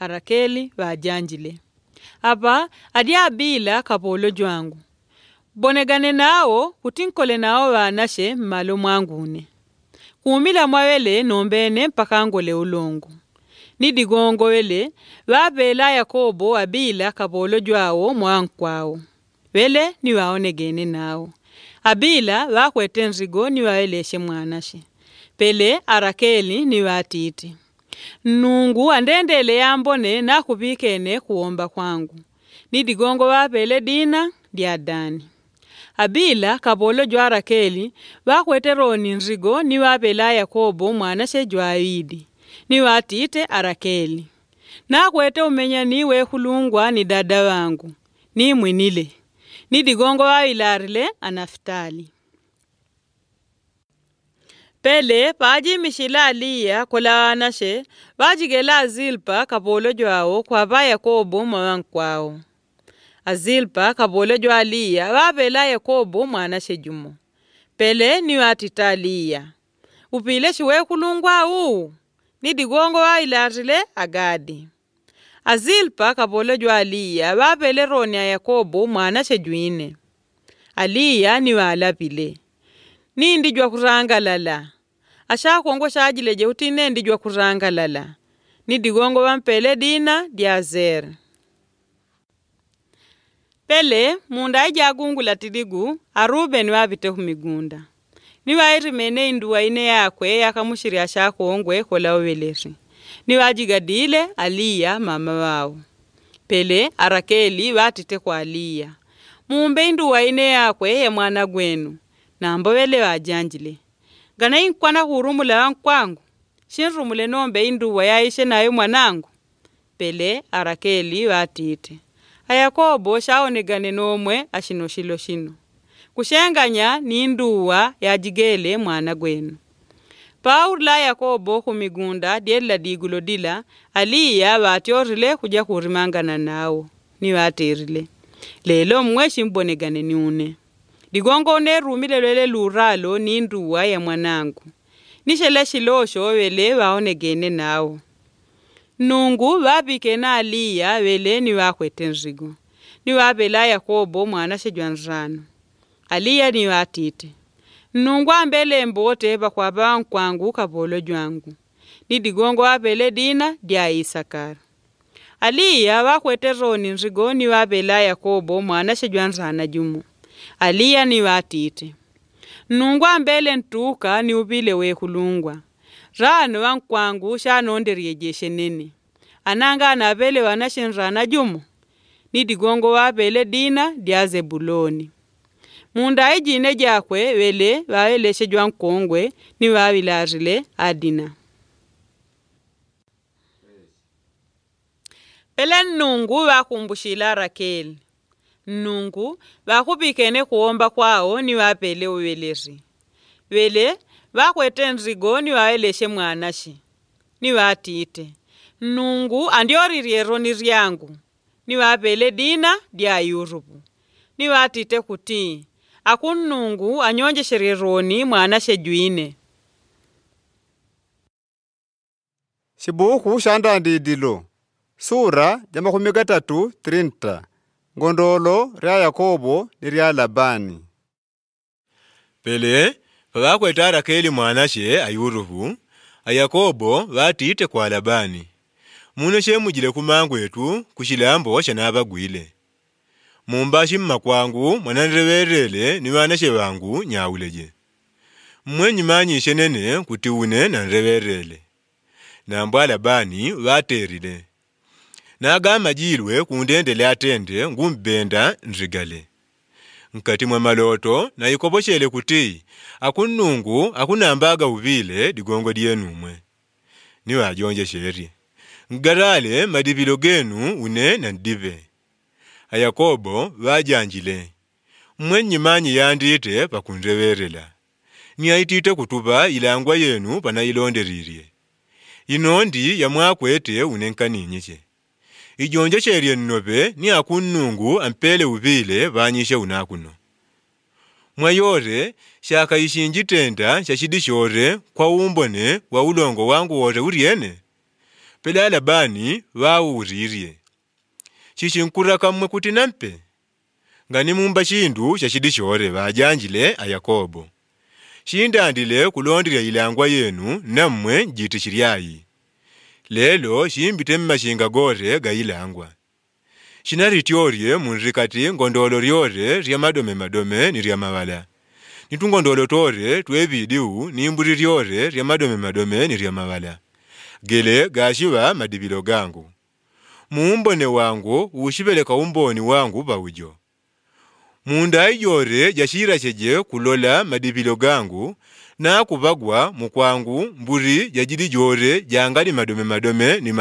arakeli vajanjile apa adi abila kapolo jwangu bonegane nawo kutinkole nawo vanashe mmalo mwangune kuumila mwawele nombene mpakangole ulungu nidigongowele vaapela yakobo abila kabolo jwawo mwankwawo wele niwaonegene nawo abila vaakwete nzigo niwaweleshe mwanashe pele arakeli niwaatiti nnungu andendele yambone nakhuvikene kuomba kwangu nidigongo vaapele dina lya dani abila kabolo jwa rakeli bakwetera nrigo nzigo niwe apela yakobo omwana sye jwayidi niwe atiite arakeli nakwete umenyani wekhulungwa ni dada wangu nimwinile nidigongo wawilarile anaftali pele paajimishile aliya kola wanashe baajikela azilpa kabolo jwawo ba yakobo mwawangu kwawo azilpa kavole jwaliya vavela yakobo mwana shejumo pele niyo atitaliya upile shiwekulungwa ni digongo wailatile agadi azilpa kavole aliya vavele roni ya yakobo mwana shejwine aliya niyo alapile nindi jwakurangalala ashakongo shajileje uti nendi jwakurangalala digongo vampele dina dya zera pele mundu aijagungula tiligu arubeni wabite khumigunda niwairimene induwa ine yakwe yakamushirya shakhongwe khola oveleri niwajigadile aliya mama wawo pele arakeli kwa khwaliya mumbe induwa ine yakwe ya mwana gwenu nambovele waajanjile ngana inkwana khurumula wankwangu shinrumule nombe induwa yaishe nayo mwanangu pele arakeli waatite ayakobo shaonekane nomwe ashino shilo shino kushenganya ni nduwa yajigele mwana gwenu paulo la yakobo khumigunda dyella digulo dila aliya batyorile khuja khurimangana nawo niwaterile lelo mmwe shimbonekane niune ligongono rumile lwele luralo ni nduwa ya mwanangu nishela shilosho wele waonekene nawo nungu vaapike aliya vele niwaakwette nzigu niwaavela yakobo mwana sejwa nzanu aliya niwaatiitte nungu ambele mbote vakwava nkwangu kavolo jwangu digongo avele dina dya isakara aliya vaakwette roni nzigo ni niwaavela yakobo mwana sejwa nzana jumu aliya niwaatiitte nungu ambele ntuka ni niuvile wekulungwa raani wankwangu shanonderye jeshe nini ananga anavele wanashenrana jumu nidigongo wavele dina dya zebuloni mundayi jine jakwe wele waweleshe jwa nkongwe ni wawilarile adina pele nnungu wakumbushila rakeli nnungu wakupikene kuomba kwawo ni wapele uweleri wele vakwetta enrigo niwaeleshe mwanashe niwaatiitte nnungu andioriryerro niryangu niwaapele dina dia yurupu niwaatiitte kuti aku nnungu anyoonjeshereroni mwanashe jwine xibuku xandandiidilo sura ja makumi gatatu trinta ngondoolo rya yakobo ni rya labani pele vakweta arakeli mwanashe ayurufu ayakobo vatiite kwa labani muno shemujile kumangu etu kushilambo mumba mumbashi mmakwangu mwananreverele ni vanashe vangu nyawuleje mmwe manyishe nene kuti une nanreverele nambo alabani vaterile nagamba jilwe kundendele atende ngumbenda nrigale nkati mwa maloto nayikoboshele kuti akunungu akunambaga uvile ligongo lyenumwe niwe ajonje sheri ngarale madivilo genu une ndive ayakobo vajanjile mwenye manyi yandite ni niyaitite kutuba ilangwa yenu panayilonderirye ino ndi yamwakwete unenkaninyiche ijonje sheri nnobe ni akunnungu ampele uvile vanyishe unakuno mwayoore shakayishinji tenda shashidishoore kwa umbone wa ulongo wangu woore uriene pela alabani wawuurirye shishinkura kamwe kuti nampe ngani mumba shindu shashidishoore ayakobo a yakobo shindandile kulondelya ilangwa yenu nammwe jitishiryayi lelo shimbite mmashinga gore gayilangwa shinali tyorye munri kati ngondoolo ryorye madome madome ni rya mavala ni tore torye twevidiwu ni imburi ryorye rya madome madome ni ria mavala gele gashiva madivilo gangu muumbone wangu ushiveleka umboni wangu bawujo munda iyorye jashira cheje kulola madivilo gangu nakubagwa mukwangu mburi jajili jore jangali ni madome madome ni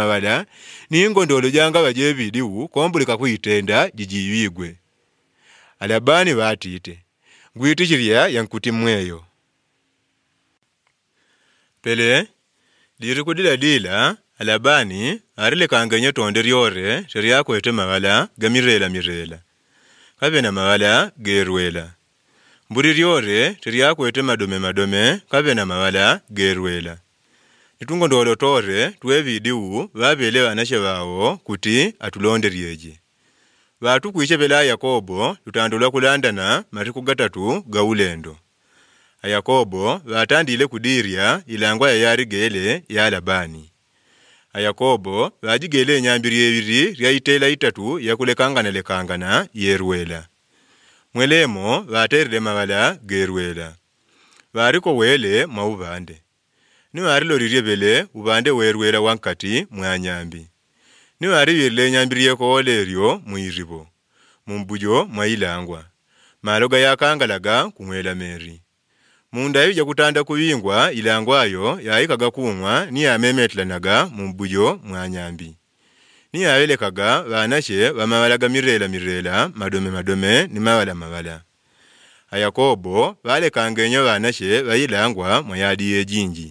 ni ngondolo janga bajebiliwu kombulika kwitenda jijiyiigwe alabani batiite yankuti mweyo pele liri kudila-dila alabani arilekanganye tonde ryore teryakwete mabala gamirela mirela kabe na gerwela mburi ryore tiryakwete madome madome kave na mawala gerwela nitungo ndoolotore tuwevidiwu vavele vanashe vawo kuti atulonderyeje vatu kwishe vela yakobo tutandulwa kulandana matiku gatatu gaulendo ayakobo vatandile kudirya ilangwa ya ya labani ayakobo vajigele enyambirye eviri ryaitela itatu yakulekanganalekangana yerwela mwelemo baterire mabala gerwela bariko wele mwaubande niwariloririe bele ubande werwela wankati mwanyambi niwaribirila enyambiryeko oleryo mwiribo mumbuyo mwailangwa maloga yakangalaga kumwela meri yuja kutanda kuyingwa ilangwayo yaikaga kunywa niyamemetelanaga mumbujo mwanyambi niye ayolekaga banashe bamawalaga mirela mirela madome madome ni mawala mawala ayakobo balekanga enyo banashe bayilangwa yejinji ejinji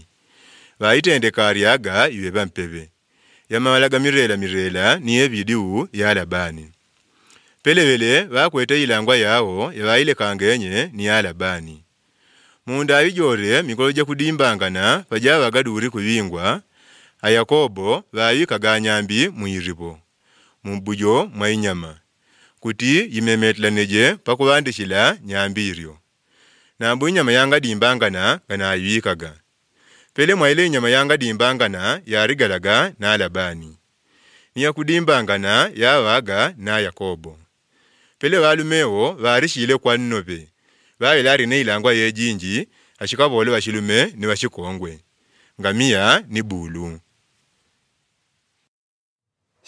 bayitendekaaryaga iwe bampebe yamawalaga mirela mirela niye bidiwu yalabani pelebele bakweta eyilangwa yawo yebayilekanga enye ni yalabani mundu abijore mikolo gyakudimbangana bajabagaduri kubingwa ayakobo yakobo vayikaganyambi mwiiripo mumbuyo mwa inyama kuti yimemetelaneje pakuvandishila nyambi iryo nambu inyama yangadimbangana ganayuikaga pele mwaile inyama yangadimbangana yarigalaga na labani niyakudimbangana yawaga na yakobo pele valumewo varishile kwa nnobe vaile arine ilangwa yejinji ashikavoole vashilume ni vashikongwe ngamia ni bulu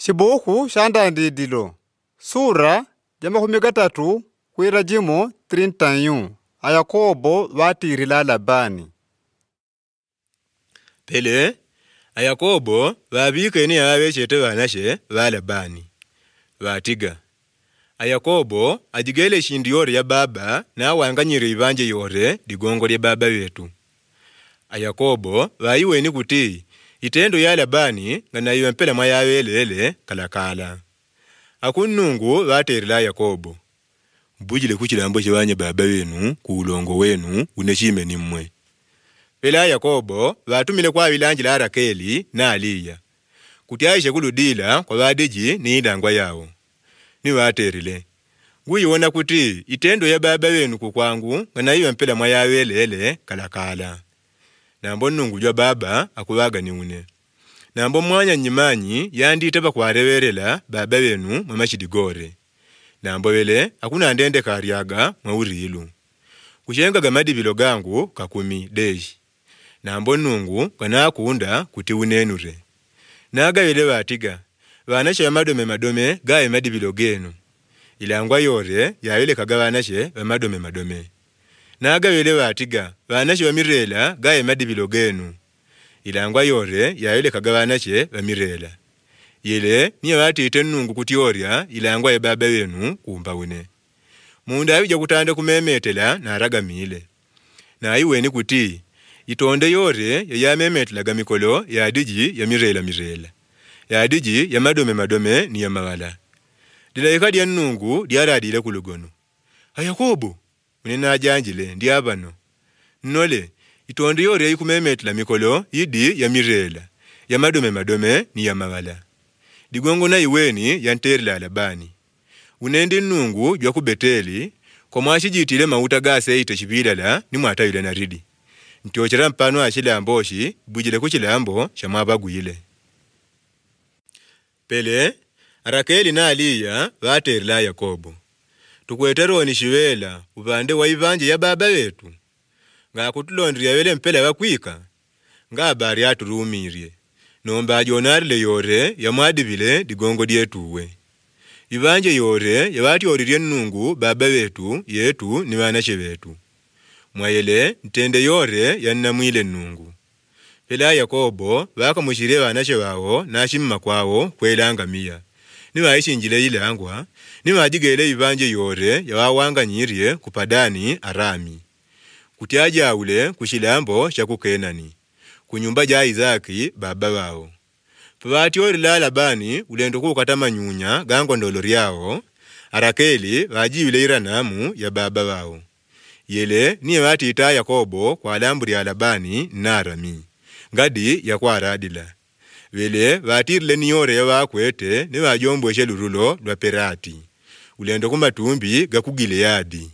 Shibuhu shandandidilo sura ja makumi gatatu kwira jimu trintanyu a yakobo batirila labani pele a yakobo babikene aba beshete banashe ba labani batiga a yakobo ajigele shindu yore ya baba na nawanganyire ibanje yore ligongo lya baba wetu a yakobo bayiweni kuti itendo ya labani nga nayiwe mpela mwa kalakala akunnungu baterela yakobo mbujile ku chilambo chebanye baba wenu ku ulongo wenu unechime nimmwe pela yakobo batumile kwawilanjila rakeli na aliya kuti aishe kuludila kwa badiji ni indangwa yawo niwaterele nguyiwona kuti itendo ya baba wenu kukwangu nga nayiwe mpela mwa yawe kalakala namba onnungulywa baaba akubaganiune namba omwanya nyimanyi yandite bakwareberera baba benu mwamakili gore namba bele akunandendekaaryaga mwauriilu kucenga gamadibilo gangu kakumi deyi namba onnungu ganaakunda kuti unenure naagabile baatiga baanashe bamadome madome gaye madibilo genu ilangwa yore yayolekaga baanashe madome, madome naagawelewe atiga vanace vamirela gaye madivilo genu ilangwa yore yayolekaga vanace vamirela yele niye vatete nnungu kuti orya ilangwa ye baba wenu kumba wune mundu avija kutanda kumemetela naragamile nayi kuti itonde yore yayamemetelaga mikolo yadiji yamirela mirela yadiji ya madome madome ni ya mawala lya nnungu lyaladile ku ayakobo mune najanjile ndi abano nnole itonde yorya yikumemetela mikolo yidi ya mirela ya madome madome ni ya mawala ligongona iweni yanterela alabani unendi nnungu jwa ku beteli kwa mwashijitile mauta gaseite chipilala ni mwatayula naridi ntiochera mpano a shilamboshi bwijile ku shilambo shamwabagwile pele rakeli na aliya baterela yakobo tukwetteroni xivela uvande wa ivanje ya baba wetu kutulondria vele mpela vakwika ngabari aturumirye nomba ajonarile yore yamwadivile ligongo lyetuwe ivanje yore yavatyorirye nnungu baba wetu yetu ni vanashe vetu mwayele ntende yore yannamwile nnungu pela yakobo vakamushirye vanashe vawo nashimma kwawo kwelanga miya nivaishinjile ilangwa niwajigele ibanje yore yawawanganyirye ku padani arami kutyajaule ku kushilambo sha kukenani ku nyumba ja Isaki baba wawo pavatyorila labani ulendo kuukata manyunya gangondolo lyawo arakeli vajiwile iranamu ya baba wao yele niye vatiita yakobo kwalambulia labani narami ngadi yakwaradila vele vatirile niyoreyo vakwete nivajombweshe lurulo lwa perati ulienda ku matumbi ga ku Gileyadi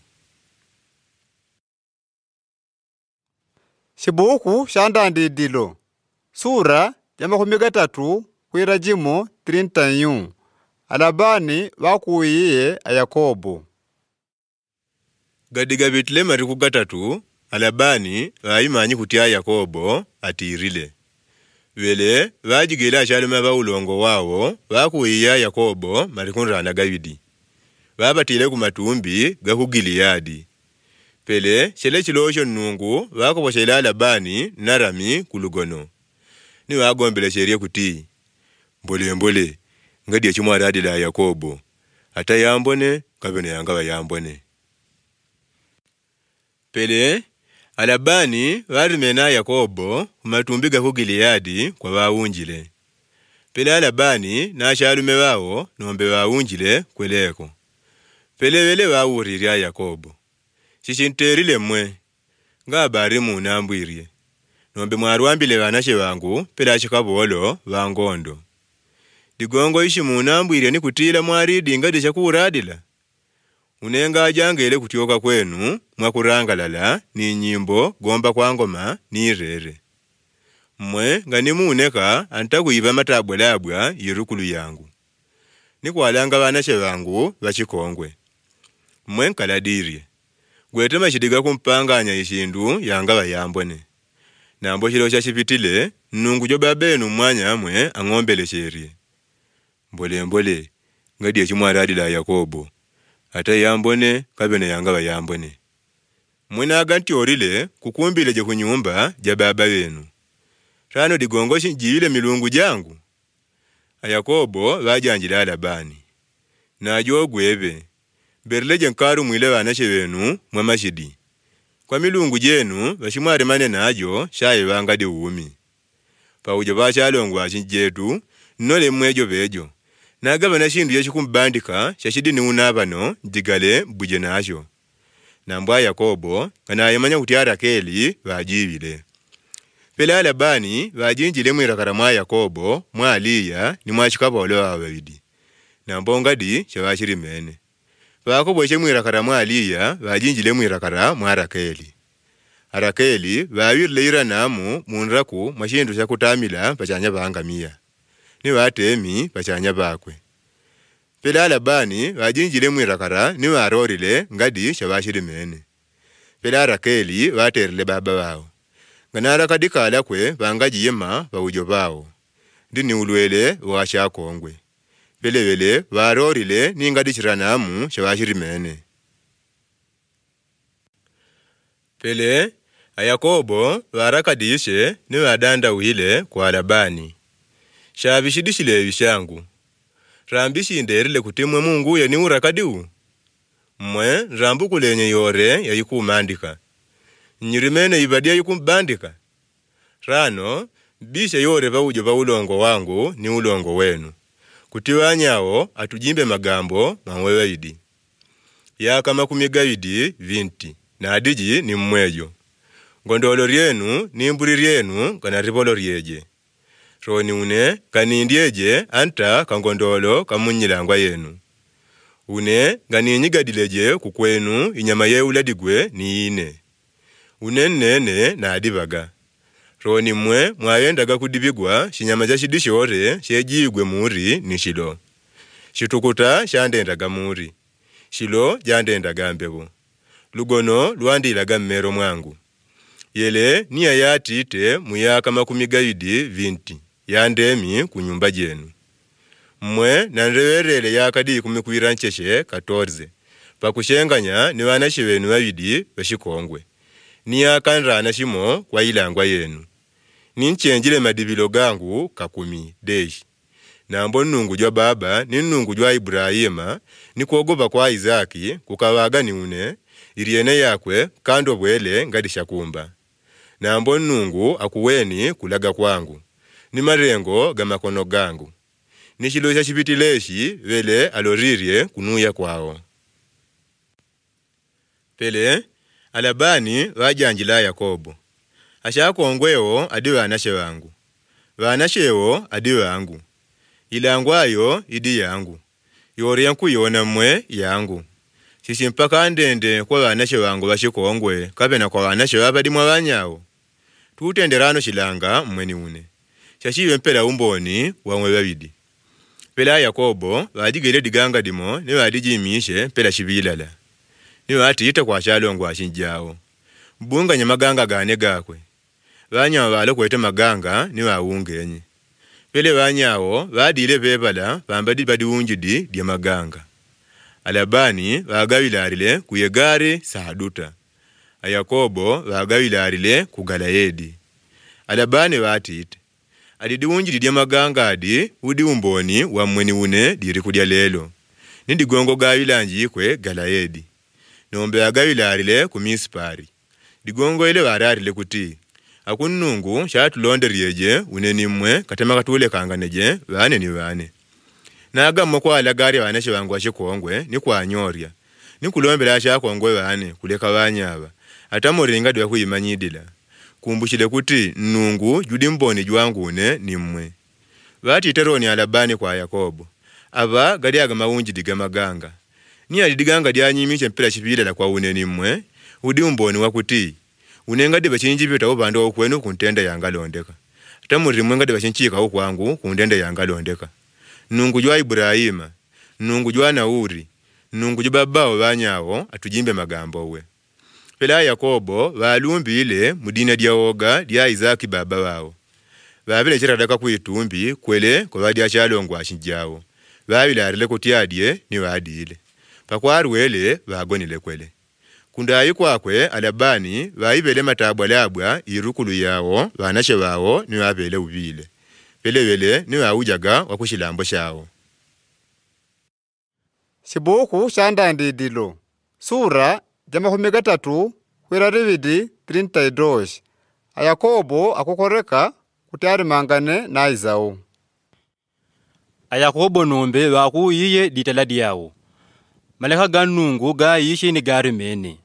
Shibuku shandandidilo sura ya makumi gatatu kwira jimu 31 alabani bakuyiye ayakobo yakobo gadiga betlehemu ari ku gatatu alabani bayimanyi kuti ayakobo yakobo atirile bele bajigile ashaluma baulongo wawo bakuyiya ayakobo mari kunrana gabidi vavatile ku matumbi ga ku giliyadi pele shele shilosho nnungu vakovoshela labani narami ku lugono wagombele sheria kuti ya chimwa radi la yakobo ata yambone kabene yanga yambone pele alabani varumena yakobo matumbi ga ku giliyadi kwa vawunjile pele alabani shalume wao nombe vawunjile kweleko pelewele vawurirya yakobo shishintteerile mmwe ng'abari munambwirye nombe mwarwambile vanashe vangu pela shikhavolo vangondo ligongo ishi munambwirye nikutila mwaridinga dishakuuradila unengajangele kutyoka kwenu mwakurangalala ni nyimbo gomba kwangoma rere mmwe nga nimuuneka antakuiva matabwelabwa 'yirukulu yangu nikwalanga vanashe vangu vachikongwe mmwe nkaladiirye gwetema xitika kumpanganya ixindu yanga yambone nambo xilo xa xivitile nungu jo babenu mmwanya amwe ang'ombelexerye mbolembole ngadiye ximwari adila yakobo ata yambone kavene yanga vayambone mwinaga orile kukumbile je kunyumba ja baba benu rano digongo xinjiyile milungu jangu ayakobo vajanjila alabani najo ogweve mbereleje nkaru mwile banashe benu mwamashidi kwa milungu jenu bashimwaremane najo shayebanga de wumi pauja bashalongwa shinjetu nole mwejo bejo nagabana shindu yeshikumbandika shashidi niunabano ndigale mbuje nasho nambwa yakobo kanayemanya kuti arakeli vajivile pela alabani bajinjile mwirakara mwa yakobo mwa aliya ni mwashikabaolo bababidi nambongadi mene vaakhovoxe mwirakara mwa aliya vaajinjile mwirakara mwa rakeli arakeli vaavirele iranamu munraku mwashindu sha kutamila vachanya vaangamiya ni vaatemi vachanya vaakwe pela alabani vaajinjile mwirakara ni vaarorile ngadi sha mene pela arakeli vaaterele baba vawo nga naarakadikaalakwe vaangajiyema vaujo vawo ndi niulwele waashakongwe velevele varorile ningatixiranamu xevaxirimene pele ayakobo varakadixe ni vadandawile kwa labani xavi xidi xilevi xangu rambi xindeerile kutimwe munguye ni urakadiwu mmwe rambu yore yayikumandika nyirimene yivadi yayikumbandika rano bishe yore vaujo va ulongo wangu ni ulongo wenu kuti wanyawo atujimbe magambo maweweyidi yaka kumigayidi vinti nadiji ni mmweyo ngondolo lyenu ni mbuli lyenu ngana rivolo une roniune kanindyeje anta kangondolo kamunyilangwa yenu une nganinyigadileje ninyigadilege kukwenu inyama yewuladigwe ine une nnene nadivaga roni mmwe mwayendaga kudipigwa xinyama xa xidixore xejiigwe muri ni xilo xitukuta xandendaga muri xilo jandendaga mbebo lugono lwandilaga mmero mwangu yele niya yatite muyaka makumi gaidi vinti yandemi kunyumba jenu mmwe nanrewerele yaka diikumi kwira katorze 14 ni vanaxi venu vavidi va xikongwe ni yakanrana ximo kwa yilangwa yenu ninkyenjile madibilo gangu kakumi deyi nambo nnungu jwa baba ni nnungu jwa ni kuogoba kwa izaki une iliene yakwe kandi obwele ngadishakumba nambo nnungu akuweni kulaga kwangu ni marengo ga makono gangu ni shilo sha shipitileshi vele aloririe kunuya kwawo pele alabani vajanjila yakobo achaakongwewo adi anashe wangu vanashewo adiwo yangu ilangwayo idi yangu yooriya nkuyoona mmwe yangu shishi mpaka ndende kwa vanashe wangu vashikongwe kapena kwa vanashe vapadimwa vanyawo tuutenderano shilanga mmweni une shashiiwe mpela umboni wamwe vavidi pela yakobo vadigele diganga dimo ni vadijimishe mpela shivilala ni vatiita kwashalongwa ashinjawo mbunganye maganga gane gakwe banyama baalo kwete maganga ni bawungenyi pele banyawo badile bebala bambadi badiwunjidi dye maganga alabani bagawilarile ku yegari sahaduta ayakobo bagawilarile ku galayedi alabani batiite alidiwunjidi dya maganga adi wa mweni une diri kudia lelo nidigongo gawilanjikwe galayedi nombe agawilaarile ku misipari digongo ele bararile kuti akunnungu kyatulonderyeje unenimmwe katema katuulekanganeje baane ni baane naagammwe kwalagaarya baane kyebanguwa kikongwe nikwanyorya nikulombera kyakongwe baane kuleka baanyaaba ate muringa kumbukile kuti nnungu judi mboni jwangune nimmwe baatiiteroni alabani kwa yakobo aba gali aga mawunjidi gamaganga niyalidiganga lyanyimiche mpela chipilala kwa une nimmwe udi mboni wakuti unengadde bachinji byetabo bandowo kwenu kuntende yangalondeka ate murimu engadde bachinchiikawo kwangu kuntenda yangalondeka nungu jwa ibrahima nungu jwa nauri nungu jwa babawo banyawo atujimbe magambo we pela yakobo balumbile mudina dia woga lya isaaki baba bawo babile chiradaka kwitumbi kwele kobadya chalongo achinjawo babile arele ni niwadile pakwariwele bagonile kwele kundayi kwakwe alabani matabwa labwa irukulu yawo banashe bawo niwe abele ubile pelewele niwe awujaga wakushilambo shawo shibuku shandandidilo sura jamakhumi rividi trinta trintaidoshi ayakobo akukholeka kuti arimangane na aizawu ayakobo nombe bakuyiye litala lyawo malekha ganungu gayishe ni gari garimene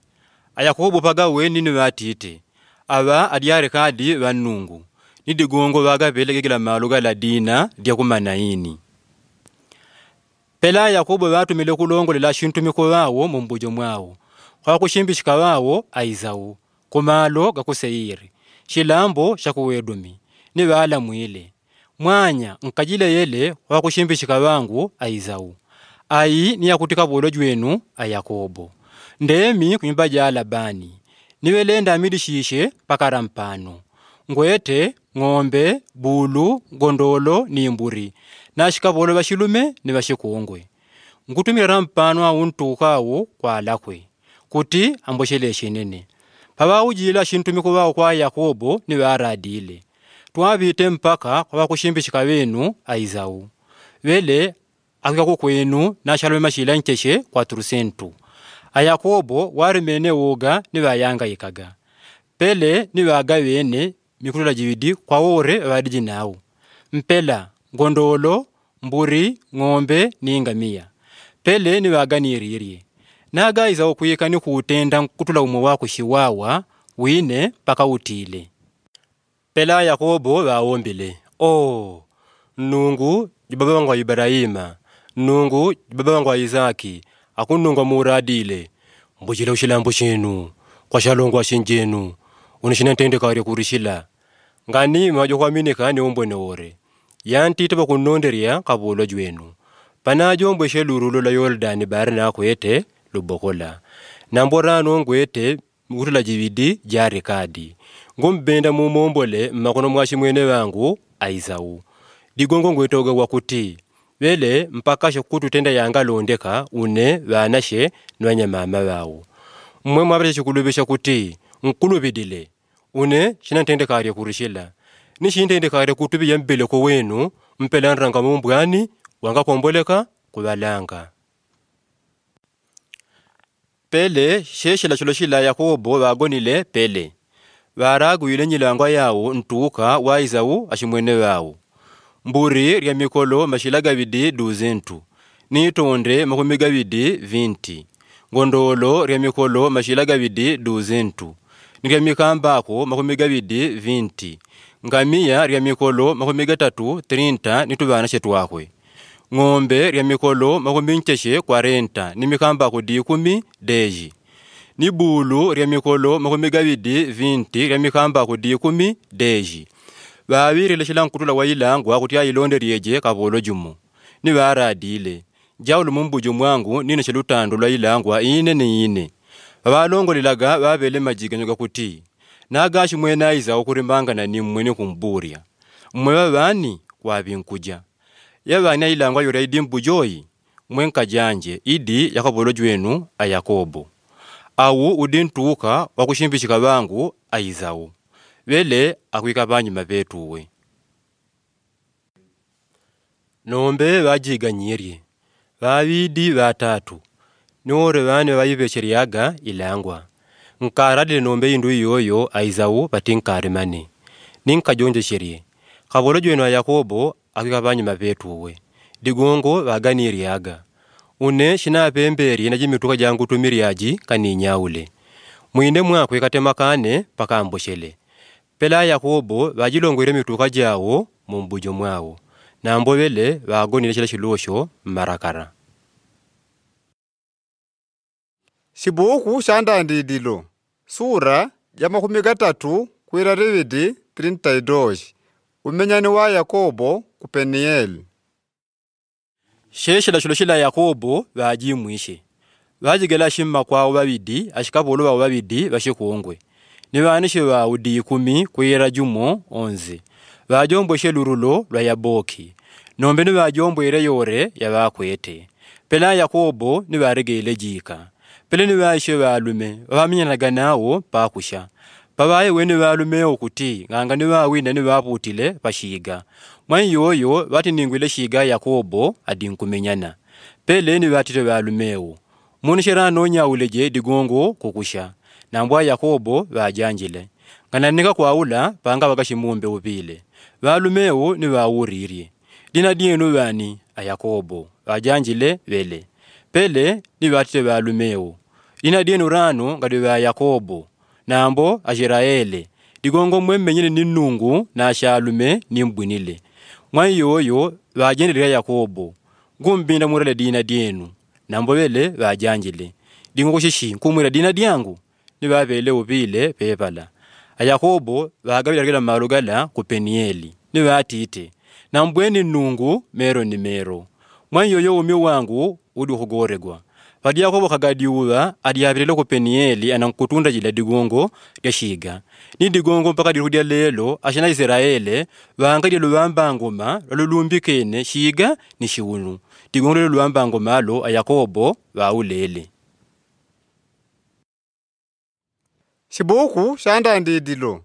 ayakobo kadi weni nidi gongo alyareka ali vannungu nidigongo dina maalo galadina lyakumanaini pela yakobo vatumile kulongolela miko wawo mumbujo mwawo khwakushimbikhika wawo aizawo cha gakuseire shilambo shakuwedumi mwile mwanya nkajile yele khwakushimbikhika wangu aizawo ayi ni yakutika jwenu ayakobo ndemi kunyumba ja Labani, niwelenda amilishishe pakara mpano ngwete ng'ombe bulu gondolo ni imburi nashika volo vashilume ni vashikungwe ngutumira rampano awu ntuuka awo kwalakwe kuti amboshele shinene pavaujila shintumiko vawo kwa yakobo ni aradile twavite mpaka kwa vakushimbishika venu aizawu vele akwika kukwenu nashalume mashila ncheshe kwa turusentu Ayakobo wari mene woga niwe ikaga pele ni aga bene mikulula jividi kwa wore abadiji nawo mpela ngondolo mburi ng'ombe ni ingamia pele niwe aga niiriirye ni kutenda kutula nkutula waku shiwawa wine paka utile pela yakobo bawombile o oh, nungu jibaba wangu wa nungu jibaba wangu wa isaki akunnunga muuraadile mbujila ushilambo shinu kwa shalongwa shinjenu uni ntendekawire kurishila ngani majo kwaminika ni ombwene wore yantite bakunnonderya kabulo jwenu panajo ombweshe lurulo la yoldani bari nakwete lubokola namborano ngwete mukutula jibidi jarekadi ngumbenda mumombole mmakono mwene wangu aizawu digongo ngwetoga wakuti wele mpakashe kuti utenda yanga londeka une vanashe mama vawo mmwe mwapita cikulubisha kuti nkulubidile une shinantendekarye kurishila nishintendekare kutubiya mbeleko wenu mpela nranga mumbwani wangakomboleka kuvalanga pele sheshila shilo shila yakobo vagonile pele varaagwile nyilangwa yawo ntuka waizawu ashimwene wawo mburi rya mikolo mashila gavidi duzentu ni itonde makumi gavidi vinti ngondoolo rya mikolo mashila gavidi duzentu ni mikambako makumi gavidi vinti ngamiya rya mikolo makumi gatatu trinta ni tuvana ng'ombe rya mikolo makumi ncexe 40 ni mikambako diikumi deji ni bulu rya mikolo makumi gavidi vinti rya mikambako diikumi deji vaaviriile shilangu kutula wa kuti waakhutia ilonderyeje kavoolo jumu nivaaraadile jawulo mumbujo mwangu nina shilutando lwa ilangwa ine ni ine vavaalongolelaga vaavele majiganyo gakuti naagashi mwenaizawo kurimangana nimmwe nikhumbuurya mmwe vavaani kwaavinkuja yavaani ailangwa yura idi mbujoyi mwenka janje idi yakabolo jwenu a yakobo awu udi ntuukha wakushimbishika vangu aizawo bele akhwika banyuma betuwe nombe bajiganyirye babidi batatu noore bane bayibesheryaga ilangwa nkaradile nombe yindu iyoyo aizawu bati nkarimane ninkajonjesherye khabolo wa yakobo akhwika banyuma betuwe digongo baganiryaga une shinapemberye na jimituka jangu mwinde kaninyawule mwine mwakhwikatemakane paka mboshele pela yakobo bajilongwele mituka jawo mumbujo mwawo nambo bele bagonile shila shilosho mmarakara shibuku shandandidilo sura ja makumi gatatu kwira rividi trintaidoshi umenyani wa yakobo ku penieli sheshila shilo shila yakobo bajimwishe bajigela shimma kwawo babidi ashikabolo bawo babidi bashikungwe ne baanishi baawe diikumi kuyira jumo onzi baajombweshe lurulo lwa yaboki nombe ne baajombwere yore yabaakwete pela yakobo ne baaregeile jiika pele ne baashe baalume baamenyanaganawo paakusha babaye wene baalumewo kuti ng'anga ne baawina ne baaputile pashiiga mwanyi yoyo baatiningwile shiiga yakobo nkumenyana pele ne baatire baalumewo muunu shera anoonyaawuleje digongo kukusha na mbwa yakobo vajanjile ngananika kwaula panga vakashimumbe uvile valumeu ni vawurirye dina dienu vani ayakobo vajanjile vele pele ni vatile valumeu dina dienu ranu ngadi va yakobo nambo ashiraele ligongo mwemenyele ni nungu na shalume ni mbwinile mwai yoyo vajendelile yakobo ngumbinda murele dina dyenu nambo vele vajanjile dingo kushishi nkumwira dina diangu nibabele ubile bebala ayakobo baagabila gila gala ku penieli nibaatiite nambweni nungu mero ni mero mwanyi yoyo wangu udi kugoregwa valyakobo khagadiuwa alyabirela ku penieli anankutunda jila digongo lya shiga ni digongo mpaka lirudya lelo israele isiraele vanga lya luwambangoma lwalulumbikene shiga ni shiunu digongo luwamba luwambangoma alo ayakobo vaulele Shibuku xa andandidilo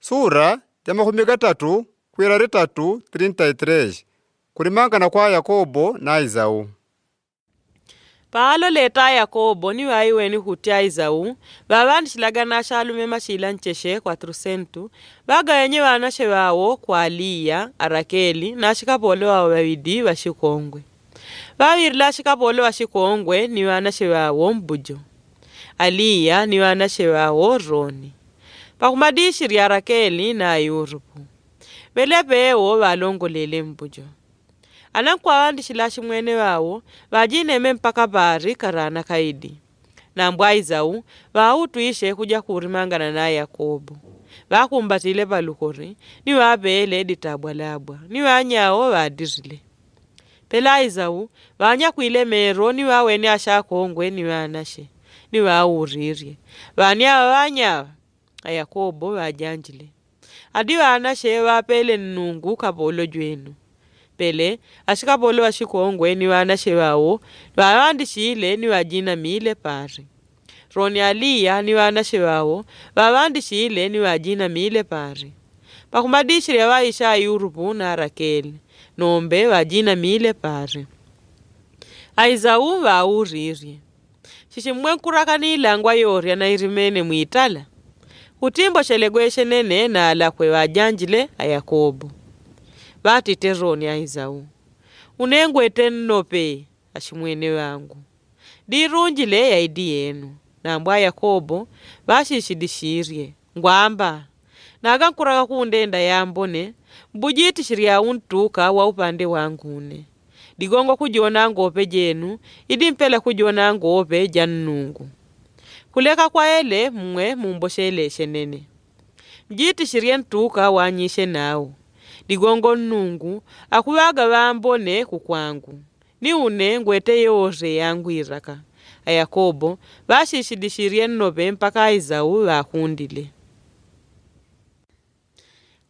sura ya makumi gatatu kwila ritatu 33 kulimangana kwa yakobo na aizawu paalo leta yakobo niwe aiweni hutti aizawu vavanixilagana xaalume maxila ncexe 400 vagayenye vanaxe vawo kwa aliya arakeli na axikapole wawo vavidi va xikongwe vavirila axikapole wa xikongwe ni vanaxe vawo mbujo aliya ni vanashe vawo roni vakumadishirya rakeli na yurupu vele veewo valongolele mpujo anakwavandishila ximwene vawo vajineme mpaka vari karana kaidi na mbwai zau kuja kurimangana na yakobo vakumbatile palukori ni vaveele ditabwalabwa labwa ni vanyawo vadirile pelai zau vanyakwile mero ni vawene ashakongwe ni vanashe niwawuriirye baani aba baanyaba ayakobo bajanjile adi baana shee bapele nnungu kapolo jwenu pele ashikapolo bashikongwe ni baana she bawo babandishile ni mile pari roni aliya ni baana she bawo babandishile ni bajinamile pari bakhumadishile baisha ayurupu na arakeli nombe mile pari aizau bawuriirye xiximwenkurakhani ilangwa yoorya na irimene mwiitala khutimbo xelegweshe nene naalakwe waajanjile ayakobo vaatite roni ahizawu unengwete nnope aximwene wangu diirunjile yaidi yenu nambwa yakobo vaxixidixirye ngwamba naakankurakha khundenda yambone mbujitixirya untuuka wa upande wangune ligongo kujiona ngope jenu ili mpele kujoona ngope ja nnungu kuleka kwa ele mmwe mumboshele shenene mjiitishirye ntuuka wanyishe nawo ligongo nnungu akuyaga bambone kukwangu niune ngwete yoore yangwiraka ayakobo bashishidishirye nnobe mpaka aizawu bakhundile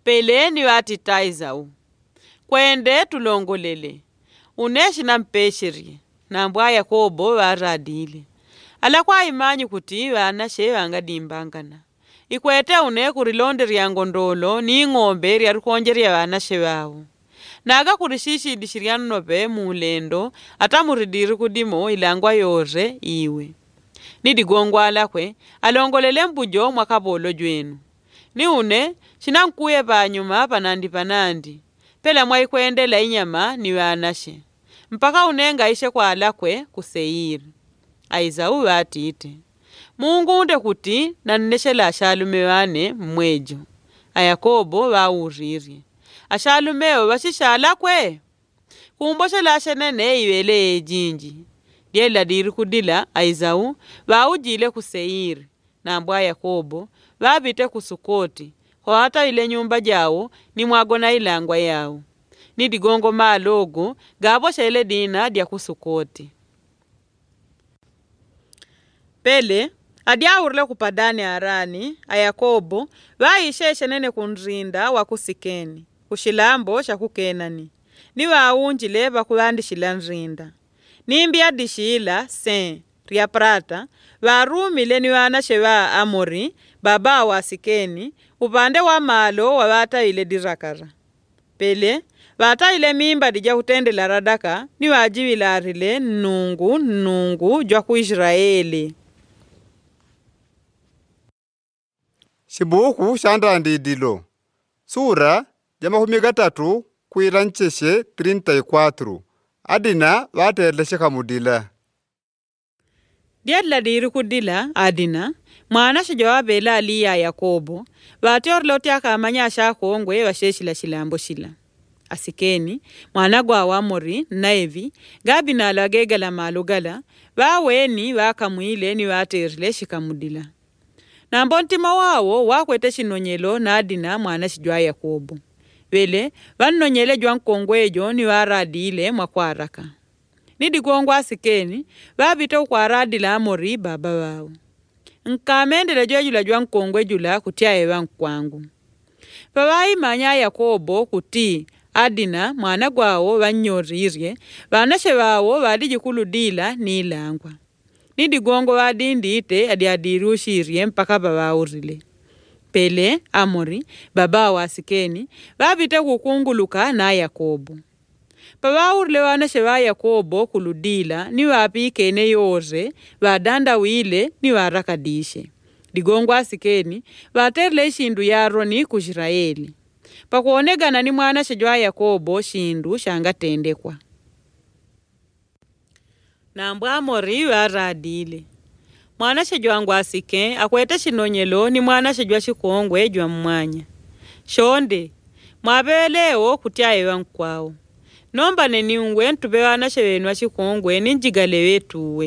peleni watita kwende tulongolele uneeshi nampesherye nambwa yakobo baradiile ala kuti bana she bangadimbangana ikwete une unekurilonde ryango ndolo niing'ombe ryarikhonjerya bana she bawo naakakuri shishidi shiryanu nope mulendo ata muridiri kudimo ilangwa yoorre iwe nidigongwalakwe alongolele mbujo mwakabolo jwenu ni niune shinankuye panyuma panandi panandi pela mwaikwendela inyama niwaanashe mpaka kwa alakwe kuseiri aizau waatiitti mungu unde kuti nanneshela ashalume wane mmwejo ayakobo waawurrirye ashaalumeo vashishaalakwe kumboshela ashenene iwele jinji lyela liri kudila aizau vaawujile kuseiri nambwa ayakobo vaapite ku sukoti ho hata ile nyumba jawo mwago na ilangwa yawo ni digongo malogo gavosha ile dina dia kusukoti pele adyahurule kupadani arani ayakobo vaisheshe nene kunrinda wakusikeni kushilambo sha kukenani ni vaunjile vakuvandixila nrinda nimbi adixila sen ria prata varumile ni vana xe va amori baba wa sikeni upande wa malo wa vattaile dirakara pele vattaile mimbadi ja kutendela radaka ni waajiwilarile nnungu nnungu jwa ku israeli xibuku xa sura ja makumi gatatu kwira ncexe 34 adina vaatteelexeka mudila dyettela diiri kudila adina mwana shojowaava ele aliya a yakobo vaatyoorela otyaka amanya ashaakhongwe evasheeshila shilambo shila asikeni mwana gwa wamori naevi gabinaalo ageegala maalugala vaaweni vaakamwiile ni vaateerele shikamudila nambo ntima waawo waakwete shinonyelo naadina mwana shijwa yakobo vele vannonyele jwa nkongwe ejo ni vaaradiile mwakwaraka nidikongwa asikeni vaavita okwaaraadila amori baba vawe nkaamendele jwejula jwa nkongwe jula kutyayewa nkwangu pawaayimanya yakobo kuti adina mwana gwawo vannyorrirye vanashe vawo ni ilangwa nidigongo vadindiite adi adirushirye mpaka vavaurrile pele amori babawa wasikeni vavite kukunguluka na yakobo vavaurilewanaxe va yakobo kuludila ni vaapiikene yoorre vaadandawile ni vaarakadiixe ligongo asikeni vaaterele shindu yaaroni ku xirayeli pakuonegana ni mwanaxe jwa yakobo shindu shangatendekwa nambu amori vaaraadile mwanaxe jwangu asike akwete xinonyelo ni mwana shejwa shikongwe jwa mmwanya xonde mwaavewelewo ewa vankwao nombane ningwe ntupe vanashe venu vaxikongwe ni njigale vetuwe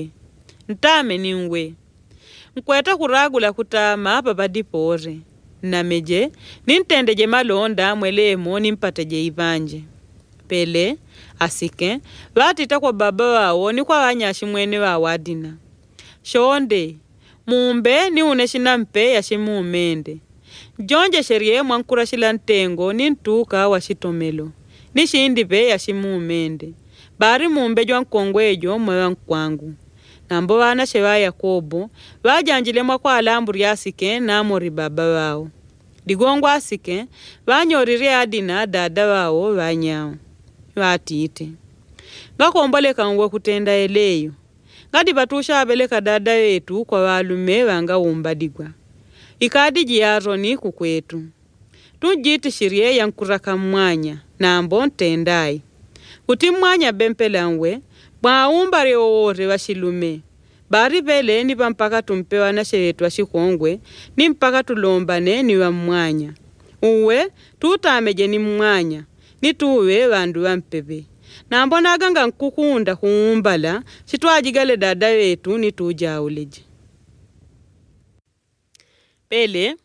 ntame ningwe nkweta khuragula khutama papadipoore nameje nintendeje malonda mwelemo nimpateje ivanje pele asike vatita kwa baba wawo ni kwa vanyaxi mwene vawo adina xonde mumbe niune xinampeya ximuumende njonje xeryemwa nkura ntengo nintuuka wa xitomelo nixindi veya ximuumende bari mumbe jwa nkongo ejo mwe wa nkwangu nambo bana she ba yakobo bajanjile mwakwa alamburi asike namori baba bawo ligongwa asike banyorire adina dada bawo banyawo batite ngakomboleka ngwe kutenda eleyo ngati batusha abeleka dada yetu kwa balume bangawumbadigwa ikadi jiyatoni kukwetu tugitishirye yankuraka mmwanya nambo ntendayi kuti mmwanya bempelanwe bwawumbari wowote vaxilume bari veleni va mpaka tumpewana xeletwa xikongwe ni mpaka tulombane ni va mmwanya uwe tutameje ni mmwanya ni tuwe vandu va mpeve nambonakanga nkukunda kuumbala xitwajigale dada wetu ni tujawuleje pele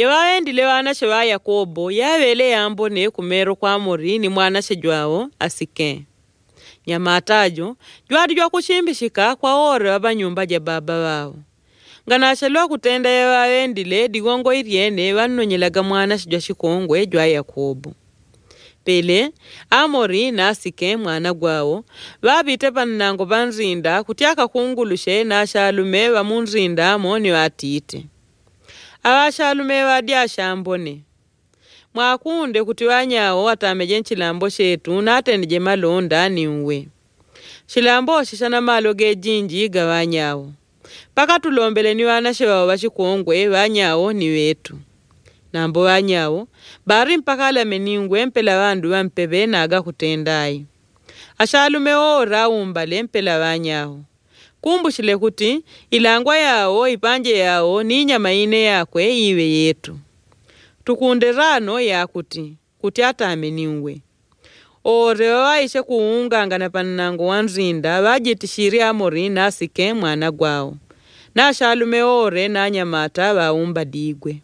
yewawendile wanashe wa yakobo yawele yambo ne kumero kwa mori ni mwanashe jwawo asike nyamata ajo jwadi jwakushimbishika kwa wore wa banyumba ja baba wawo nganashe lwa kutenda yewawendile digongo iryene wannonyelaga mwanashe jwa shikongwe jwa yakobo pele amori na asike mwana gwawo babite kuti banrinda kutyaka kungulushe nashalume bamunrindamo ni watite abashalume badyashambone mwakunde kuti wanyawo watameje nshilambo chetu naatendije malonda ninwe shilambo oshishana maalo jinji ga mpaka tulombele ni wanashe wawo bashikongwe wanyawo ni wetu nambo wanyawo bari mpaka alame alameningwe mpela bandu bampebe naga khutendayi ashalume woora awumbale mpela wanyawo kumbushile kuti ilangwa yawo ipanje yawo ni inyama ine yakwe iwe yetu tukunde rano yakuti kuti atame niwe oreo aishe kuungangana panango wa nzinda vajitishire amori nasike mwana gwawo nashalume ore nanyamata vaumba digwe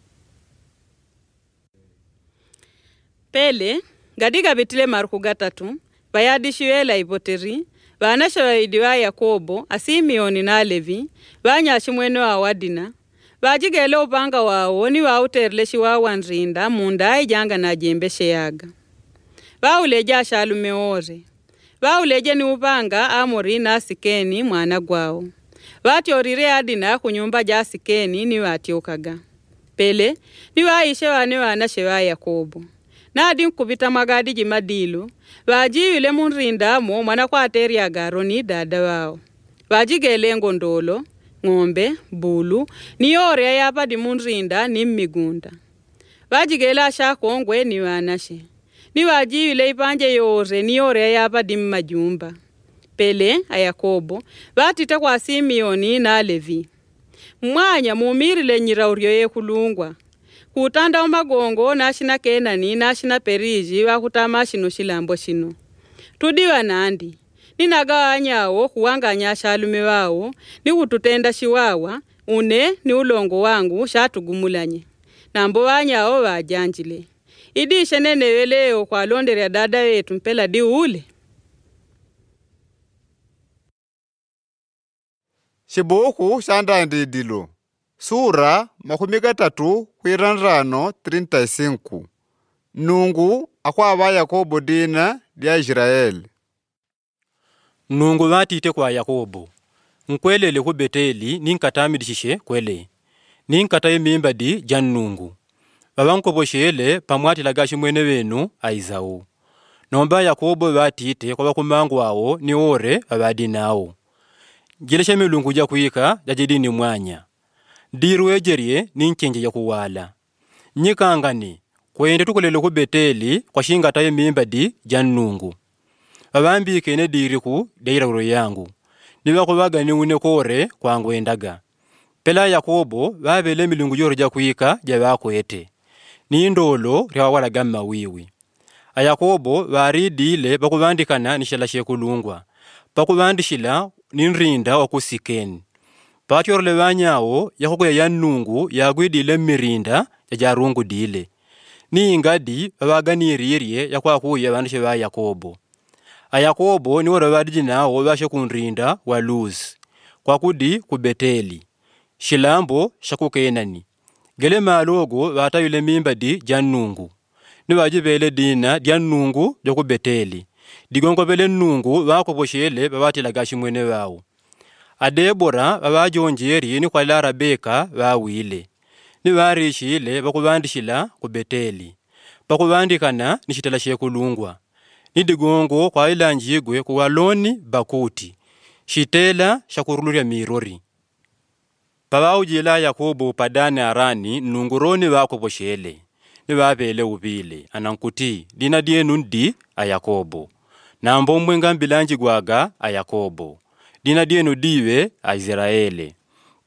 pele ngati kapitile maruku gatatu vayadishiwe laipoteri baanasha baidi ba yakobo asimiyoni na levi baanyasha mwene wa wadina baajigele upanga wawo ni wauterele shiwawanrinda mundaai janga najembesheyaga bauleje ashalume ore bauleje ni upanga amori na asikeni mwana gwawo baatyorire adina kunyumba ja asikeni niwatyukaga pele niwaishe wane wanashe ba yakobo naadi nkuvita magadi madilu vajiwile munrindamo mwana garo aroni dada wao vajigele ngondolo ng'ombe bulu niyoorya yapadi munrinda ni mmigunda vajigele ashakongwe ni vanashe ni vajiwile ipanje yoore niyoorya yapadi mmajumba pele a yakobo vatita kwa simiyoni na levi mmwanya muumirile nyirauryo yekulungwa kutanda umagongo nashina kenani nashina periji wakutama shino shilambo shino tudiwa nandi ninagawanyawo kuwanganya shalume wawo nikututenda shiwawa une ni ulongo wangu shatugumulanye nambo wanyawo wajanjile idishe neneweleyo kwalonderya dada wetu mpela diwule shibuku idilo sura makumi katatu kwiranrano 35 nungu akwava yakobo dina lya israeli nungu vatite kwa yakobo nkwelele ku beteli ninkatamilishishe kwele ninkata mimba di ja nnungu vavankoposhele pamwatilaga shimwene benu aizawu nomba yakobo kwa kwavakumangu awo ni ore vavadi nawo jilesha milungu ja kwika ja jidini mwanya ndiiri weejerye ninkingi nyikangani kwende ku beteli kwa kwashingatayo mimbadi ja nnungu babambiikeene diiriku deiraulo yangu nibakubaganiwune kore kwangu endaga pela yakobo baabele emilungu yoori ja kwika ja baakwete nindoolo ryawawalaga m'mawiwi ayakobo baariidiile bakubandikana nishila shekulungwa bakubandishila ninrinda wakusikeni paacorele wanyawo yakhukuya ya nnungu yakwidile mmirinda jajarungudile ni ingadi vawaganiirirye yakwakhuya vandu she va yakobo ni niwere vadiji nawo vashe kunrinda wa luz kwakudi ku beteli shilambo shakukenani gele maalogo vaatayule mimba di ja nnungu niwajivele dina lya nnungu lyoku beteli ligongovele nnungu vaakovoshele vavatelaga shimwene vawo adebora ni lini khwalela rabeka bawile nibarishile bakhubandishila ku beteli bakhubandikana ni shitala shekulungwa nidigongo khwailanjigwe ku waloni bakuti shitela shakurulurya mirori babaujila yakobo padane arani nunguroni ni nibabele ubile anankuti lina lyenu ndi ayakobo nambo omwenga mbilanji gwaga ayakobo dina dyenu diwe a Israele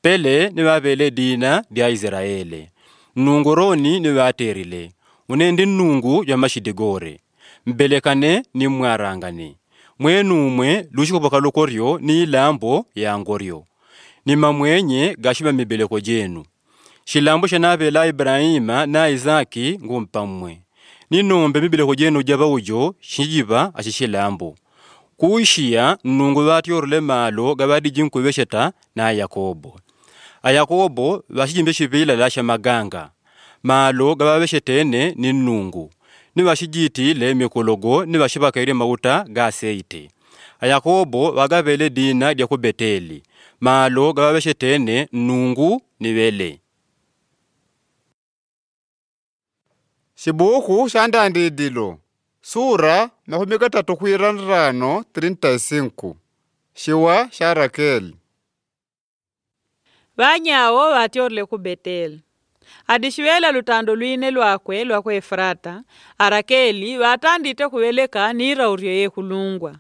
pele ni vavele dina dya Israele roni ni vaterile unendi nungu ya mashidigore mbelekane ni mwarangane mwenumwe luxikopoka lukoryo ni ilambo yangoryo ni mamwenye gashima mibeleko jenu shilambo xa naavela ibrahima na isaki ngumpa mmwe ninombe mibeleko jenu ja ujo xijiva axi kuushiya nnungu vaati malo maalo gavaadi jinkuivexeta na ayakobo ayakobo vaxijimbe xivilala xa maganga malo gavavexetene ni nungu ni vaxijiitile mikologo ni vaxivakaile mauta ga aseite ayakobo vakavele dina lya ku beteli maalo gavavexetene nnungu ni vele sibuku xa Sura makumi gatatu kwira nrano 35 Shiwa sha Rakeli Banyawo batyorele ku Beteli adishiwela lutando lwine lwakwe lwakwe Efurata arakeli batandite kuweleka niirauryo yekulungwa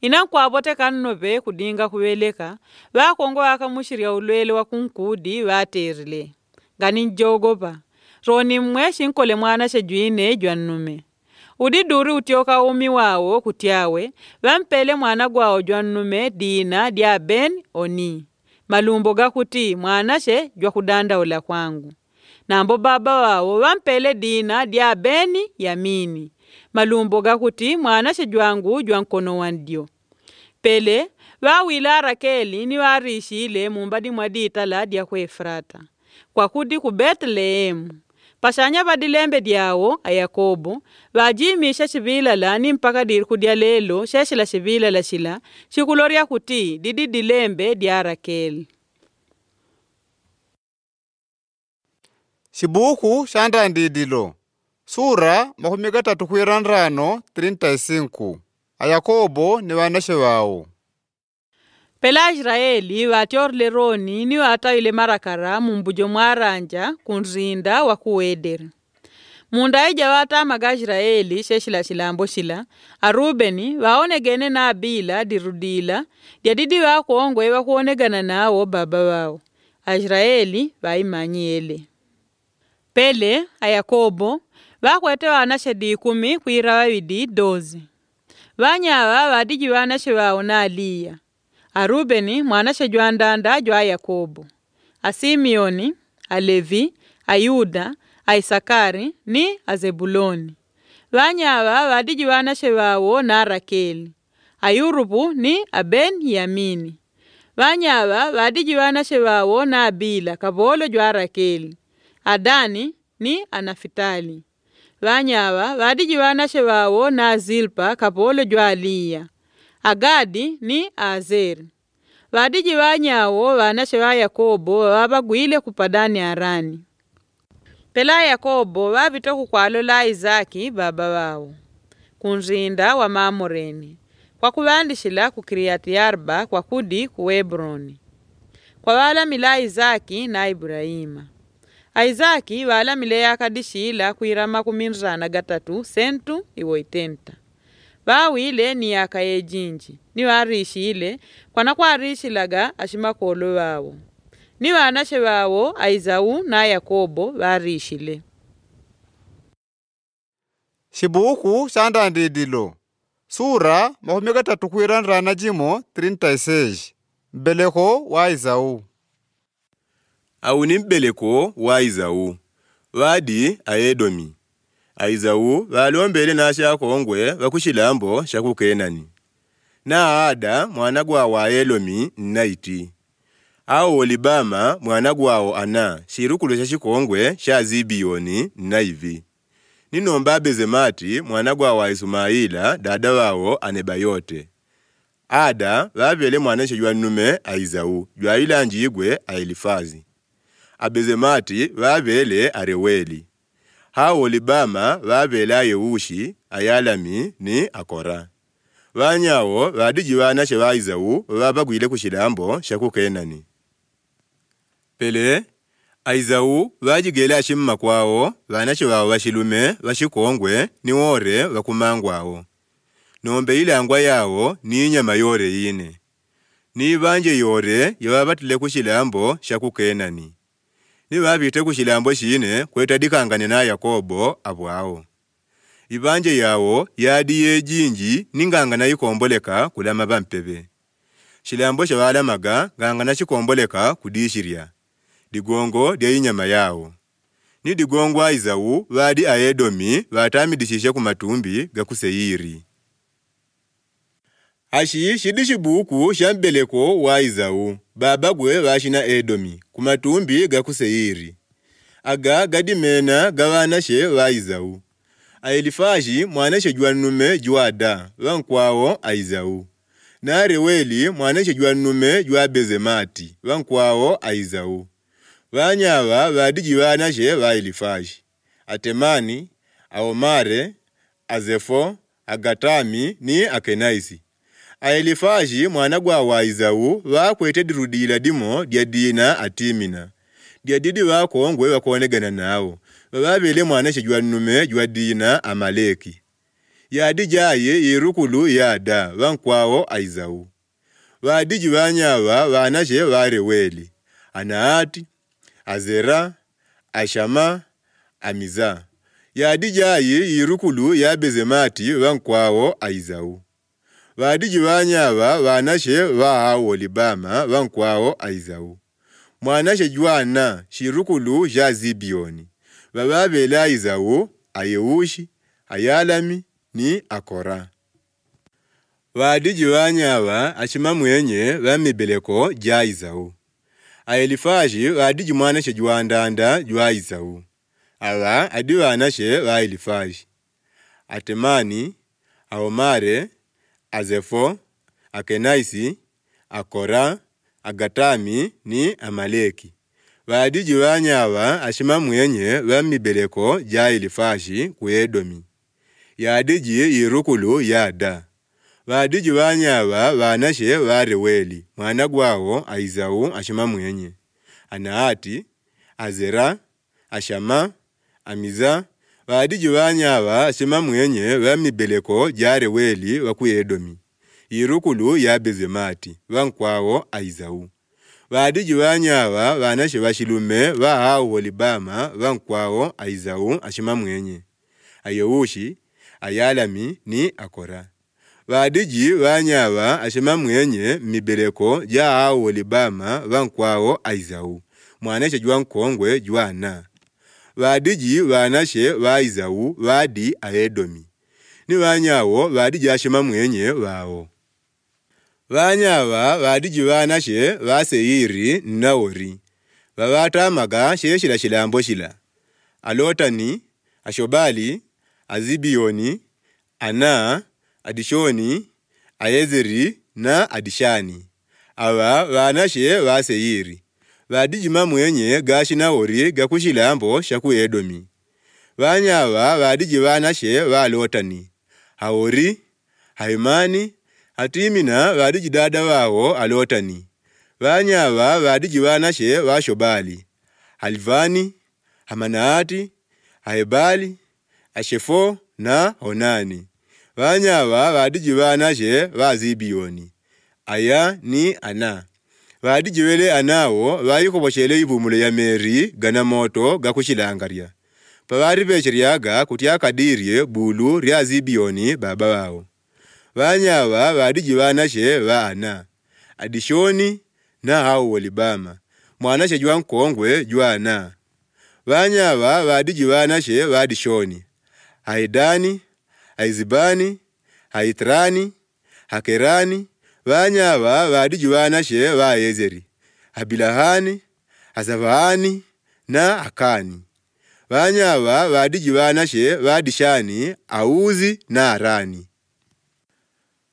inankwavotekani nove kudinga kuweleka vakongo vakamushirya ulwele wa kunkudi vateerile ngani njogopa roni mmwe shinkole mwana shejwine jwa nnume udiduri utioka umi wawo awe vampele mwana gwawo jwa nnume dina dya ben oni malumbo gakuti mwanashe jwa kwangu nambo baba wawo vampele dina dya beni yamini malumbo gakuti mwanashe jwangu jwa nkono wandyo pele vawila rakeli ni varishile mumbadi mwa diitala dya ku efrata kwakudi ku betlehemu pashanya vadilembe diawo a yakobo vajiimisha shivilala ni mpaka diri kudya lelo sheshela shivilala shila shikuloria kuti didi dilembe dia rakeli xibuku xa ndandidilo sura makumi katatu kwiranrano 35 ayakobo ni vanaxe vawo pelaajiraeli vaatyorele roni ni aatawile marakara mumbujo mwaaranja wa wakuweedera munda eja vaataama ga israeli sheshila shilambo shila arubeni vaonekene na abila dirudila dyadidi vaakuongoye vakuonekana naawo baba vawo aisraeli vaimanyiele pele a yakobo vaakwete vaana kwira vavidi dozi vanyava vaadiji vaana vawo na aliya arubeni rubeni mwanashe jwandanda jwa yakobo asimioni alevi ayuda aisakari ni azebuloni zebuloni vadiji vanashe banashe bawo na rakeli a ni a benyamini banyaba badiji banashe bawo na abila kabolo jwa rakeli adani ni anafitali banyaba badiji banashe bawo na zilpa kabolo jwa aliya agadi ni azeri vadiji vanyawo vanashe va yakobo vavagwile ku padani harani pela yakobo vavita kukwalola izaki baba vawo kunzinda wa mamoreni kwa kuvandishila ku Kiriati Arba kwa kudi ku hebroni kwa valamila aizaki na iburaima aizaki valamile yakadishila kuirama kuminzana gatatu sentu iwoitenta bawile ni yaka yejinji niwo arishile kwana ashima ashimakolo wawo niwo anashe wawo aizawu na yakobo barishile shibuku shandandidilo sura makumi gatatu kwiranrana jimo 36 mbeleko wa aizawu awu ni mbeleko wa aizawu wadi aedomi aizawu walombele na kongwe vakushilambo shakukenani na ada mwana gwawo aelomi nnaiti awo olibama mwana gwawo ana shirukulu sha shikongwe sha zibiyoni nnaivi ninombabe zemati mwana gwawo isumaila dada wawo anebayote ada vavele mwana shejwa nnume aizawu jwailanji aelifazi abezemati vavele areweli hawoli libama babelayo wushi ayalami ni akora banyawo badiji bana she babagwile ku shilambo shakukenani pele aizawu bajigela ashimma kwawo bana she bawo bashilume bashikongwe niwore bakumangwawo nombe ilangwa yawo ni inyama yore yine ni banje yore yebabatile ku shilambo shakukenani nivaavite ku shilambo shine kwetadikangane na yakobo avwao ivanje yawo yadiya ejinji ningangana yikomboleka kulama vampeve shilambo shavalamaga ngangana shikomboleka kudishirya digongo lya inyama yawo ni digongo aizawu vadi aedomi vatamidishishe kumatumbi gakuseyiri Ashi shidishi buku xa mbeleko wa izawu babagwe vaxina edomi kumatumbi gaku seyiri aga gadimena gavanaxe wa izawu aelifashi mwanaxe juwanume juada vankwawo aizawu na reweli mwanaxe juwanume juwabezemati vankwawo aizawu Wanyawa vadiji vanaxe wa elifashi atemani aomare azefo agatami ni akenaisi elifaaji mwana gwa wayizawu lwakwete dirudiyila dimo dia dina atimina dia didi lwakongwe lwakonegana nawo lwabele mwana shijwa nume jwa dina amaleki yadi jaye irukulu yada wankwawo aizawu vadiji vanyawa vanashe vareweli anaati azera ashama amiza yadi jaye yirukulu yabezemati wankwawo aizawu baadigi banyaba banashe bahawo olibama bankwawo aizawo mwanashe jwana shirukulu sha zibyoni bababele aizawo ayewushi ayalami ni akora baadiji banyaba ashima mwenye ja jaizawo aelifashi baadiji mwanashe jwandanda jwaizawo aba adi banashe elifashi atemani aomare Azefo, Akenaisi, Akora, Agatami ni Amaleki. Badiji banya aba ashimamwenye bamibeleko ja ilifashi ku Edomi. Yadiji yirukulu yada. Badiji banya aba banashe bareweli mwana gwawo ashima ashimamwenye. Anaati, Azera, Ashama, Amiza, baadiji baanyaba shima mwenye jare weli waku edomi irukulu yabezemaati bankwawo aizawu baadiji baanyaba baana shebashilume bahawo olibama bankwawo aizawu ashima mwenye Ayawushi, ayalami ni akora baadiji baanyaba ashima mwenye mibeleko jahawo olibama bankwawo aizawu mwana eshe jwa nkongwe jwana badigi banashe baizawu badi aedomi ni banyawo badigi ashema mwenye bawo banyaba badigi banashe baseyiri naori babatamaga sheshila shilambo shila alotani ashobali azibiyoni ana adishoni ayezeri na adishani aba banashe baseyiri vaadijima mwenye gashinaori gakushilambo edomi vanyava vaadiji vanashe valotani haori haimani hatimina vaadiji dada wawo alotani vanyava vaadiji vanashe vashobali halivani hamanaati haebali ashefo na honani vanyava vaadiji vanashe vazibiyoni aya ni ana vaadijewele anawo vaayikho vashele ivumulo ya meri ganamoto gakhushilangarya pavari kuti akadirye bulu rya zibioni baba wawo vanyava vaadiji vanashe ana adishoni na mwanache wolibama nkongwe jwankongwe jwaana vanyava vaadiji vanashe adishoni haidani haizibani haitrani hakerani vanyava vadiji vanashe vayezeri abilahani azavaani na akani vanyava vadiji vanashe vadishani auzi na arani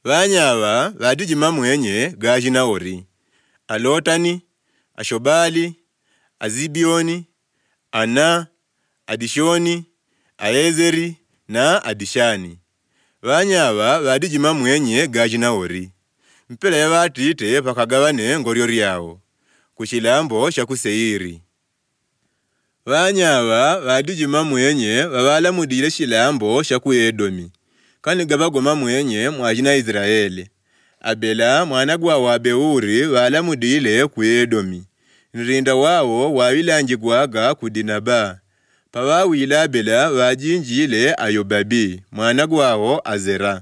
vanyava mamwenye mwenye gajinaori alotani ashobali azibioni ana adishoni aezeri na adishani vanyava mamwenye mwenye gajinaori mpela ya vatite pakagavane ngoryo ryawo ku cilambo xa vanyava vadijima mwenye vavalamudile cilambo xa ku edomi kani gavagoma mwenye mwajina israeli abela mwana gwawo abeuri valamudile ku edomi nrinda wawo wawilanjigwaga ku dinaba pavawile abela vajinjile ayobabi mwana gwawo azera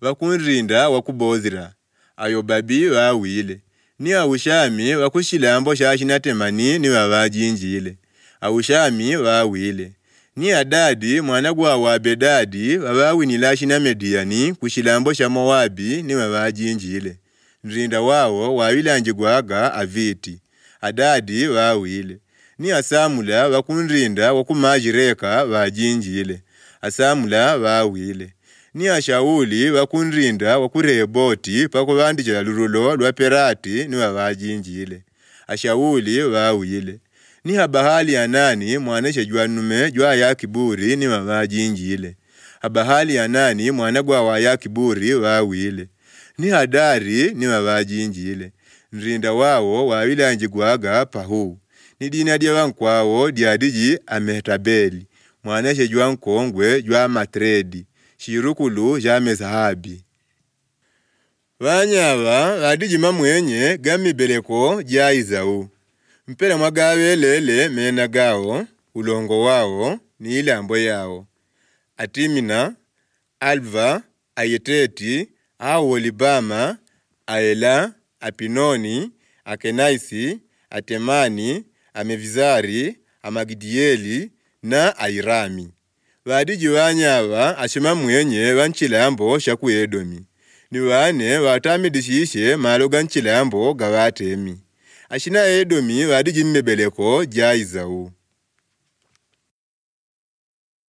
vakunrinda wakubozira ayo babi wawile ni awushami wakushilambo temani ni wawajinjile awushami wawile ni adadi mwana gwa wabedadi wawawinila shina mediyani kushilambo sha mowabi ni wawajinjile nrinda wawo wawilanjigwaga aviti adadi wawile ni asamula wakunrinda wakumajireka wajinjile asamula wawile ni ashauli wakunrinda wakureeboti pakuvandicha lurulo lwa pirati niwe vajinjile ashauli wauyile ni habahali anani mwanesha jwanume jwa yakiburi ni vajinjile habahali anani mwana gwa wa yakiburi wawile ni hadari ni vajinjile nrinda wawo wawilanje pahu ni dina lya wankwawo lyadiji ametabeli mwaneshe jwa nkongwe jwa matredi shirukulu jamesahabi banyaba gadijima mwenye gamibeleko jayizawu mpela lele mena gawo ulongo wawo ni ambo yawo atimina alva ayeteti awolibama aela apinoni akenaisi atemani amevizari amagidieli na airami vadiji vanyava acimamwenye va ncilambo xa ku edomi ni vane vatamidixixye malo ga ncilambo ga vatemi axina edomi vadiji mmibeleko ja izawu